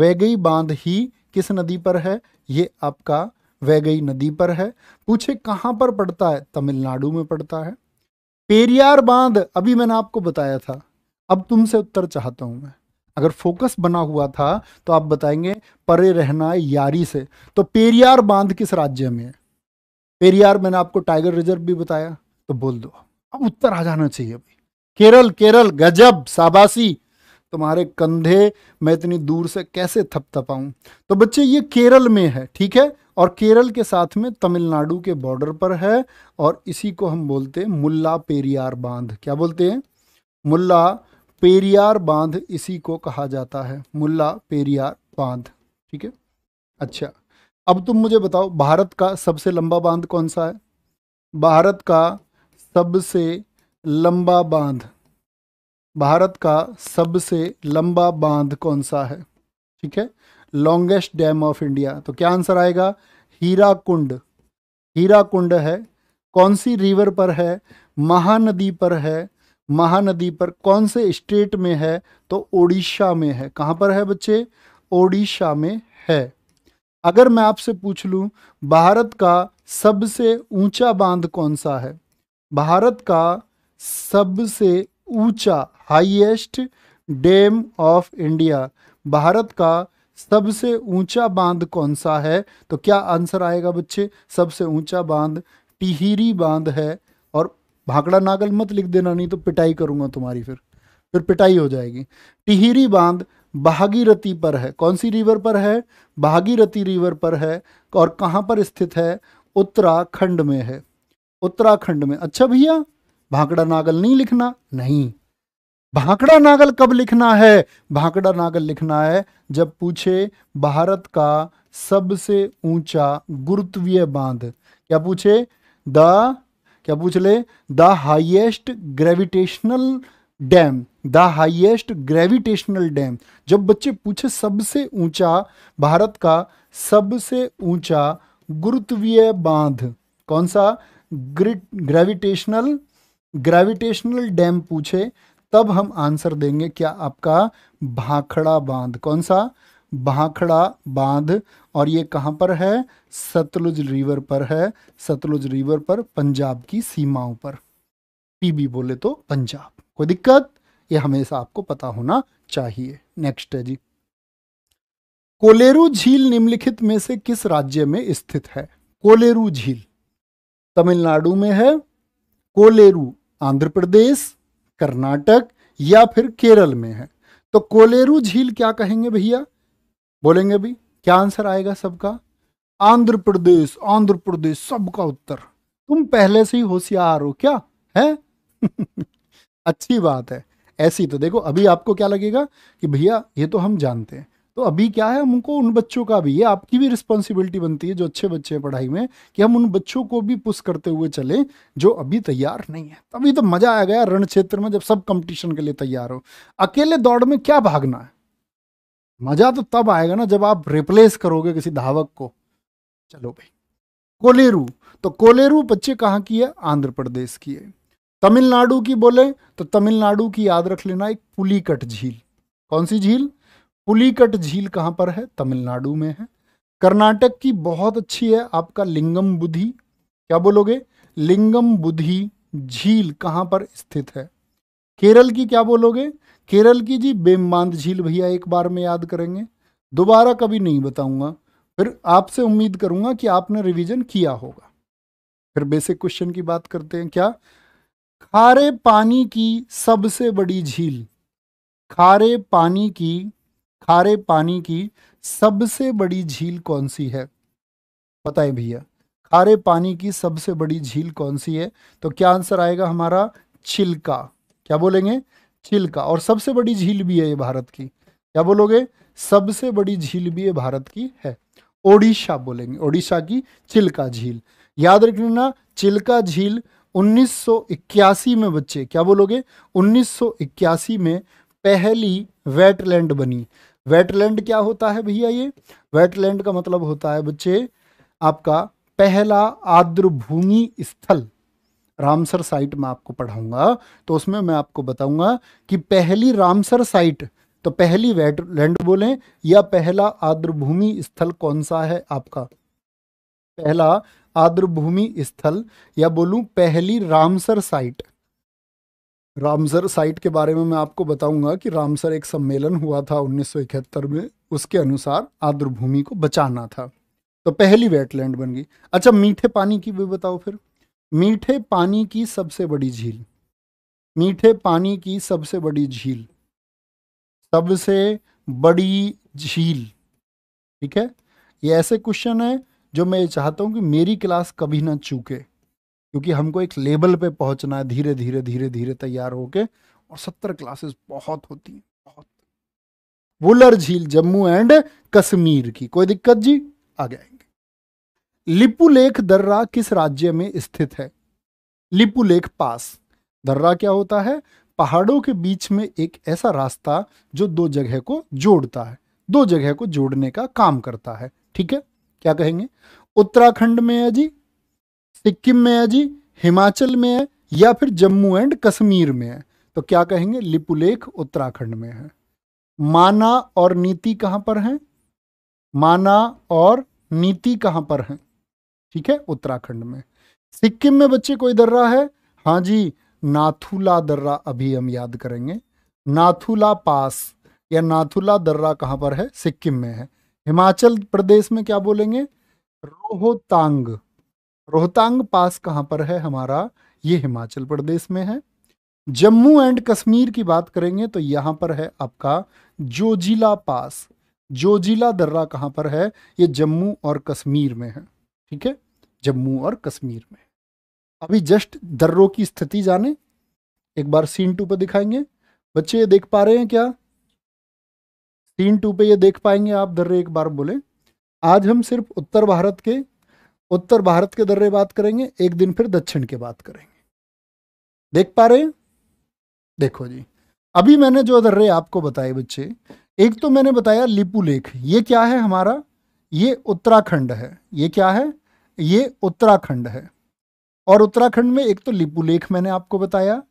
वैगई बांध ही किस नदी पर है ये आपका वैगई नदी पर है पूछे कहां पर पड़ता है तमिलनाडु में पड़ता है पेरियार बांध अभी मैंने आपको बताया था अब तुमसे उत्तर चाहता हूं मैं अगर फोकस बना हुआ था तो आप बताएंगे परे रहना है यारी से तो पेरियार बांध किस राज्य में है पेरियार मैंने आपको टाइगर रिजर्व भी बताया तो बोल दो अब उत्तर आ जाना चाहिए अभी केरल केरल गजब साबासी तुम्हारे कंधे मैं इतनी दूर से कैसे थपथपाऊं तो बच्चे ये केरल में है ठीक है और केरल के साथ में तमिलनाडु के बॉर्डर पर है और इसी को हम बोलते हैं मुल्ला पेरियार बांध क्या बोलते हैं मुल्ला पेरियार बांध इसी को कहा जाता है मुल्ला पेरियार बांध ठीक है अच्छा अब तुम मुझे बताओ भारत का सबसे लंबा बांध कौन सा है भारत का सबसे लंबा बांध भारत का सबसे लंबा बांध कौन सा है ठीक है लॉन्गेस्ट डैम ऑफ इंडिया तो क्या आंसर आएगा हीरा कुंड हीरा कुंड है कौन सी रिवर पर है महानदी पर है महानदी पर कौन से स्टेट में है तो ओडिशा में है कहाँ पर है बच्चे ओडिशा में है अगर मैं आपसे पूछ लूं भारत का सबसे ऊंचा बांध कौन सा है भारत का सबसे ऊंचा हाईएस्ट डैम ऑफ इंडिया भारत का सबसे ऊंचा बांध कौन सा है तो क्या आंसर आएगा बच्चे सबसे ऊंचा बांध टिहरी बांध है और भाकड़ा नागल मत लिख देना नहीं तो पिटाई करूंगा तुम्हारी फिर फिर पिटाई हो जाएगी टिहरी बांध भागीरथी पर है कौन सी रिवर पर है भागीरथी रिवर पर है और कहाँ पर स्थित है उत्तराखंड में है उत्तराखंड में अच्छा भैया भाकड़ा नागल नहीं लिखना नहीं भाकड़ा नागल कब लिखना है भाकड़ा नागल लिखना है जब पूछे भारत का सबसे ऊंचा गुरुत्वीय बांध क्या पूछे द क्या पूछ ले the highest gravitational dam the highest gravitational dam जब बच्चे पूछे सबसे ऊंचा भारत का सबसे ऊंचा गुरुत्वीय बांध कौन सा ग्रेविटेशनल ग्रेविटेशनल डैम पूछे तब हम आंसर देंगे क्या आपका भाखड़ा बांध कौन सा भाखड़ा बांध और ये कहाँ पर है सतलुज रिवर पर है सतलुज रिवर पर पंजाब की सीमाओं पर पीबी बोले तो पंजाब कोई दिक्कत ये हमेशा आपको पता होना चाहिए नेक्स्ट है जी कोलेरू झील निम्नलिखित में से किस राज्य में स्थित है कोलेरू झील तमिलनाडु में है कोलेरू आंध्र प्रदेश कर्नाटक या फिर केरल में है तो कोलेरू झील क्या कहेंगे भैया बोलेंगे भी क्या आंसर आएगा सबका आंध्र प्रदेश आंध्र प्रदेश सबका उत्तर तुम पहले से ही होशियार हो क्या है <laughs> अच्छी बात है ऐसी तो देखो अभी आपको क्या लगेगा कि भैया ये तो हम जानते हैं तो अभी क्या है हमको उन बच्चों का भी ये आपकी भी रिस्पॉन्सिबिलिटी बनती है जो अच्छे बच्चे हैं पढ़ाई में कि हम उन बच्चों को भी पुश करते हुए चले जो अभी तैयार नहीं है तभी तो मजा आ गया रण क्षेत्र में जब सब कंपटीशन के लिए तैयार हो अकेले दौड़ में क्या भागना है मजा तो तब आएगा ना जब आप रिप्लेस करोगे किसी धावक को चलो भाई कोलेरू तो कोलेरू बच्चे कहाँ की है आंध्र प्रदेश की है तमिलनाडु की बोले तो तमिलनाडु की याद रख लेना एक पुलीकट झील कौन सी झील पुलीकट झील कहाँ पर है तमिलनाडु में है कर्नाटक की बहुत अच्छी है आपका लिंगम बुद्धि क्या बोलोगे लिंगम बुद्धि झील कहाँ पर स्थित है केरल की क्या बोलोगे केरल की जी बेमबांद झील भैया एक बार में याद करेंगे दोबारा कभी नहीं बताऊंगा फिर आपसे उम्मीद करूंगा कि आपने रिवीजन किया होगा फिर बेसिक क्वेश्चन की बात करते हैं क्या खारे पानी की सबसे बड़ी झील खारे पानी की खारे पानी की सबसे बड़ी झील कौन सी है बताए भैया खारे पानी की सबसे बड़ी झील कौन सी है तो क्या आंसर आएगा हमारा छिलका क्या बोलेंगे चिल्का और सबसे बड़ी झील भी है ये भारत की क्या बोलोगे सबसे बड़ी झील भी ये भारत की है ओडिशा बोलेंगे ओडिशा की चिल्का झील याद रखना चिल्का झील 1981 में बच्चे क्या बोलोगे 1981 में पहली वेटलैंड बनी वेटलैंड क्या होता है भैया ये वेटलैंड का मतलब होता है बच्चे आपका पहला आर्द्र भूमि स्थल रामसर साइट में आपको पढ़ाऊंगा तो उसमें मैं आपको बताऊंगा कि पहली रामसर साइट तो पहली वेटलैंड बोले या पहला आर्द्र भूमि स्थल कौन सा है आपका पहला आर्द्रभूमि स्थल या बोलू पहली रामसर साइट रामसर साइट के बारे में मैं आपको बताऊंगा कि रामसर एक सम्मेलन हुआ था उन्नीस में उसके अनुसार आर्द्रभूमि को बचाना था तो पहली वेटलैंड बन गई अच्छा मीठे पानी की भी बताओ फिर मीठे पानी की सबसे बड़ी झील मीठे पानी की सबसे बड़ी झील सबसे बड़ी झील ठीक है ये ऐसे क्वेश्चन है जो मैं ये चाहता हूँ कि मेरी क्लास कभी ना चूके क्योंकि हमको एक लेवल पे पहुँचना है धीरे धीरे धीरे धीरे तैयार होके और सत्तर क्लासेस बहुत होती हैं बहुत वुलर झील जम्मू एंड कश्मीर की कोई दिक्कत जी आ जाएंगे लिपुलेख दर्रा किस राज्य में स्थित है लिपुलेख पास दर्रा क्या होता है पहाड़ों के बीच में एक ऐसा रास्ता जो दो जगह को जोड़ता है दो जगह को जोड़ने का काम करता है ठीक है क्या कहेंगे उत्तराखंड में है जी सिक्किम में है जी हिमाचल में है या फिर जम्मू एंड कश्मीर में है तो क्या कहेंगे लिपुलेख उत्तराखंड में है माना और नीति कहां पर है माना और नीति कहां पर है ठीक है उत्तराखंड में सिक्किम में बच्चे कोई दर्रा है हाँ जी नाथुला दर्रा अभी हम याद करेंगे नाथुला पास या नाथुला दर्रा कहां पर है सिक्किम में है हिमाचल प्रदेश में क्या बोलेंगे रोहतांग रोहतांग पास कहाँ पर है हमारा ये हिमाचल प्रदेश में है जम्मू एंड कश्मीर की बात करेंगे तो यहां पर है आपका जोजिला पास जोजिला दर्रा कहां पर है ये जम्मू और कश्मीर में है ठीक है जम्मू और कश्मीर में अभी जस्ट दर्रों की स्थिति जाने एक बार सीन टू पर दिखाएंगे बच्चे ये देख पा रहे हैं क्या सीन टू पे ये देख पाएंगे आप दर्रे एक बार बोले आज हम सिर्फ उत्तर भारत के उत्तर भारत के दर्रे बात करेंगे एक दिन फिर दक्षिण के बात करेंगे देख पा रहे हैं देखो जी अभी मैंने जो दर्रे आपको बताए बच्चे एक तो मैंने बताया लिपू लेख ये क्या है हमारा ये उत्तराखंड है ये क्या है ये उत्तराखंड है और उत्तराखंड में एक तो लिपू लेख मैंने आपको बताया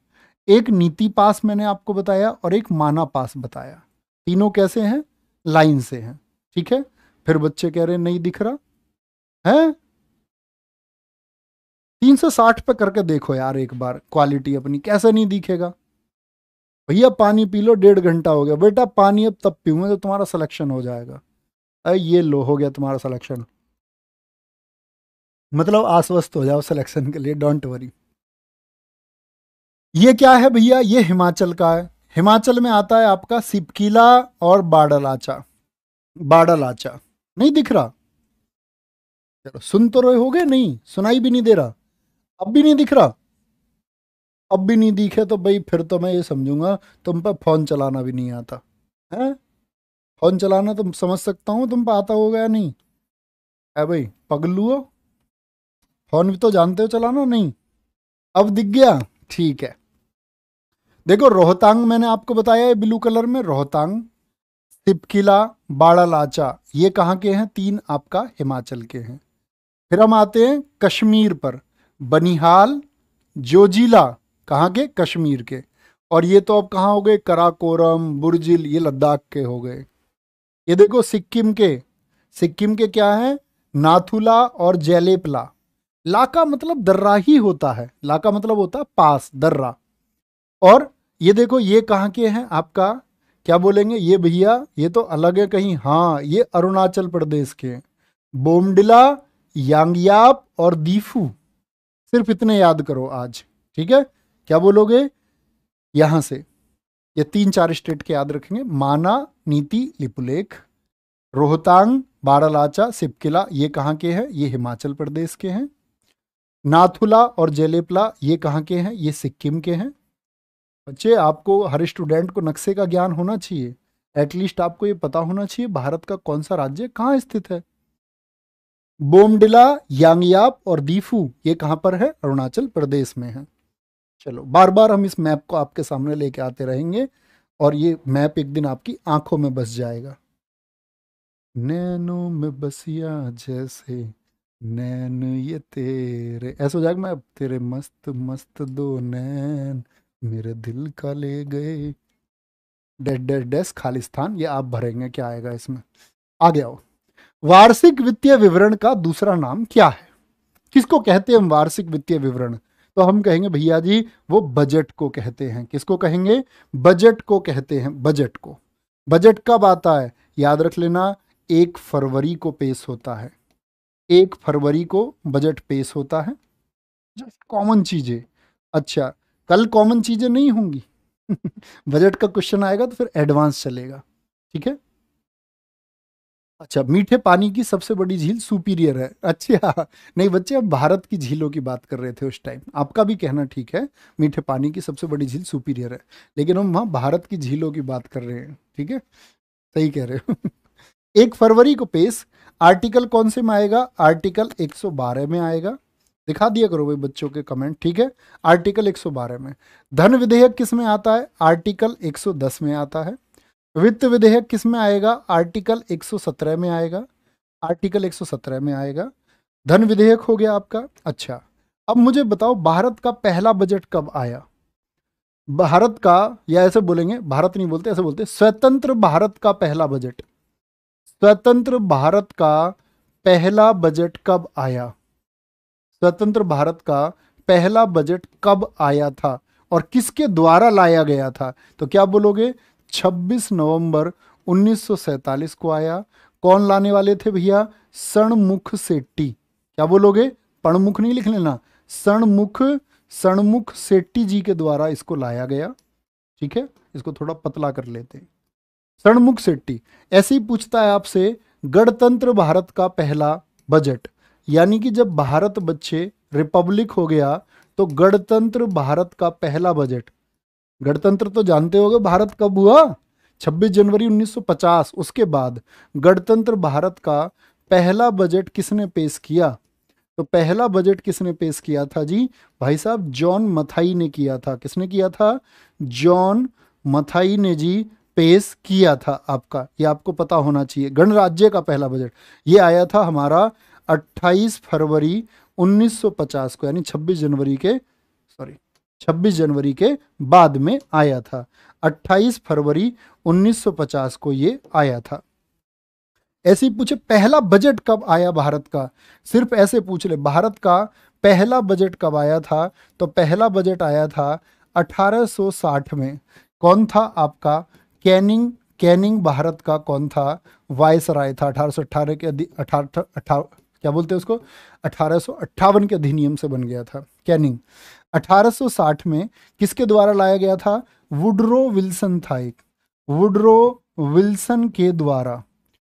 एक नीति पास मैंने आपको बताया और एक माना पास बताया तीनों कैसे हैं लाइन से हैं ठीक है फिर बच्चे कह रहे नहीं दिख रहा है तीन सौ साठ पे करके देखो यार एक बार क्वालिटी अपनी कैसे नहीं दिखेगा भैया पानी पी लो डेढ़ घंटा हो गया बेटा पानी अब तब पीऊंगा तो तुम्हारा सिलेक्शन हो जाएगा अरे ये लो हो गया तुम्हारा सिलेक्शन मतलब आश्वस्त हो जाओ सिलेक्शन के लिए डोंट वरी ये क्या है भैया ये हिमाचल का है हिमाचल में आता है आपका सिपकीला और बाडलाचा बाडलाचा नहीं दिख रहा चलो सुन तो रहे हो गए नहीं सुनाई भी नहीं दे रहा अब भी नहीं दिख रहा अब भी नहीं दिखे तो भाई फिर तो मैं ये समझूंगा तुम पर फोन चलाना भी नहीं आता है फोन चलाना तुम तो समझ सकता हूँ तुम पर आता होगा या नहीं है भाई पगलू हो फोन भी तो जानते हो चलाना नहीं अब दिख गया ठीक है देखो रोहतांग मैंने आपको बताया है ब्लू कलर में रोहतांग सिपकिला बाड़ा लाचा ये कहाँ के हैं तीन आपका हिमाचल के हैं फिर हम आते हैं कश्मीर पर बनिहाल जोजिला कहाँ के कश्मीर के और ये तो अब कहाँ हो गए कराकोरम बुरजिल ये लद्दाख के हो गए ये देखो सिक्किम के सिक्किम के क्या हैं नाथुला और जैलेपला लाका मतलब दर्रा ही होता है लाका मतलब होता है पास दर्रा और ये देखो ये कहाँ के हैं आपका क्या बोलेंगे ये भैया ये तो अलग है कहीं हाँ ये अरुणाचल प्रदेश के बोमडिला यांगयाप और दीफू सिर्फ इतने याद करो आज ठीक है क्या बोलोगे यहां से ये तीन चार स्टेट के याद रखेंगे माना नीति लिपुलेख रोहतांग बारालाचा सिपकिला ये कहाँ के हैं ये हिमाचल प्रदेश के हैं नाथुला और जेलेपला ये कहाँ के हैं ये सिक्किम के हैं बच्चे आपको हर स्टूडेंट को नक्शे का ज्ञान होना चाहिए एटलीस्ट आपको ये पता होना चाहिए भारत का कौन सा राज्य कहाँ स्थित है बोमडिला यांगयाप और दीफू ये कहाँ पर है अरुणाचल प्रदेश में है चलो बार बार हम इस मैप को आपके सामने लेके आते रहेंगे और ये मैप एक दिन आपकी आंखों में बस जाएगा नैनो में बसिया जैसे नैन ये तेरे ऐसा हो जाएगा मैं तेरे मस्त मस्त दो नैन मेरे दिल का ले गए डेड डेड डेस खालिस्तान ये आप भरेंगे क्या आएगा इसमें आ गया हो वार्षिक वित्तीय विवरण का दूसरा नाम क्या है किसको कहते हैं वार्षिक वित्तीय विवरण तो हम कहेंगे भैया जी वो बजट को कहते हैं किसको कहेंगे बजट को कहते हैं बजट को बजट कब आता है याद रख लेना एक फरवरी को पेश होता है एक फरवरी को बजट पेश होता है जस्ट कॉमन चीज़ें अच्छा कल कॉमन चीज़ें नहीं होंगी बजट <laughs> का क्वेश्चन आएगा तो फिर एडवांस चलेगा ठीक है अच्छा मीठे पानी की सबसे बड़ी झील सुपीरियर है अच्छा नहीं बच्चे आप भारत की झीलों की बात कर रहे थे उस टाइम आपका भी कहना ठीक है मीठे पानी की सबसे बड़ी झील सुपीरियर है लेकिन हम वहाँ भारत की झीलों की बात कर रहे हैं ठीक है सही कह रहे हो <laughs> एक फरवरी को पेश आर्टिकल कौन से में आएगा आर्टिकल 112 में आएगा दिखा दिया करो भाई बच्चों के कमेंट ठीक है आर्टिकल 112 में धन विधेयक किस में आता है आर्टिकल 110 में आता है वित्त विधेयक किस में आएगा आर्टिकल 117 में आएगा आर्टिकल 117 में आएगा धन विधेयक हो गया आपका अच्छा अब मुझे बताओ भारत का पहला बजट कब आया भारत का या ऐसे बोलेंगे भारत नहीं बोलते ऐसे बोलते स्वतंत्र भारत का पहला बजट स्वतंत्र भारत का पहला बजट कब आया स्वतंत्र भारत का पहला बजट कब आया था और किसके द्वारा लाया गया था तो क्या बोलोगे 26 नवंबर 1947 को आया कौन लाने वाले थे भैया सणमुख सेट्टी क्या बोलोगे पणमुख नहीं लिख लेना सणमुख सणमुख सेट्टी जी के द्वारा इसको लाया गया ठीक है इसको थोड़ा पतला कर लेते हैं सणमुख सेट्टी ऐसे ही पूछता है आपसे गणतंत्र भारत का पहला बजट यानी कि जब भारत बच्चे रिपब्लिक हो गया तो गणतंत्र भारत का पहला बजट गणतंत्र तो जानते हो भारत कब हुआ 26 जनवरी 1950 उसके बाद गणतंत्र भारत का पहला बजट किसने पेश किया तो पहला बजट किसने पेश किया था जी भाई साहब जॉन मथाई ने किया था किसने किया था जॉन मथाई ने जी पेश किया था आपका ये आपको पता होना चाहिए गणराज्य का पहला बजट ये आया था हमारा 28 फरवरी 1950 को यानी 26 जनवरी के सॉरी 26 जनवरी के बाद में आया था 28 फरवरी 1950 को ये आया था ऐसे पूछे पहला बजट कब आया भारत का सिर्फ ऐसे पूछ ले भारत का पहला बजट कब आया था तो पहला बजट आया था 1860 में कौन था आपका कैनिंग कैनिंग भारत का कौन था वायसराय था अठारह अठारह के अठारह क्या बोलते हैं उसको अठारह के अधिनियम से बन गया था कैनिंग 1860 में किसके द्वारा लाया गया था वुडरो विल्सन था एक वुडरो विल्सन के द्वारा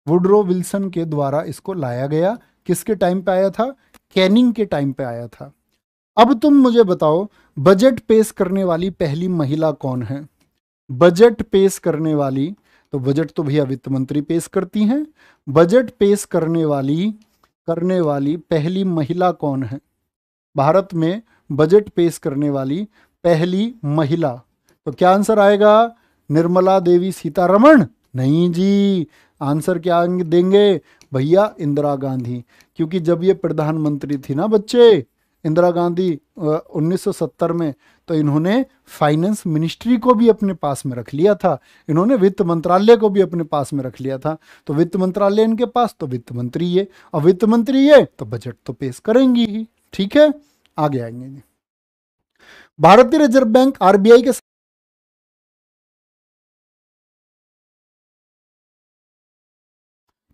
वुडरो विल्सन के द्वारा इसको लाया गया किसके टाइम पे आया था कैनिंग के टाइम पे आया था अब तुम मुझे बताओ बजट पेश करने वाली पहली महिला कौन है बजट पेश करने वाली तो बजट तो भैया वित्त मंत्री पेश करती हैं बजट पेश करने वाली करने वाली पहली महिला कौन है भारत में बजट पेश करने वाली पहली महिला तो क्या आंसर आएगा निर्मला देवी सीतारमण नहीं जी आंसर क्या देंगे भैया इंदिरा गांधी क्योंकि जब ये प्रधानमंत्री थी ना बच्चे इंदिरा गांधी 1970 में तो इन्होंने फाइनेंस मिनिस्ट्री को भी अपने पास में रख लिया था इन्होंने वित्त मंत्रालय को भी अपने पास में रख लिया था तो वित्त मंत्रालय इनके पास तो वित्त मंत्री ये और वित्त मंत्री ये तो बजट तो पेश करेंगी ही ठीक है आगे आएंगे जी भारतीय रिजर्व बैंक आरबीआई के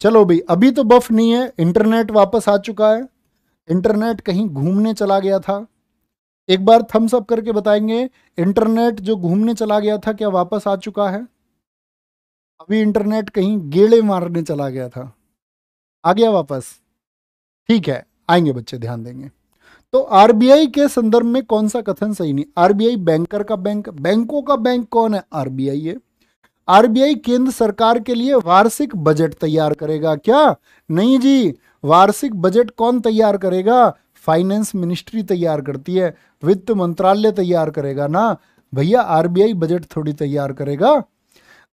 चलो भाई अभी तो बफ नहीं है इंटरनेट वापस आ चुका है इंटरनेट कहीं घूमने चला गया था एक बार थम्स अप करके बताएंगे इंटरनेट जो घूमने चला गया था क्या वापस आ चुका है अभी इंटरनेट कहीं गेड़े मारने चला गया था आ गया वापस ठीक है आएंगे बच्चे ध्यान देंगे तो आरबीआई के संदर्भ में कौन सा कथन सही नहीं आरबीआई बैंकर का बैंक बैंकों का बैंक कौन है आरबीआई है आरबीआई केंद्र सरकार के लिए वार्षिक बजट तैयार करेगा क्या नहीं जी वार्षिक बजट कौन तैयार करेगा फाइनेंस मिनिस्ट्री तैयार करती है वित्त मंत्रालय तैयार करेगा ना भैया आरबीआई बजट थोड़ी तैयार करेगा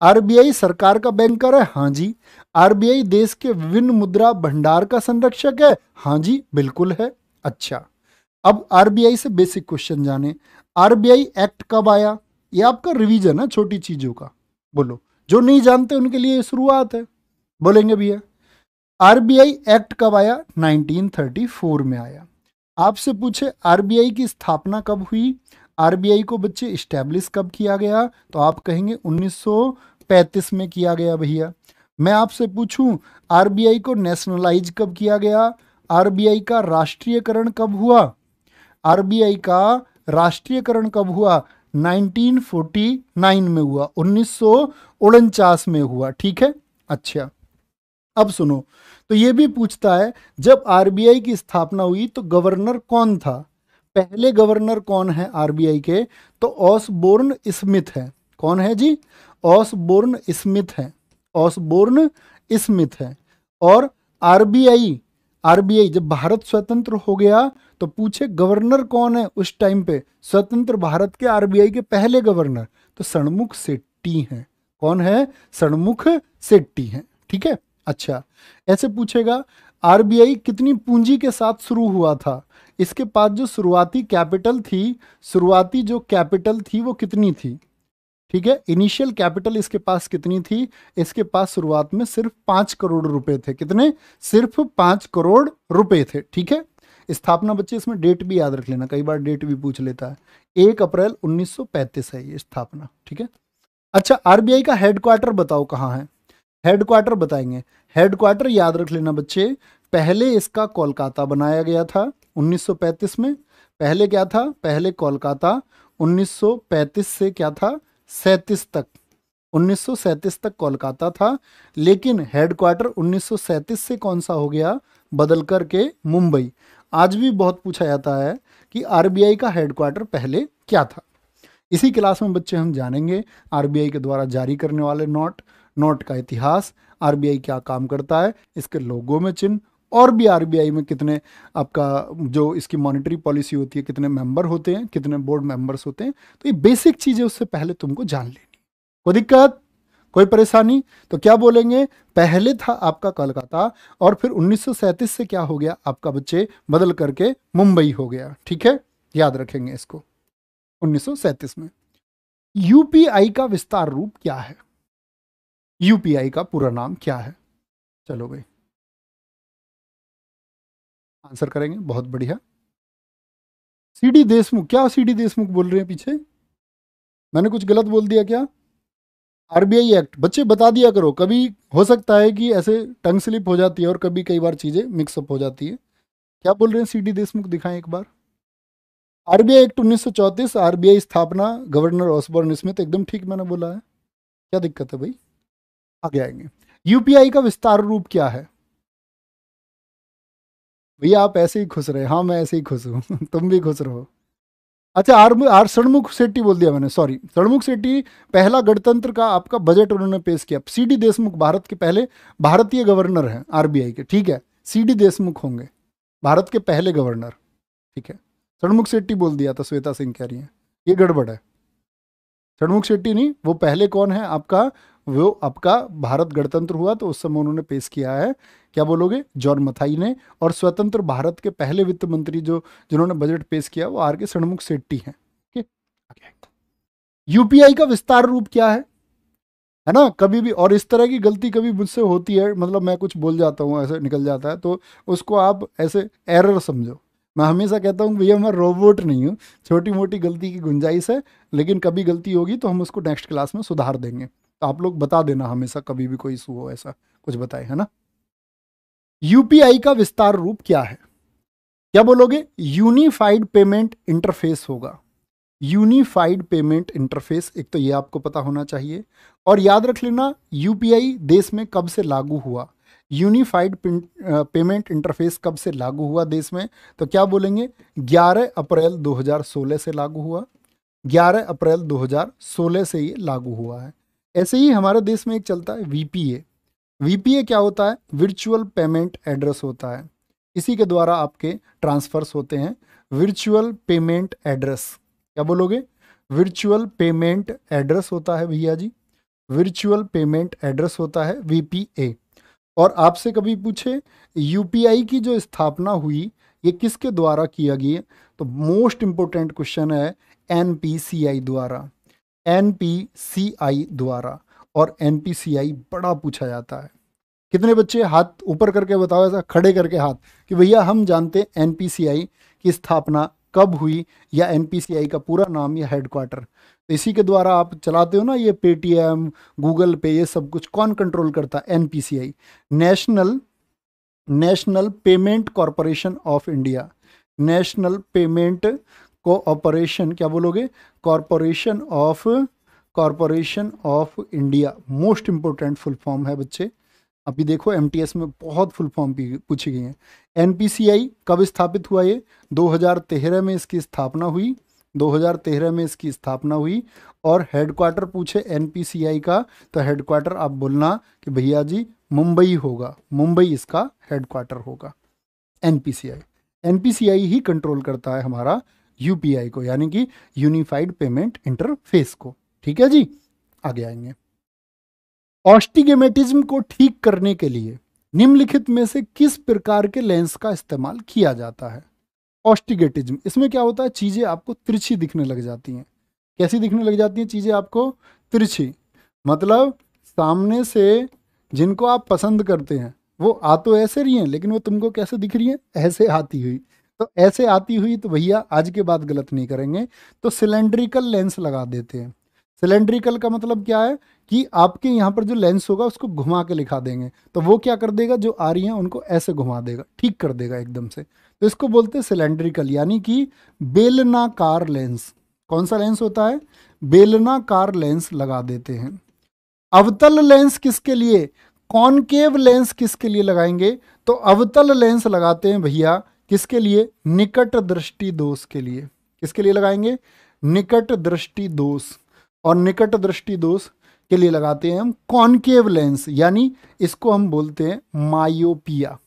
आरबीआई सरकार का बैंकर है हाँ जी आरबीआई देश के विभिन्न मुद्रा भंडार का संरक्षक है हाँ जी बिल्कुल है अच्छा अब आरबीआई से बेसिक क्वेश्चन जाने आरबीआई एक्ट कब आया ये आपका रिवीजन है छोटी चीजों का बोलो जो नहीं जानते उनके लिए शुरुआत है बोलेंगे भैया आरबीआई एक्ट कब आया 1934 में आया आपसे पूछे आरबीआई की स्थापना कब हुई आरबीआई को बच्चे इस्टेब्लिश कब किया गया तो आप कहेंगे 1935 में किया गया भैया मैं आपसे पूछूं आरबीआई को नेशनलाइज कब किया गया आरबीआई का राष्ट्रीयकरण कब हुआ आरबीआई का राष्ट्रीयकरण कब हुआ 1949 में हुआ उन्नीस में हुआ ठीक है अच्छा अब सुनो तो ये भी पूछता है जब आरबीआई की स्थापना हुई तो गवर्नर कौन था पहले गवर्नर कौन है आरबीआई के तो ऑसबोर्न स्मिथ है कौन है जी ऑसबोर्न स्मिथ है ऑसबोर्न स्मिथ है और आरबीआई आरबीआई जब भारत स्वतंत्र हो गया तो पूछे गवर्नर कौन है उस टाइम पे स्वतंत्र भारत के आरबीआई के पहले गवर्नर तो सणमुख सेट्टी हैं कौन है सणमुख सेट्टी हैं ठीक है अच्छा ऐसे पूछेगा आरबीआई कितनी पूंजी के साथ शुरू हुआ था इसके पास जो शुरुआती कैपिटल थी शुरुआती जो कैपिटल थी वो कितनी थी ठीक है इनिशियल कैपिटल इसके पास कितनी थी इसके पास शुरुआत में सिर्फ पांच करोड़ रुपए थे कितने सिर्फ पांच करोड़ रुपए थे ठीक है स्थापना बच्चे इसमें डेट भी याद रख लेना कई बार डेट भी पूछ लेता है एक अप्रैल 1935 है ये स्थापना ठीक है अच्छा आरबीआई का हेडक्वार्टर बताओ कहाँ है हेडक्वार्टर बताएंगे हेडक्वार्टर याद रख लेना बच्चे पहले इसका कोलकाता बनाया गया था 1935 में पहले क्या था पहले कोलकाता 1935 से क्या था सैतीस तक 1937 तक कोलकाता था लेकिन हेडक्वार्टर 1937 से कौन सा हो गया बदल कर के मुंबई आज भी बहुत पूछा जाता है कि आरबीआई का हेडक्वार्टर पहले क्या था इसी क्लास में बच्चे हम जानेंगे आरबीआई के द्वारा जारी करने वाले नोट नोट का इतिहास आरबीआई क्या काम करता है इसके लोगों में चिन्ह और भी आरबीआई में कितने आपका जो इसकी मॉनिटरी पॉलिसी होती है कितने मेंबर होते हैं कितने बोर्ड मेंबर्स होते हैं तो ये बेसिक चीज़ें उससे पहले तुमको जान लेनी कोई दिक्कत कोई परेशानी तो क्या बोलेंगे पहले था आपका कलकत्ता और फिर उन्नीस से क्या हो गया आपका बच्चे बदल करके मुंबई हो गया ठीक है याद रखेंगे इसको उन्नीस में यूपीआई का विस्तार रूप क्या है यूपीआई का पूरा नाम क्या है चलो भाई आंसर करेंगे बहुत बढ़िया सीडी देशमुख क्या सीडी देशमुख बोल रहे हैं पीछे मैंने कुछ गलत बोल दिया क्या आरबीआई एक्ट बच्चे बता दिया करो कभी हो सकता है कि ऐसे टंग स्लिप हो जाती है और कभी कई बार चीज़ें मिक्सअप हो जाती है क्या बोल रहे हैं सीडी देशमुख दिखाएं एक बार आरबीआई एक्ट उन्नीस सौ चौंतीस आरबीआई स्थापना गवर्नर ऑसबर्न स्मिथ तो एकदम ठीक मैंने बोला है क्या दिक्कत है भाई आगे आएंगे यूपीआई का विस्तार रूप क्या है भैया आप ऐसे ही खुश रहे हाँ मैं ऐसे ही खुश हूँ <laughs> तुम भी खुश रहो अच्छा आर आर सणमुख सेट्टी बोल दिया मैंने सॉरी सणमुख सेट्टी पहला गणतंत्र का आपका बजट उन्होंने पेश किया सी डी देशमुख भारत के पहले भारतीय गवर्नर हैं आरबीआई के ठीक है सी डी देशमुख होंगे भारत के पहले गवर्नर ठीक है सणमुख सेट्टी बोल दिया था श्वेता सिंह कह रही है ये गड़बड़ है सणमुख सेट्टी नहीं वो पहले कौन है आपका वो आपका भारत गणतंत्र हुआ तो उस समय उन्होंने पेश किया है क्या बोलोगे जॉन मथाई ने और स्वतंत्र भारत के पहले वित्त मंत्री जो जिन्होंने बजट पेश किया वो आर के षणमुख सेट्टी हैं यूपीआई का विस्तार रूप क्या है है ना कभी भी और इस तरह की गलती कभी मुझसे होती है मतलब मैं कुछ बोल जाता हूँ ऐसे निकल जाता है तो उसको आप ऐसे एरर समझो मैं हमेशा कहता हूँ भैया मैं रोबोट नहीं हूँ छोटी मोटी गलती की गुंजाइश है लेकिन कभी गलती होगी तो हम उसको नेक्स्ट क्लास में सुधार देंगे तो आप लोग बता देना हमेशा कभी भी कोई इशू हो ऐसा कुछ बताए है ना यूपीआई का विस्तार रूप क्या है क्या बोलोगे यूनिफाइड पेमेंट इंटरफेस होगा यूनिफाइड पेमेंट इंटरफेस एक तो ये आपको पता होना चाहिए और याद रख लेना यूपीआई देश में कब से लागू हुआ यूनिफाइड पेमेंट इंटरफेस कब से लागू हुआ देश में तो क्या बोलेंगे 11 अप्रैल 2016 से लागू हुआ 11 अप्रैल 2016 से ये लागू हुआ है ऐसे ही हमारे देश में एक चलता है वीपीए वीपीए क्या होता है वर्चुअल पेमेंट एड्रेस होता है इसी के द्वारा आपके ट्रांसफर्स होते हैं वर्चुअल पेमेंट एड्रेस क्या बोलोगे वर्चुअल पेमेंट एड्रेस होता है भैया जी वर्चुअल पेमेंट एड्रेस होता है वी और आपसे कभी पूछे यूपीआई की जो स्थापना हुई ये किसके द्वारा किया गया तो मोस्ट इंपोर्टेंट क्वेश्चन है एन द्वारा एन द्वारा और एन बड़ा पूछा जाता है कितने बच्चे हाथ ऊपर करके बताओ ऐसा खड़े करके हाथ कि भैया हम जानते हैं एन की स्थापना कब हुई या एन का पूरा नाम या हेडक्वार्टर तो इसी के द्वारा आप चलाते हो ना ये पेटीएम गूगल पे ये सब कुछ कौन कंट्रोल करता है N national national payment corporation of India national payment cooperation क्या बोलोगे corporation of corporation of India most important full form है बच्चे अभी देखो एम में बहुत फुल फॉर्म पूछी गई हैं एनपीसीआई कब स्थापित हुआ ये 2013 में इसकी स्थापना हुई 2013 में इसकी स्थापना हुई और हेडक्वार्टर पूछे एनपीसीआई का तो हेडक्वार्टर आप बोलना कि भैया जी मुंबई होगा मुंबई इसका हेडक्वार्टर होगा एनपीसीआई एनपीसीआई ही कंट्रोल करता है हमारा यूपीआई को यानी कि यूनिफाइड पेमेंट इंटरफेस को ठीक है जी आगे आएंगे ऑस्टिगेमेटिज्म को ठीक करने के लिए निम्नलिखित में से किस प्रकार के लेंस का इस्तेमाल किया जाता है ऑस्टिगेटिज्म इसमें क्या होता है चीज़ें आपको तिरछी दिखने लग जाती हैं कैसी दिखने लग जाती हैं चीज़ें आपको तिरछी मतलब सामने से जिनको आप पसंद करते हैं वो आ तो ऐसे रही हैं लेकिन वो तुमको कैसे दिख रही हैं ऐसे आती हुई तो ऐसे आती हुई तो भैया आज के बाद गलत नहीं करेंगे तो सिलेंड्रिकल लेंस लगा देते हैं सिलेंड्रिकल का मतलब क्या है कि आपके यहाँ पर जो लेंस होगा उसको घुमा के लिखा देंगे तो वो क्या कर देगा जो आ रही हैं उनको ऐसे घुमा देगा ठीक कर देगा एकदम से तो इसको बोलते हैं सिलेंड्रिकल यानी कि बेलनाकार लेंस कौन सा लेंस होता है बेलनाकार लेंस लगा देते हैं अवतल लेंस किसके लिए कॉनकेव लेंस किसके लिए लगाएंगे तो अवतल लेंस लगाते हैं भैया किसके लिए निकट दृष्टि दोष के लिए किसके लिए लगाएंगे निकट दृष्टि दोष और निकट दृष्टि दोष के लिए लगाते हैं हम कॉनकेव लेंस यानी इसको हम बोलते हैं मायोपिया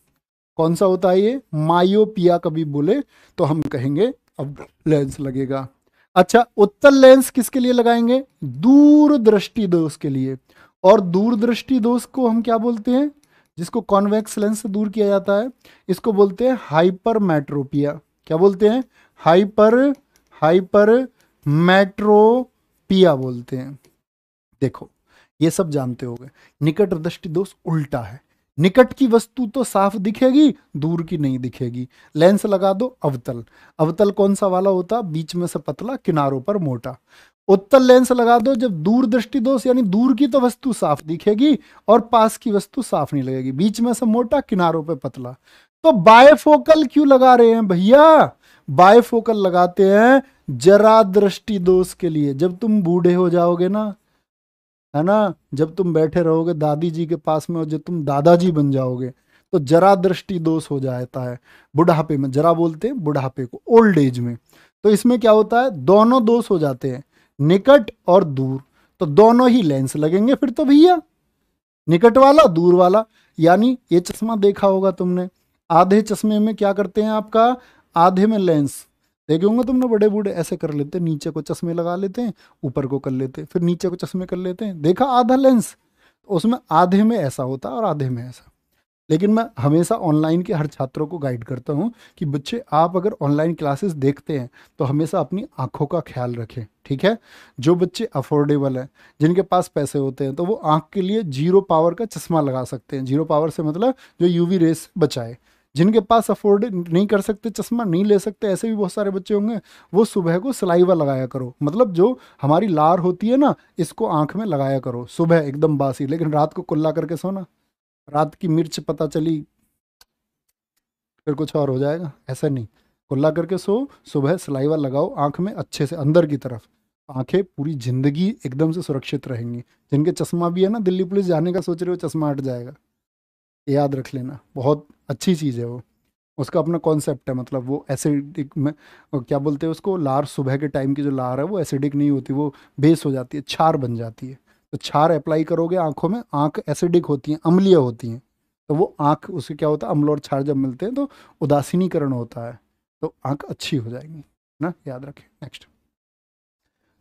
कौन सा होता है ये मायोपिया कभी बोले तो हम कहेंगे अब लेंस लगेगा अच्छा उत्तर लेंस किसके लिए लगाएंगे दूर दृष्टि दोष के लिए और दृष्टि दोष को हम क्या बोलते हैं जिसको कॉन्वेक्स लेंस से दूर किया जाता है इसको बोलते हैं हाइपरमेट्रोपिया क्या बोलते हैं हाइपर हाइपर मैट्रोपिया बोलते हैं देखो ये सब जानते हो गए निकट दृष्टि दोष उल्टा है निकट की वस्तु तो साफ दिखेगी दूर की नहीं दिखेगी लेंस लगा दो अवतल अवतल कौन सा वाला होता बीच में से पतला किनारों पर मोटा उत्तर लेंस लगा दो जब दूर दृष्टि दोष यानी दूर की तो वस्तु साफ दिखेगी और पास की वस्तु साफ नहीं लगेगी बीच में से मोटा किनारों पे पतला तो बायफोकल क्यों लगा रहे हैं भैया बायफोकल लगाते हैं जरा दृष्टि दोष के लिए जब तुम बूढ़े हो जाओगे ना है ना जब तुम बैठे रहोगे दादी जी के पास में और जब तुम दादाजी बन जाओगे तो जरा दृष्टि दोष हो जाता है बुढ़ापे में जरा बोलते हैं बुढ़ापे को ओल्ड एज में तो इसमें क्या होता है दोनों दोष हो जाते हैं निकट और दूर तो दोनों ही लेंस लगेंगे फिर तो भैया निकट वाला दूर वाला यानी ये चश्मा देखा होगा तुमने आधे चश्मे में क्या करते हैं आपका आधे में लेंस देखे होंगे तुमने बड़े बूढ़े ऐसे कर लेते नीचे को चश्मे लगा लेते हैं ऊपर को कर लेते फिर नीचे को चश्मे कर लेते हैं देखा आधा लेंस तो उसमें आधे में ऐसा होता और आधे में ऐसा लेकिन मैं हमेशा ऑनलाइन के हर छात्रों को गाइड करता हूँ कि बच्चे आप अगर ऑनलाइन क्लासेस देखते हैं तो हमेशा अपनी आँखों का ख्याल रखें ठीक है जो बच्चे अफोर्डेबल हैं जिनके पास पैसे होते हैं तो वो आँख के लिए जीरो पावर का चश्मा लगा सकते हैं जीरो पावर से मतलब जो यू वी रेस से बचाए जिनके पास अफोर्ड नहीं कर सकते चश्मा नहीं ले सकते ऐसे भी बहुत सारे बच्चे होंगे वो सुबह को सलाइवा लगाया करो मतलब जो हमारी लार होती है ना इसको आँख में लगाया करो सुबह एकदम बासी लेकिन रात को कुल्ला करके सोना रात की मिर्च पता चली फिर कुछ और हो जाएगा ऐसा नहीं खुला करके सो सुबह सलाइवा लगाओ आँख में अच्छे से अंदर की तरफ आंखें पूरी ज़िंदगी एकदम से सुरक्षित रहेंगी जिनके चश्मा भी है ना दिल्ली पुलिस जाने का सोच रहे हो चश्मा हट जाएगा याद रख लेना बहुत अच्छी चीज़ है वो उसका अपना कॉन्सेप्ट है मतलब वो एसिडिक में क्या बोलते हैं उसको लार सुबह के टाइम की जो लार है वो एसिडिक नहीं होती वो बेस हो जाती है छार बन जाती है तो छार अप्लाई करोगे आंखों में आंख एसिडिक होती हैं अम्लीय होती हैं तो वो आंख उसे क्या होता है अम्ल और छार जब मिलते हैं तो उदासीनीकरण होता है तो आंख अच्छी हो जाएगी ना याद रखें नेक्स्ट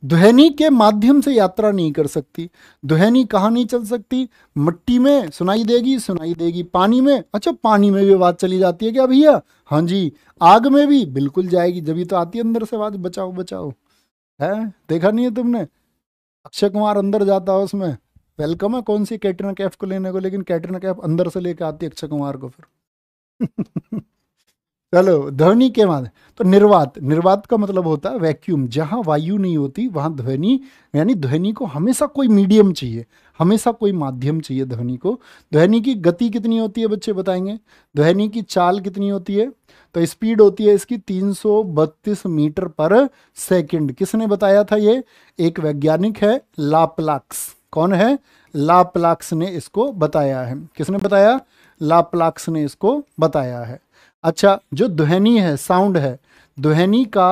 दुहनी के माध्यम से यात्रा नहीं कर सकती दुहनी कहाँ नहीं चल सकती मिट्टी में सुनाई देगी सुनाई देगी पानी में अच्छा पानी में भी आवाज़ चली जाती है क्या भैया हाँ जी आग में भी बिल्कुल जाएगी जब ही तो आती है अंदर से आवाज़ बचाओ बचाओ है देखा नहीं है तुमने अक्षय कुमार अंदर जाता है उसमें वेलकम है कौन सी कैटरीना कैफ को लेने को लेकिन कैटरीना कैफ अंदर से लेके आती है अक्षय कुमार को फिर <laughs> चलो ध्वनि के बाद तो निर्वात निर्वात का मतलब होता है वैक्यूम जहाँ वायु नहीं होती वहाँ ध्वनि यानी ध्वनि को हमेशा कोई मीडियम चाहिए हमेशा कोई माध्यम चाहिए ध्वनि को ध्वनि की गति कितनी होती है बच्चे बताएंगे ध्वनि की चाल कितनी होती है तो स्पीड होती है इसकी 332 मीटर पर सेकंड किसने बताया था ये एक वैज्ञानिक है लाप्लाक्स कौन है लाप्लाक्स ने इसको बताया है किसने बताया लाप्लाक्स ने इसको बताया है अच्छा जो ध्वनि है साउंड है ध्वनि का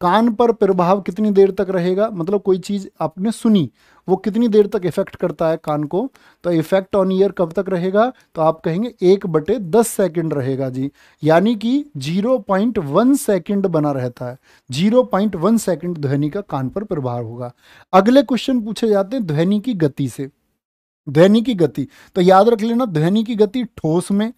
कान पर प्रभाव कितनी देर तक रहेगा मतलब कोई चीज़ आपने सुनी वो कितनी देर तक इफ़ेक्ट करता है कान को तो इफ़ेक्ट ऑन ईयर कब तक रहेगा तो आप कहेंगे एक बटे दस सेकेंड रहेगा जी यानी कि जीरो पॉइंट वन सेकेंड बना रहता है जीरो पॉइंट वन सेकेंड ध्वनि का कान पर प्रभाव होगा अगले क्वेश्चन पूछे जाते हैं ध्वनि की गति से ध्वनि की गति तो याद रख लेना ध्वनि की गति ठोस में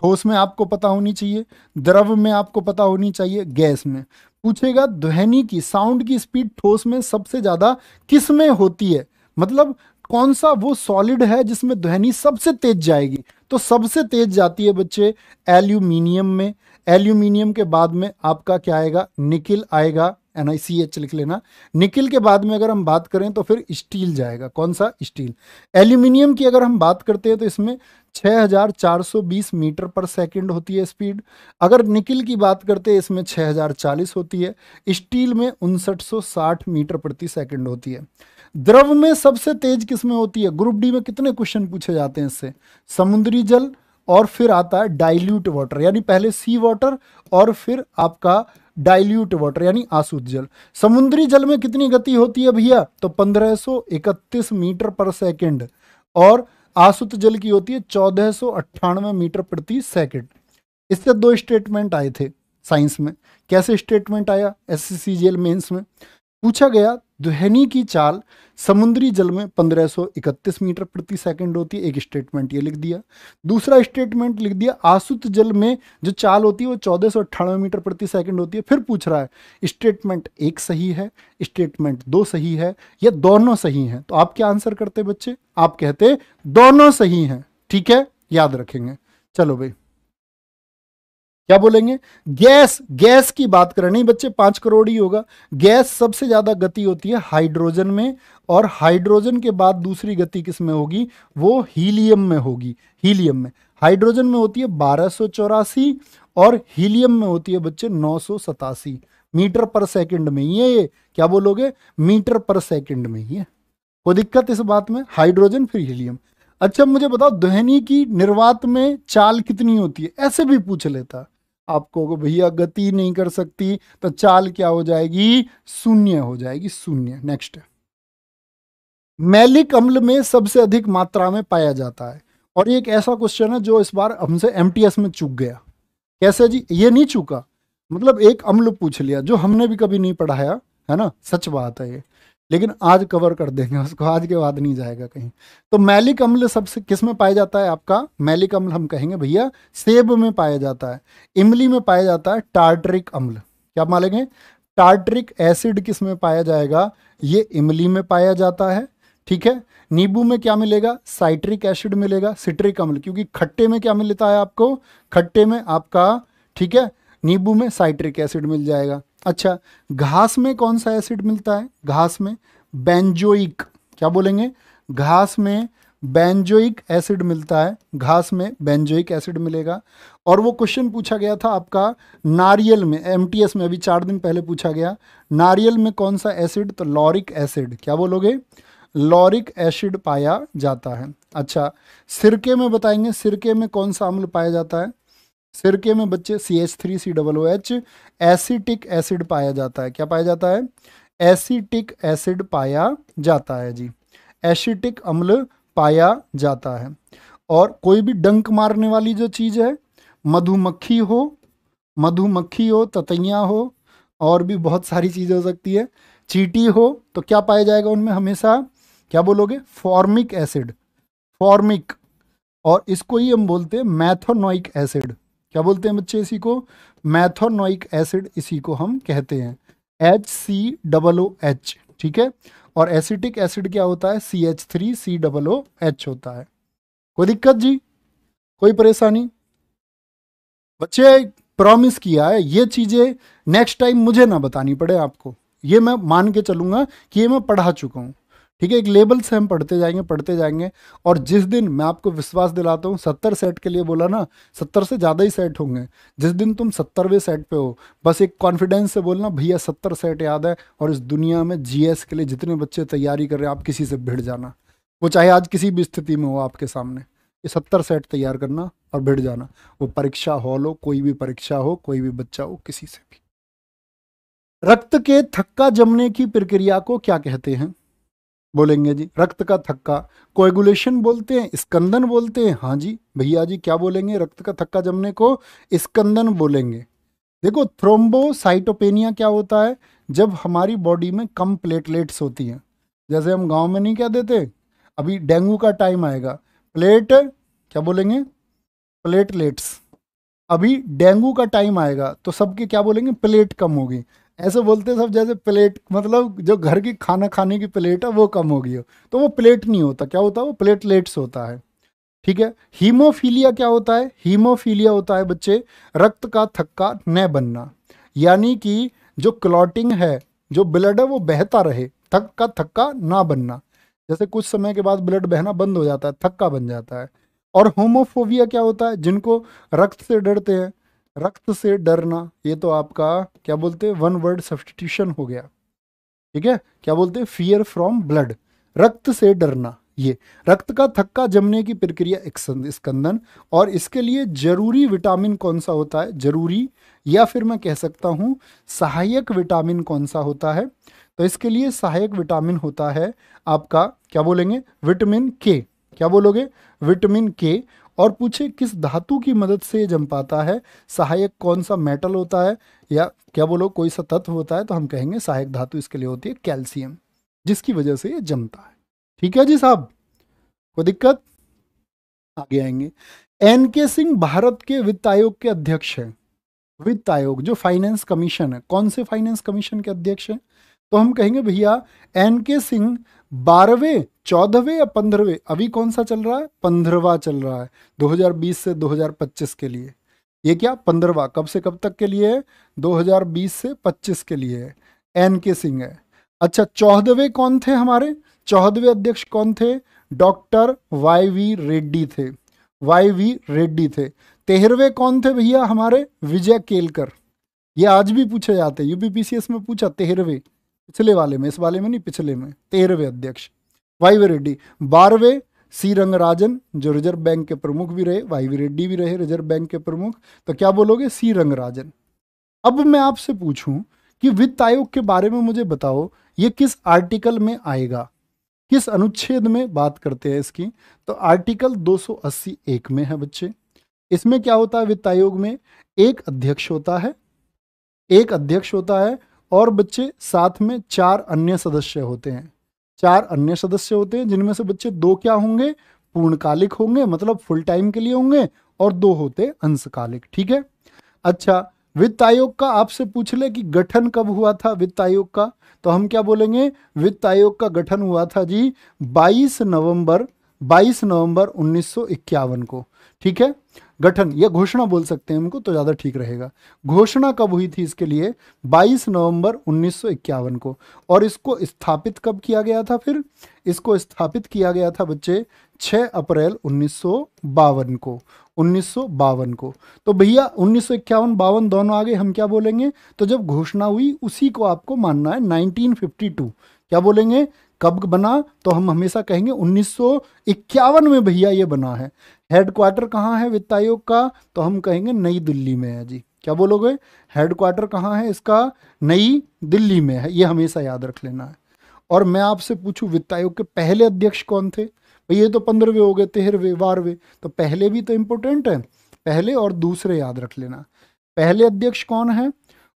ठोस में आपको पता होनी चाहिए द्रव में आपको पता होनी चाहिए गैस में पूछेगा ध्वनि की साउंड की स्पीड ठोस में सबसे ज़्यादा किस में होती है मतलब कौन सा वो सॉलिड है जिसमें ध्वनि सबसे तेज जाएगी तो सबसे तेज जाती है बच्चे एल्यूमिनियम में एल्यूमिनियम के बाद में आपका क्या आएगा निकिल आएगा एन आई सी एच लिख लेना निकिल के बाद में अगर हम बात करें तो फिर स्टील जाएगा कौन सा स्टील एल्यूमिनियम की अगर हम बात करते हैं तो इसमें 6420 मीटर पर सेकंड होती है स्पीड अगर निकिल की बात करते हैं इसमें 6040 होती है स्टील में उनसठ मीटर प्रति सेकंड होती है द्रव में सबसे तेज किस्में होती है ग्रुप डी में कितने क्वेश्चन पूछे जाते हैं इससे समुद्री जल और फिर आता है डाइल्यूट वाटर यानी पहले सी वाटर और फिर आपका डाइल्यूट वाटर यानी आसुत जल समुद्री जल में कितनी गति होती है भैया तो 1531 मीटर पर सेकंड और आसुत जल की होती है चौदह मीटर प्रति सेकंड इससे दो स्टेटमेंट आए थे साइंस में कैसे स्टेटमेंट आया एस सी सी मेंस में पूछा गया दुहनी की चाल समुद्री जल में 1531 मीटर प्रति सेकंड होती है एक स्टेटमेंट ये लिख दिया दूसरा स्टेटमेंट लिख दिया आसुत जल में जो चाल होती है वो चौदह मीटर प्रति सेकंड होती है फिर पूछ रहा है स्टेटमेंट एक सही है स्टेटमेंट दो सही है या दोनों सही हैं तो आप क्या आंसर करते बच्चे आप कहते दोनों सही हैं ठीक है याद रखेंगे चलो भाई क्या बोलेंगे गैस गैस की बात करें नहीं बच्चे पांच करोड़ ही होगा गैस सबसे ज्यादा गति होती है हाइड्रोजन में और हाइड्रोजन के बाद दूसरी गति किस में होगी वो हीलियम में होगी हीलियम में हाइड्रोजन में होती है बारह और हीलियम में होती है बच्चे नौ मीटर पर सेकंड में ही है ये क्या बोलोगे मीटर पर सेकंड में ही है कोई दिक्कत इस बात में हाइड्रोजन फिर हीलियम अच्छा मुझे बताओ दोहनी की निर्वात में चाल कितनी होती है ऐसे भी पूछ लेता आपको भैया गति नहीं कर सकती तो चाल क्या हो जाएगी शून्य हो जाएगी शून्य नेक्स्ट मैलिक अम्ल में सबसे अधिक मात्रा में पाया जाता है और एक ऐसा क्वेश्चन है जो इस बार हमसे एमटीएस में चुक गया कैसे जी ये नहीं चुका मतलब एक अम्ल पूछ लिया जो हमने भी कभी नहीं पढ़ाया है ना सच बात है ये लेकिन आज कवर कर देंगे <laughs> उसको आज के बाद नहीं जाएगा कहीं तो मैलिक अम्ल सबसे किस में पाया जाता है आपका मैलिक अम्ल हम कहेंगे भैया सेब में पाया जाता है इमली में पाया जाता है टार्ट्रिक अम्ल क्या आप मानेंगे टार्ट्रिक एसिड किस में पाया जाएगा ये इमली में पाया जाता है ठीक है नींबू में क्या मिलेगा साइट्रिक एसिड मिलेगा सिट्रिक अम्ल क्योंकि खट्टे में क्या मिलता है आपको खट्टे में आपका ठीक है नींबू में साइट्रिक एसिड मिल जाएगा अच्छा घास में कौन सा एसिड मिलता है घास में बेंजोइक क्या बोलेंगे घास में बेंजोइक एसिड मिलता है घास में बेंजोइक एसिड मिलेगा और वो क्वेश्चन पूछा गया था आपका नारियल में एम में अभी चार दिन पहले पूछा गया नारियल में कौन सा एसिड तो लॉरिक एसिड क्या बोलोगे लॉरिक एसिड पाया जाता है अच्छा सिरके में बताएंगे सिरके में कौन सा अम्ल पाया जाता है सिरके में बच्चे C H three C double O H acetic acid पाया जाता है क्या पाया जाता है एसिटिक एसिड पाया जाता है जी एसिटिक अम्ल पाया जाता है और कोई भी डंक मारने वाली जो चीज़ है मधुमक्खी हो मधुमक्खी हो ततैया हो और भी बहुत सारी चीज़ें हो सकती है चीटी हो तो क्या पाया जाएगा उनमें हमेशा क्या बोलोगे फॉर्मिक एसिड फॉर्मिक और इसको ही हम बोलते हैं मैथोनोइक एसिड क्या बोलते हैं बच्चे इसी को मैथोनोइक एसिड इसी को हम कहते हैं H C double O H ठीक है और एसिटिक एसिड क्या होता है C H three C double O H होता है कोई दिक्कत जी कोई परेशानी बच्चे प्रॉमिस किया है ये चीज़ें नेक्स्ट टाइम मुझे ना बतानी पड़े आपको ये मैं मान के चलूंगा कि ये मैं पढ़ा चुका हूं ठीक है एक लेबल से हम पढ़ते जाएंगे पढ़ते जाएंगे और जिस दिन मैं आपको विश्वास दिलाता हूँ सत्तर सेट के लिए बोला ना सत्तर से ज़्यादा ही सेट होंगे जिस दिन तुम सत्तरवें सेट पे हो बस एक कॉन्फिडेंस से बोलना भैया सत्तर सेट याद है और इस दुनिया में जीएस के लिए जितने बच्चे तैयारी कर रहे हैं आप किसी से भिड़ जाना वो चाहे आज किसी भी स्थिति में हो आपके सामने ये सत्तर सेट तैयार करना और भिड़ जाना वो परीक्षा हॉल हो कोई भी परीक्षा हो कोई भी बच्चा हो किसी से भी रक्त के थक्का जमने की प्रक्रिया को क्या कहते हैं बोलेंगे जी रक्त का थक्का कोएगुलेशन बोलते हैं स्कंदन बोलते हैं हाँ जी भैया जी क्या बोलेंगे रक्त का थक्का जमने को स्कंदन बोलेंगे देखो थ्रोम्बोसाइटोपेनिया क्या होता है जब हमारी बॉडी में कम प्लेटलेट्स होती हैं जैसे हम गांव में नहीं क्या देते अभी डेंगू का टाइम आएगा प्लेट क्या बोलेंगे प्लेटलेट्स अभी डेंगू का टाइम आएगा तो सबके क्या बोलेंगे प्लेट कम होगी ऐसे बोलते सब जैसे प्लेट मतलब जो घर की खाना खाने की प्लेट है वो कम होगी हो तो वो प्लेट नहीं होता क्या होता है वो प्लेटलेट्स होता है ठीक है हीमोफीलिया क्या होता है हीमोफीलिया होता है बच्चे रक्त का थक्का न बनना यानी कि जो क्लॉटिंग है जो ब्लड है वो बहता रहे थक का थक्का ना बनना जैसे कुछ समय के बाद ब्लड बहना बंद हो जाता है थक्का बन जाता है और होमोफोबिया क्या होता है जिनको रक्त से डरते हैं रक्त से डरना ये तो आपका क्या बोलते हैं वन वर्ड सब्सटीट्यूशन हो गया ठीक है क्या बोलते हैं फियर फ्रॉम ब्लड रक्त से डरना ये रक्त का थक्का जमने की प्रक्रिया स्कंदन और इसके लिए जरूरी विटामिन कौन सा होता है जरूरी या फिर मैं कह सकता हूं सहायक विटामिन कौन सा होता है तो इसके लिए सहायक विटामिन होता है आपका क्या बोलेंगे विटामिन के क्या बोलोगे विटामिन के और पूछे किस धातु की मदद से ये जम पाता है सहायक कौन सा मेटल होता है या क्या बोलो कोई सा तत्व होता है तो हम कहेंगे सहायक धातु इसके लिए होती है कैल्शियम जिसकी वजह से ये जमता है ठीक है जी साहब कोई दिक्कत आगे आएंगे एन के सिंह भारत के वित्त आयोग के अध्यक्ष हैं वित्त आयोग जो फाइनेंस कमीशन है कौन से फाइनेंस कमीशन के अध्यक्ष हैं तो हम कहेंगे भैया एन के सिंह बारहवें चौदहवें या पंद्रहवें अभी कौन सा चल रहा है पंद्रहवा चल रहा है 2020 से 2025 के लिए ये क्या पंद्रहवा कब से कब तक के लिए है 2020 से 25 के लिए है एन के सिंह है अच्छा चौदहवें कौन थे हमारे चौदहवें अध्यक्ष कौन थे डॉक्टर वाई वी रेड्डी थे वाई वी रेड्डी थे तेरहवें कौन थे भैया हमारे विजय केलकर ये आज भी पूछे जाते हैं यूपीपीसीएस में पूछा तेरहवें पिछले वाले में इस वाले में नहीं पिछले में तेरहवें अध्यक्ष वाई रेड्डी बारहवें सी रंगराजन जो रिजर्व बैंक के प्रमुख भी रहे वाई वी रेड्डी भी रहे रिजर्व बैंक के प्रमुख तो क्या बोलोगे सी रंगराजन अब मैं आपसे पूछूं कि वित्त आयोग के बारे में मुझे बताओ ये किस आर्टिकल में आएगा किस अनुच्छेद में बात करते हैं इसकी तो आर्टिकल 280 एक में है बच्चे इसमें क्या होता है वित्त आयोग में एक अध्यक्ष होता है एक अध्यक्ष होता है और बच्चे साथ में चार अन्य सदस्य होते हैं चार अन्य सदस्य होते हैं जिनमें से बच्चे दो क्या होंगे पूर्णकालिक होंगे मतलब फुल टाइम के लिए होंगे और दो होते अंशकालिक ठीक है अच्छा वित्त आयोग का आपसे पूछ ले कि गठन कब हुआ था वित्त आयोग का तो हम क्या बोलेंगे वित्त आयोग का गठन हुआ था जी 22 नवंबर 22 नवंबर उन्नीस को ठीक है गठन या घोषणा बोल सकते हैं हमको तो ज़्यादा ठीक रहेगा घोषणा कब हुई थी इसके लिए 22 नवंबर 1951 को और इसको स्थापित कब किया गया था फिर इसको स्थापित किया गया था बच्चे 6 अप्रैल उन्नीस को उन्नीस को तो भैया उन्नीस बावन दोनों आगे हम क्या बोलेंगे तो जब घोषणा हुई उसी को आपको मानना है नाइनटीन क्या बोलेंगे कब बना तो हम हमेशा कहेंगे उन्नीस में भैया ये बना है हेडक्वार्टर कहाँ है वित्त आयोग का तो हम कहेंगे नई दिल्ली में है जी क्या बोलोगे हेडक्वार्टर कहाँ है इसका नई दिल्ली में है ये हमेशा याद रख लेना है और मैं आपसे पूछूं वित्त आयोग के पहले अध्यक्ष कौन थे भैया तो पंद्रहवें हो गए तेरहवें बारहवें तो पहले भी तो इम्पोर्टेंट है पहले और दूसरे याद रख लेना पहले अध्यक्ष कौन है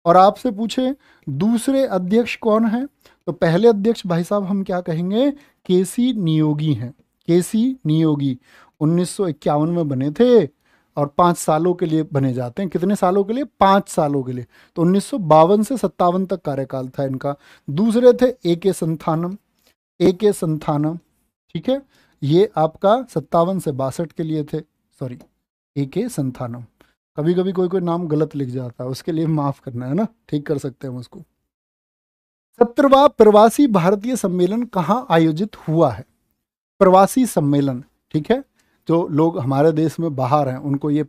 और आपसे पूछे दूसरे अध्यक्ष कौन है तो पहले अध्यक्ष भाई साहब हम क्या कहेंगे केसी नियोगी हैं केसी नियोगी उन्नीस में बने थे और पांच सालों के लिए बने जाते हैं कितने सालों के लिए पांच सालों के लिए तो उन्नीस से सत्तावन तक कार्यकाल था इनका दूसरे थे ए के संथानम ए के संथानम ठीक है ये आपका सत्तावन से बासठ के लिए थे सॉरी ए के संथानम कभी कभी कोई कोई नाम गलत लिख जाता है उसके लिए माफ़ करना है ना ठीक कर सकते हैं हम उसको सत्रवा प्रवासी भारतीय सम्मेलन कहाँ आयोजित हुआ है प्रवासी सम्मेलन ठीक है जो लोग हमारे देश में बाहर हैं उनको ये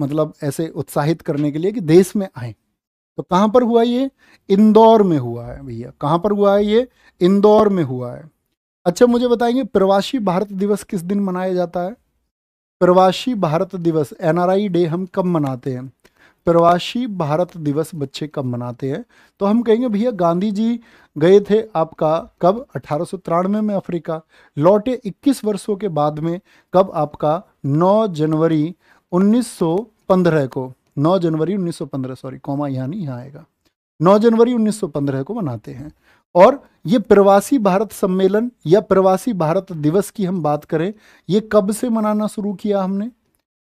मतलब ऐसे उत्साहित करने के लिए कि देश में आए तो कहाँ पर हुआ ये इंदौर में हुआ है भैया कहाँ पर हुआ है ये इंदौर में हुआ है अच्छा मुझे बताएंगे प्रवासी भारत दिवस किस दिन मनाया जाता है प्रवासी भारत दिवस एनआरआई डे हम कब मनाते हैं प्रवासी भारत दिवस बच्चे कब मनाते हैं तो हम कहेंगे भैया गांधी जी गए थे आपका कब अठारह में अफ्रीका लौटे 21 वर्षों के बाद में कब आपका 9 जनवरी 1915 को 9 जनवरी 1915 सॉरी कौमा यहाँ नहीं यहाँ आएगा 9 जनवरी 1915 को मनाते हैं और ये प्रवासी भारत सम्मेलन या प्रवासी भारत दिवस की हम बात करें ये कब से मनाना शुरू किया हमने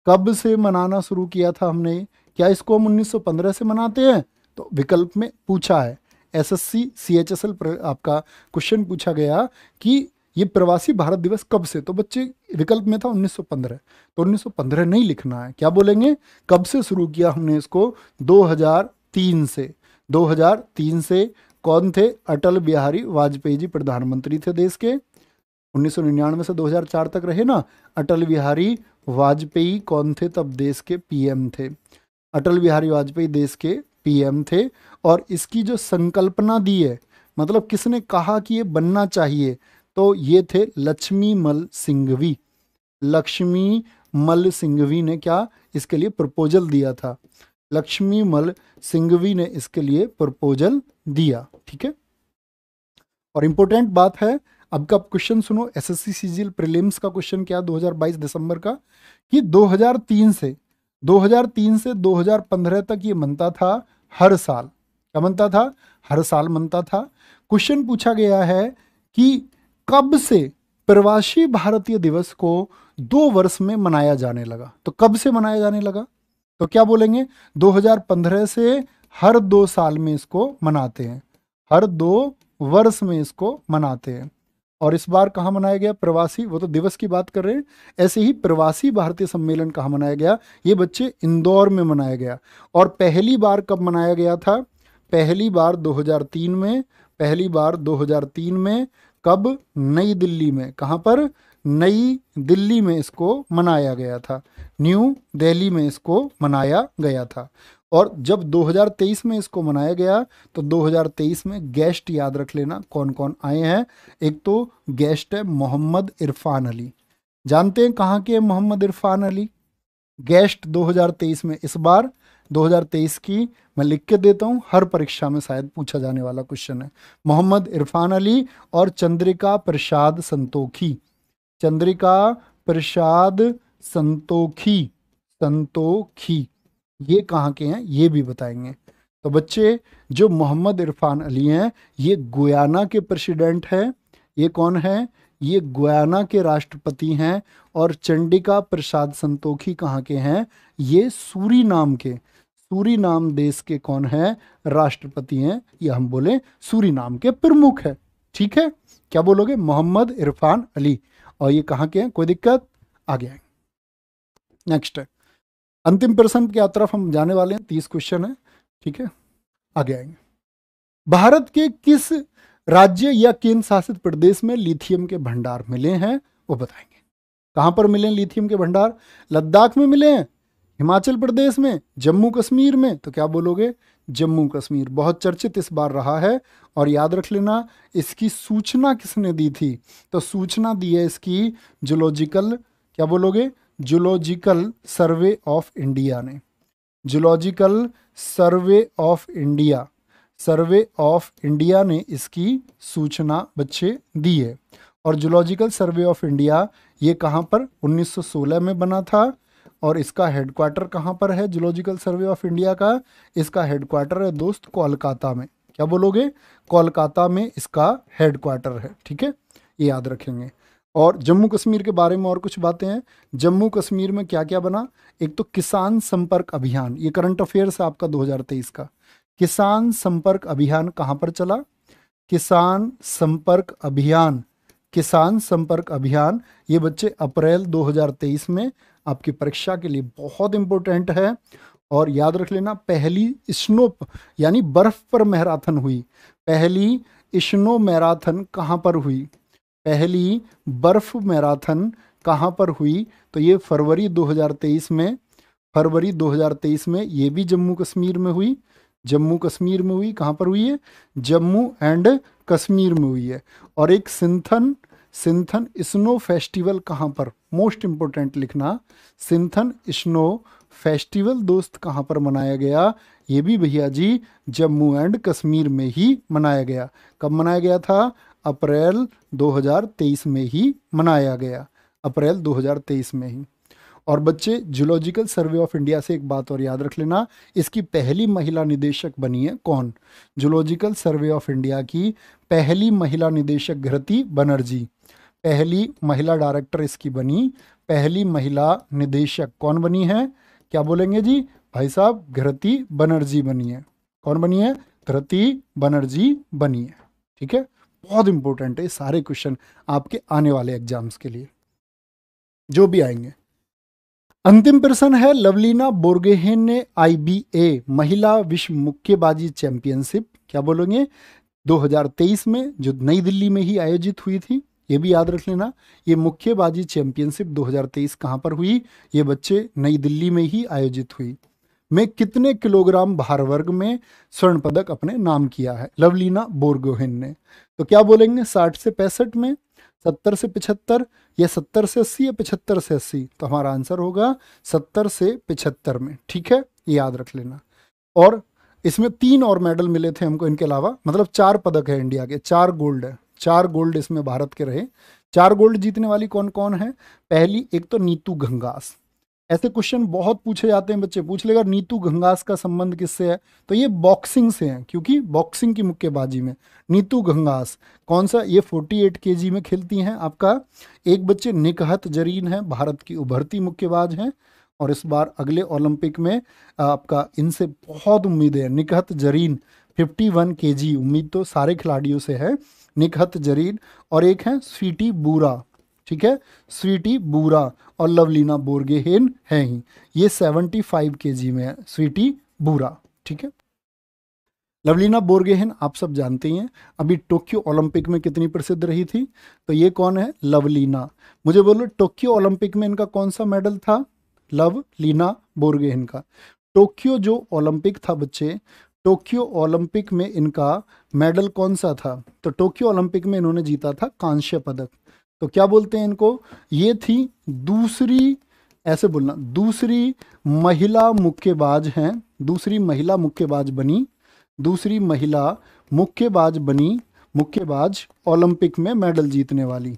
कब से मनाना शुरू किया था हमने क्या इसको हम 1915 से मनाते हैं तो विकल्प में पूछा है एसएससी सीएचएसएल आपका क्वेश्चन पूछा गया कि ये प्रवासी भारत दिवस कब से तो बच्चे विकल्प में था 1915 तो 1915 नहीं लिखना है क्या बोलेंगे कब से शुरू किया हमने इसको 2003 से 2003 से कौन थे अटल बिहारी वाजपेयी जी प्रधानमंत्री थे देश के 1999 से 2004 तक रहे ना अटल बिहारी वाजपेयी कौन थे तब देश के पीएम थे अटल बिहारी वाजपेयी देश के पीएम थे और इसकी जो संकल्पना दी है मतलब किसने कहा कि ये बनना चाहिए तो ये थे लक्ष्मी मल सिंघवी लक्ष्मी मल सिंघवी ने क्या इसके लिए प्रपोजल दिया था लक्ष्मी मल सिंघवी ने इसके लिए प्रपोजल दिया ठीक है और इंपॉर्टेंट बात है अब का क्वेश्चन सुनो एसएससी सीजीएल प्रीलिम्स का क्वेश्चन क्या 2022 दिसंबर का कि 2003 से 2003 से 2015 तक ये मनता था हर साल क्या मनता था हर साल मनता था क्वेश्चन पूछा गया है कि कब से प्रवासी भारतीय दिवस को दो वर्ष में मनाया जाने लगा तो कब से मनाया जाने लगा तो क्या बोलेंगे 2015 से हर दो साल में इसको मनाते हैं हर दो वर्ष में इसको मनाते हैं और इस बार कहाँ मनाया गया प्रवासी वो तो दिवस की बात कर रहे हैं ऐसे ही प्रवासी भारतीय सम्मेलन कहाँ मनाया गया ये बच्चे इंदौर में मनाया गया और पहली बार कब मनाया गया था पहली बार 2003 में पहली बार 2003 में कब नई दिल्ली में कहाँ पर नई दिल्ली में इसको मनाया गया था न्यू दिल्ली में इसको मनाया गया था और जब 2023 में इसको मनाया गया तो 2023 में गेस्ट याद रख लेना कौन कौन आए हैं एक तो गेस्ट है मोहम्मद इरफान अली जानते हैं कहाँ के मोहम्मद इरफान अली गेस्ट 2023 में इस बार 2023 की मैं लिख के देता हूँ हर परीक्षा में शायद पूछा जाने वाला क्वेश्चन है मोहम्मद इरफान अली और चंद्रिका प्रसाद संतोखी चंद्रिका प्रसाद संतोखी संतोखी ये कहाँ के हैं ये भी बताएंगे तो बच्चे जो मोहम्मद इरफान अली हैं ये गुयाना के प्रेसिडेंट हैं ये कौन है ये गुयाना के राष्ट्रपति हैं और चंडिका प्रसाद संतोखी कहाँ के हैं ये सूरी नाम के सूरी नाम देश के कौन है राष्ट्रपति हैं ये हम बोले सूरी नाम के प्रमुख है ठीक है क्या बोलोगे मोहम्मद इरफान अली और ये कहाँ के हैं कोई दिक्कत आगे आएंगे नेक्स्ट है अंतिम प्रश्न की तरफ हम जाने वाले हैं तीस क्वेश्चन है ठीक है आगे आएंगे भारत के किस राज्य या केंद्र शासित प्रदेश में लिथियम के भंडार मिले हैं वो बताएंगे कहां पर मिले लिथियम के भंडार लद्दाख में मिले हैं हिमाचल प्रदेश में जम्मू कश्मीर में तो क्या बोलोगे जम्मू कश्मीर बहुत चर्चित इस बार रहा है और याद रख लेना इसकी सूचना किसने दी थी तो सूचना दी है इसकी जोलॉजिकल क्या बोलोगे जुलॉजिकल सर्वे ऑफ इंडिया ने zoological survey of India survey of India ने इसकी सूचना बच्चे दी है और जुलॉजिकल सर्वे ऑफ इंडिया ये कहाँ पर 1916 में बना था और इसका हेडक्वार्टर कहाँ पर है जूलॉजिकल सर्वे ऑफ इंडिया का इसका हेडक्वार्टर है दोस्त कोलकाता में क्या बोलोगे कोलकाता में इसका हेडक्वार्टर है ठीक है ये याद रखेंगे और जम्मू कश्मीर के बारे में और कुछ बातें हैं जम्मू कश्मीर में क्या क्या बना एक तो किसान संपर्क अभियान ये करंट अफेयर्स है आपका 2023 का किसान संपर्क अभियान कहाँ पर चला किसान संपर्क अभियान किसान संपर्क अभियान ये बच्चे अप्रैल 2023 में आपकी परीक्षा के लिए बहुत इंपॉर्टेंट है और याद रख लेना पहली स्नो यानी बर्फ पर मैराथन हुई पहली स्नो मैराथन कहाँ पर हुई पहली बर्फ मैराथन कहाँ पर हुई तो ये फरवरी 2023 में फरवरी 2023 में ये भी जम्मू कश्मीर में हुई जम्मू कश्मीर में हुई कहाँ पर हुई है जम्मू एंड कश्मीर में हुई है और एक सिंथन सिंथन स्नो फेस्टिवल कहाँ पर मोस्ट इम्पोर्टेंट लिखना सिंथन स्नो फेस्टिवल दोस्त कहाँ पर मनाया गया ये भी भैया जी जम्मू एंड कश्मीर में ही मनाया गया कब मनाया गया था अप्रैल 2023 में ही मनाया गया अप्रैल 2023 में ही और बच्चे जूलॉजिकल सर्वे ऑफ इंडिया से एक बात और याद रख लेना इसकी पहली महिला निदेशक बनी है कौन जूलॉजिकल सर्वे ऑफ इंडिया की पहली महिला निदेशक घृति बनर्जी पहली महिला डायरेक्टर इसकी बनी पहली महिला निदेशक कौन बनी है क्या बोलेंगे जी भाई साहब घृति बनर्जी बनी है कौन बनी है घृति बनर्जी बनी है ठीक है बहुत इंपॉर्टेंट है सारे क्वेश्चन आपके आने वाले एग्जाम्स के लिए जो भी आएंगे अंतिम प्रश्न है लवलीना बोर्गेहेन ने आईबीए महिला विश्व मुक्केबाजी चैंपियनशिप क्या बोलेंगे 2023 में जो नई दिल्ली में ही आयोजित हुई थी ये भी याद रख लेना ये मुक्केबाजी चैंपियनशिप 2023 कहां पर हुई ये बच्चे नई दिल्ली में ही आयोजित हुई में कितने किलोग्राम भार वर्ग में स्वर्ण पदक अपने नाम किया है लवलीना बोरगोहिन ने तो क्या बोलेंगे साठ से पैंसठ में सत्तर से पिछहत्तर या सत्तर से अस्सी या पिछहत्तर से अस्सी तो हमारा आंसर होगा सत्तर से पिछहत्तर में ठीक है याद रख लेना और इसमें तीन और मेडल मिले थे हमको इनके अलावा मतलब चार पदक है इंडिया के चार गोल्ड है चार गोल्ड इसमें भारत के रहे चार गोल्ड जीतने वाली कौन कौन है पहली एक तो नीतू गंगास ऐसे क्वेश्चन बहुत पूछे जाते हैं बच्चे पूछ लेगा नीतू गंगास का संबंध किससे है तो ये बॉक्सिंग से है क्योंकि बॉक्सिंग की मुक्केबाजी में नीतू गंगास कौन सा ये 48 एट में खेलती हैं आपका एक बच्चे निकहत जरीन है भारत की उभरती मुक्केबाज हैं और इस बार अगले ओलंपिक में आपका इनसे बहुत उम्मीद है निकहत जरीन 51 वन उम्मीद तो सारे खिलाड़ियों से है निकहत जरीन और एक है स्वीटी बूरा ठीक है स्वीटी बूरा और लवलीना बोरगेहेन है ही ये सेवेंटी फाइव के जी में है स्वीटी बूरा ठीक है लवलीना बोरगेहेन आप सब जानते हैं अभी टोक्यो ओलंपिक में कितनी प्रसिद्ध रही थी तो ये कौन है लवलीना मुझे बोलो टोक्यो ओलंपिक में इनका कौन सा मेडल था लव लीना बोरगेहन का टोक्यो जो ओलंपिक था बच्चे टोक्यो ओलंपिक में इनका मेडल कौन सा था तो टोक्यो ओलंपिक में इन्होंने जीता था कांस्य पदक तो क्या बोलते हैं इनको ये थी दूसरी ऐसे बोलना दूसरी महिला मुक्केबाज हैं दूसरी महिला मुक्केबाज बनी दूसरी महिला मुक्केबाज बनी मुक्केबाज ओलंपिक में मेडल जीतने वाली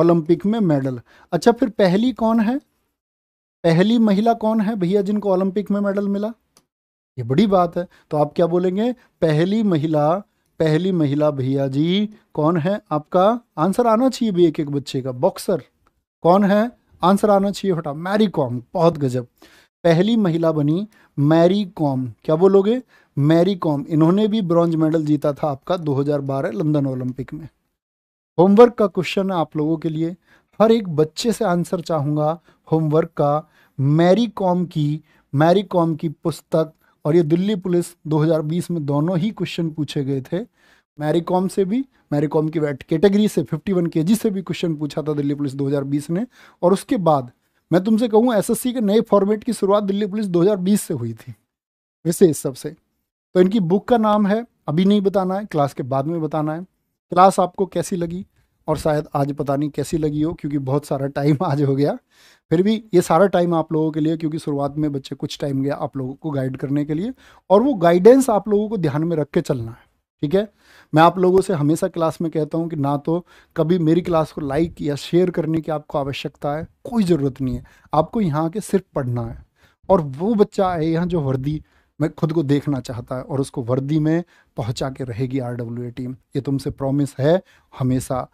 ओलंपिक में मेडल अच्छा फिर पहली कौन है पहली महिला कौन है भैया जिनको ओलंपिक में मेडल मिला ये बड़ी बात है तो आप क्या बोलेंगे पहली महिला पहली महिला भैया जी कौन है आपका आंसर आना चाहिए भी एक एक बच्चे का बॉक्सर कौन है आंसर आना चाहिए फटा मैरी कॉम बहुत गजब पहली महिला बनी मैरी कॉम क्या बोलोगे मैरी कॉम इन्होंने भी ब्रॉन्ज मेडल जीता था आपका 2012 लंदन ओलंपिक में होमवर्क का क्वेश्चन है आप लोगों के लिए हर एक बच्चे से आंसर चाहूंगा होमवर्क का मैरी कॉम की मैरी कॉम की पुस्तक और ये दिल्ली पुलिस 2020 में दोनों ही क्वेश्चन पूछे गए थे मैरीकॉम से भी मैरीकॉम की वेट कैटेगरी से 51 वन से भी क्वेश्चन पूछा था दिल्ली पुलिस 2020 ने और उसके बाद मैं तुमसे कहूँ एसएससी के नए फॉर्मेट की शुरुआत दिल्ली पुलिस 2020 से हुई थी वैसे इस सबसे तो इनकी बुक का नाम है अभी नहीं बताना है क्लास के बाद में बताना है क्लास आपको कैसी लगी और शायद आज पता नहीं कैसी लगी हो क्योंकि बहुत सारा टाइम आज हो गया फिर भी ये सारा टाइम आप लोगों के लिए क्योंकि शुरुआत में बच्चे कुछ टाइम गया आप लोगों को गाइड करने के लिए और वो गाइडेंस आप लोगों को ध्यान में रख के चलना है ठीक है मैं आप लोगों से हमेशा क्लास में कहता हूँ कि ना तो कभी मेरी क्लास को लाइक या शेयर करने की आपको आवश्यकता है कोई ज़रूरत नहीं है आपको यहाँ के सिर्फ पढ़ना है और वो बच्चा है यहाँ जो वर्दी मैं खुद को देखना चाहता है और उसको वर्दी में पहुँचा के रहेगी आर टीम ये तुमसे प्रॉमिस है हमेशा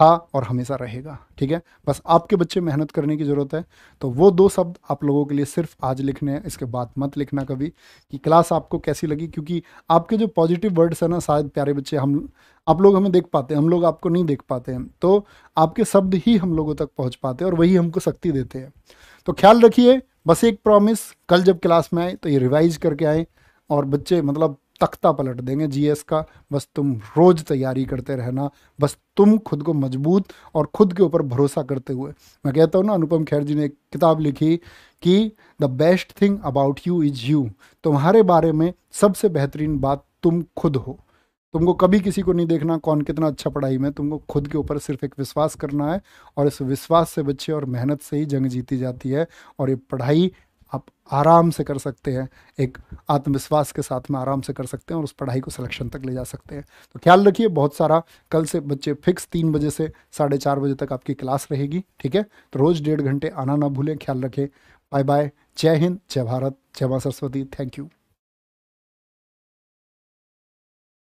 था और हमेशा रहेगा ठीक है बस आपके बच्चे मेहनत करने की ज़रूरत है तो वो दो शब्द आप लोगों के लिए सिर्फ आज लिखने हैं इसके बाद मत लिखना कभी कि क्लास आपको कैसी लगी क्योंकि आपके जो पॉजिटिव वर्ड्स हैं ना शायद प्यारे बच्चे हम आप लोग हमें देख पाते हैं हम लोग आपको नहीं देख पाते हैं तो आपके शब्द ही हम लोगों तक पहुँच पाते हैं और वही हमको शक्ति देते हैं तो ख्याल रखिए बस एक प्रॉमिस कल जब क्लास में आए तो ये रिवाइज करके आए और बच्चे मतलब तख्ता पलट देंगे जीएस का बस तुम रोज़ तैयारी करते रहना बस तुम खुद को मजबूत और खुद के ऊपर भरोसा करते हुए मैं कहता हूँ ना अनुपम खैर जी ने एक किताब लिखी कि the best thing about you is you तुम्हारे बारे में सबसे बेहतरीन बात तुम खुद हो तुमको कभी किसी को नहीं देखना कौन कितना अच्छा पढ़ाई में तुमको खुद के ऊपर सिर्फ एक विश्वास करना है और इस विश्वास से बच्चे और मेहनत से ही जंग जीती जाती है और ये पढ़ाई आप आराम से कर सकते हैं एक आत्मविश्वास के साथ में आराम से कर सकते हैं और उस पढ़ाई को सिलेक्शन तक ले जा सकते हैं तो ख्याल रखिए बहुत सारा कल से बच्चे फिक्स तीन बजे से साढ़े चार बजे तक आपकी क्लास रहेगी ठीक है तो रोज़ डेढ़ घंटे आना ना भूलें ख्याल रखें बाय बाय जय हिंद जय भारत जय माँ सरस्वती थैंक यू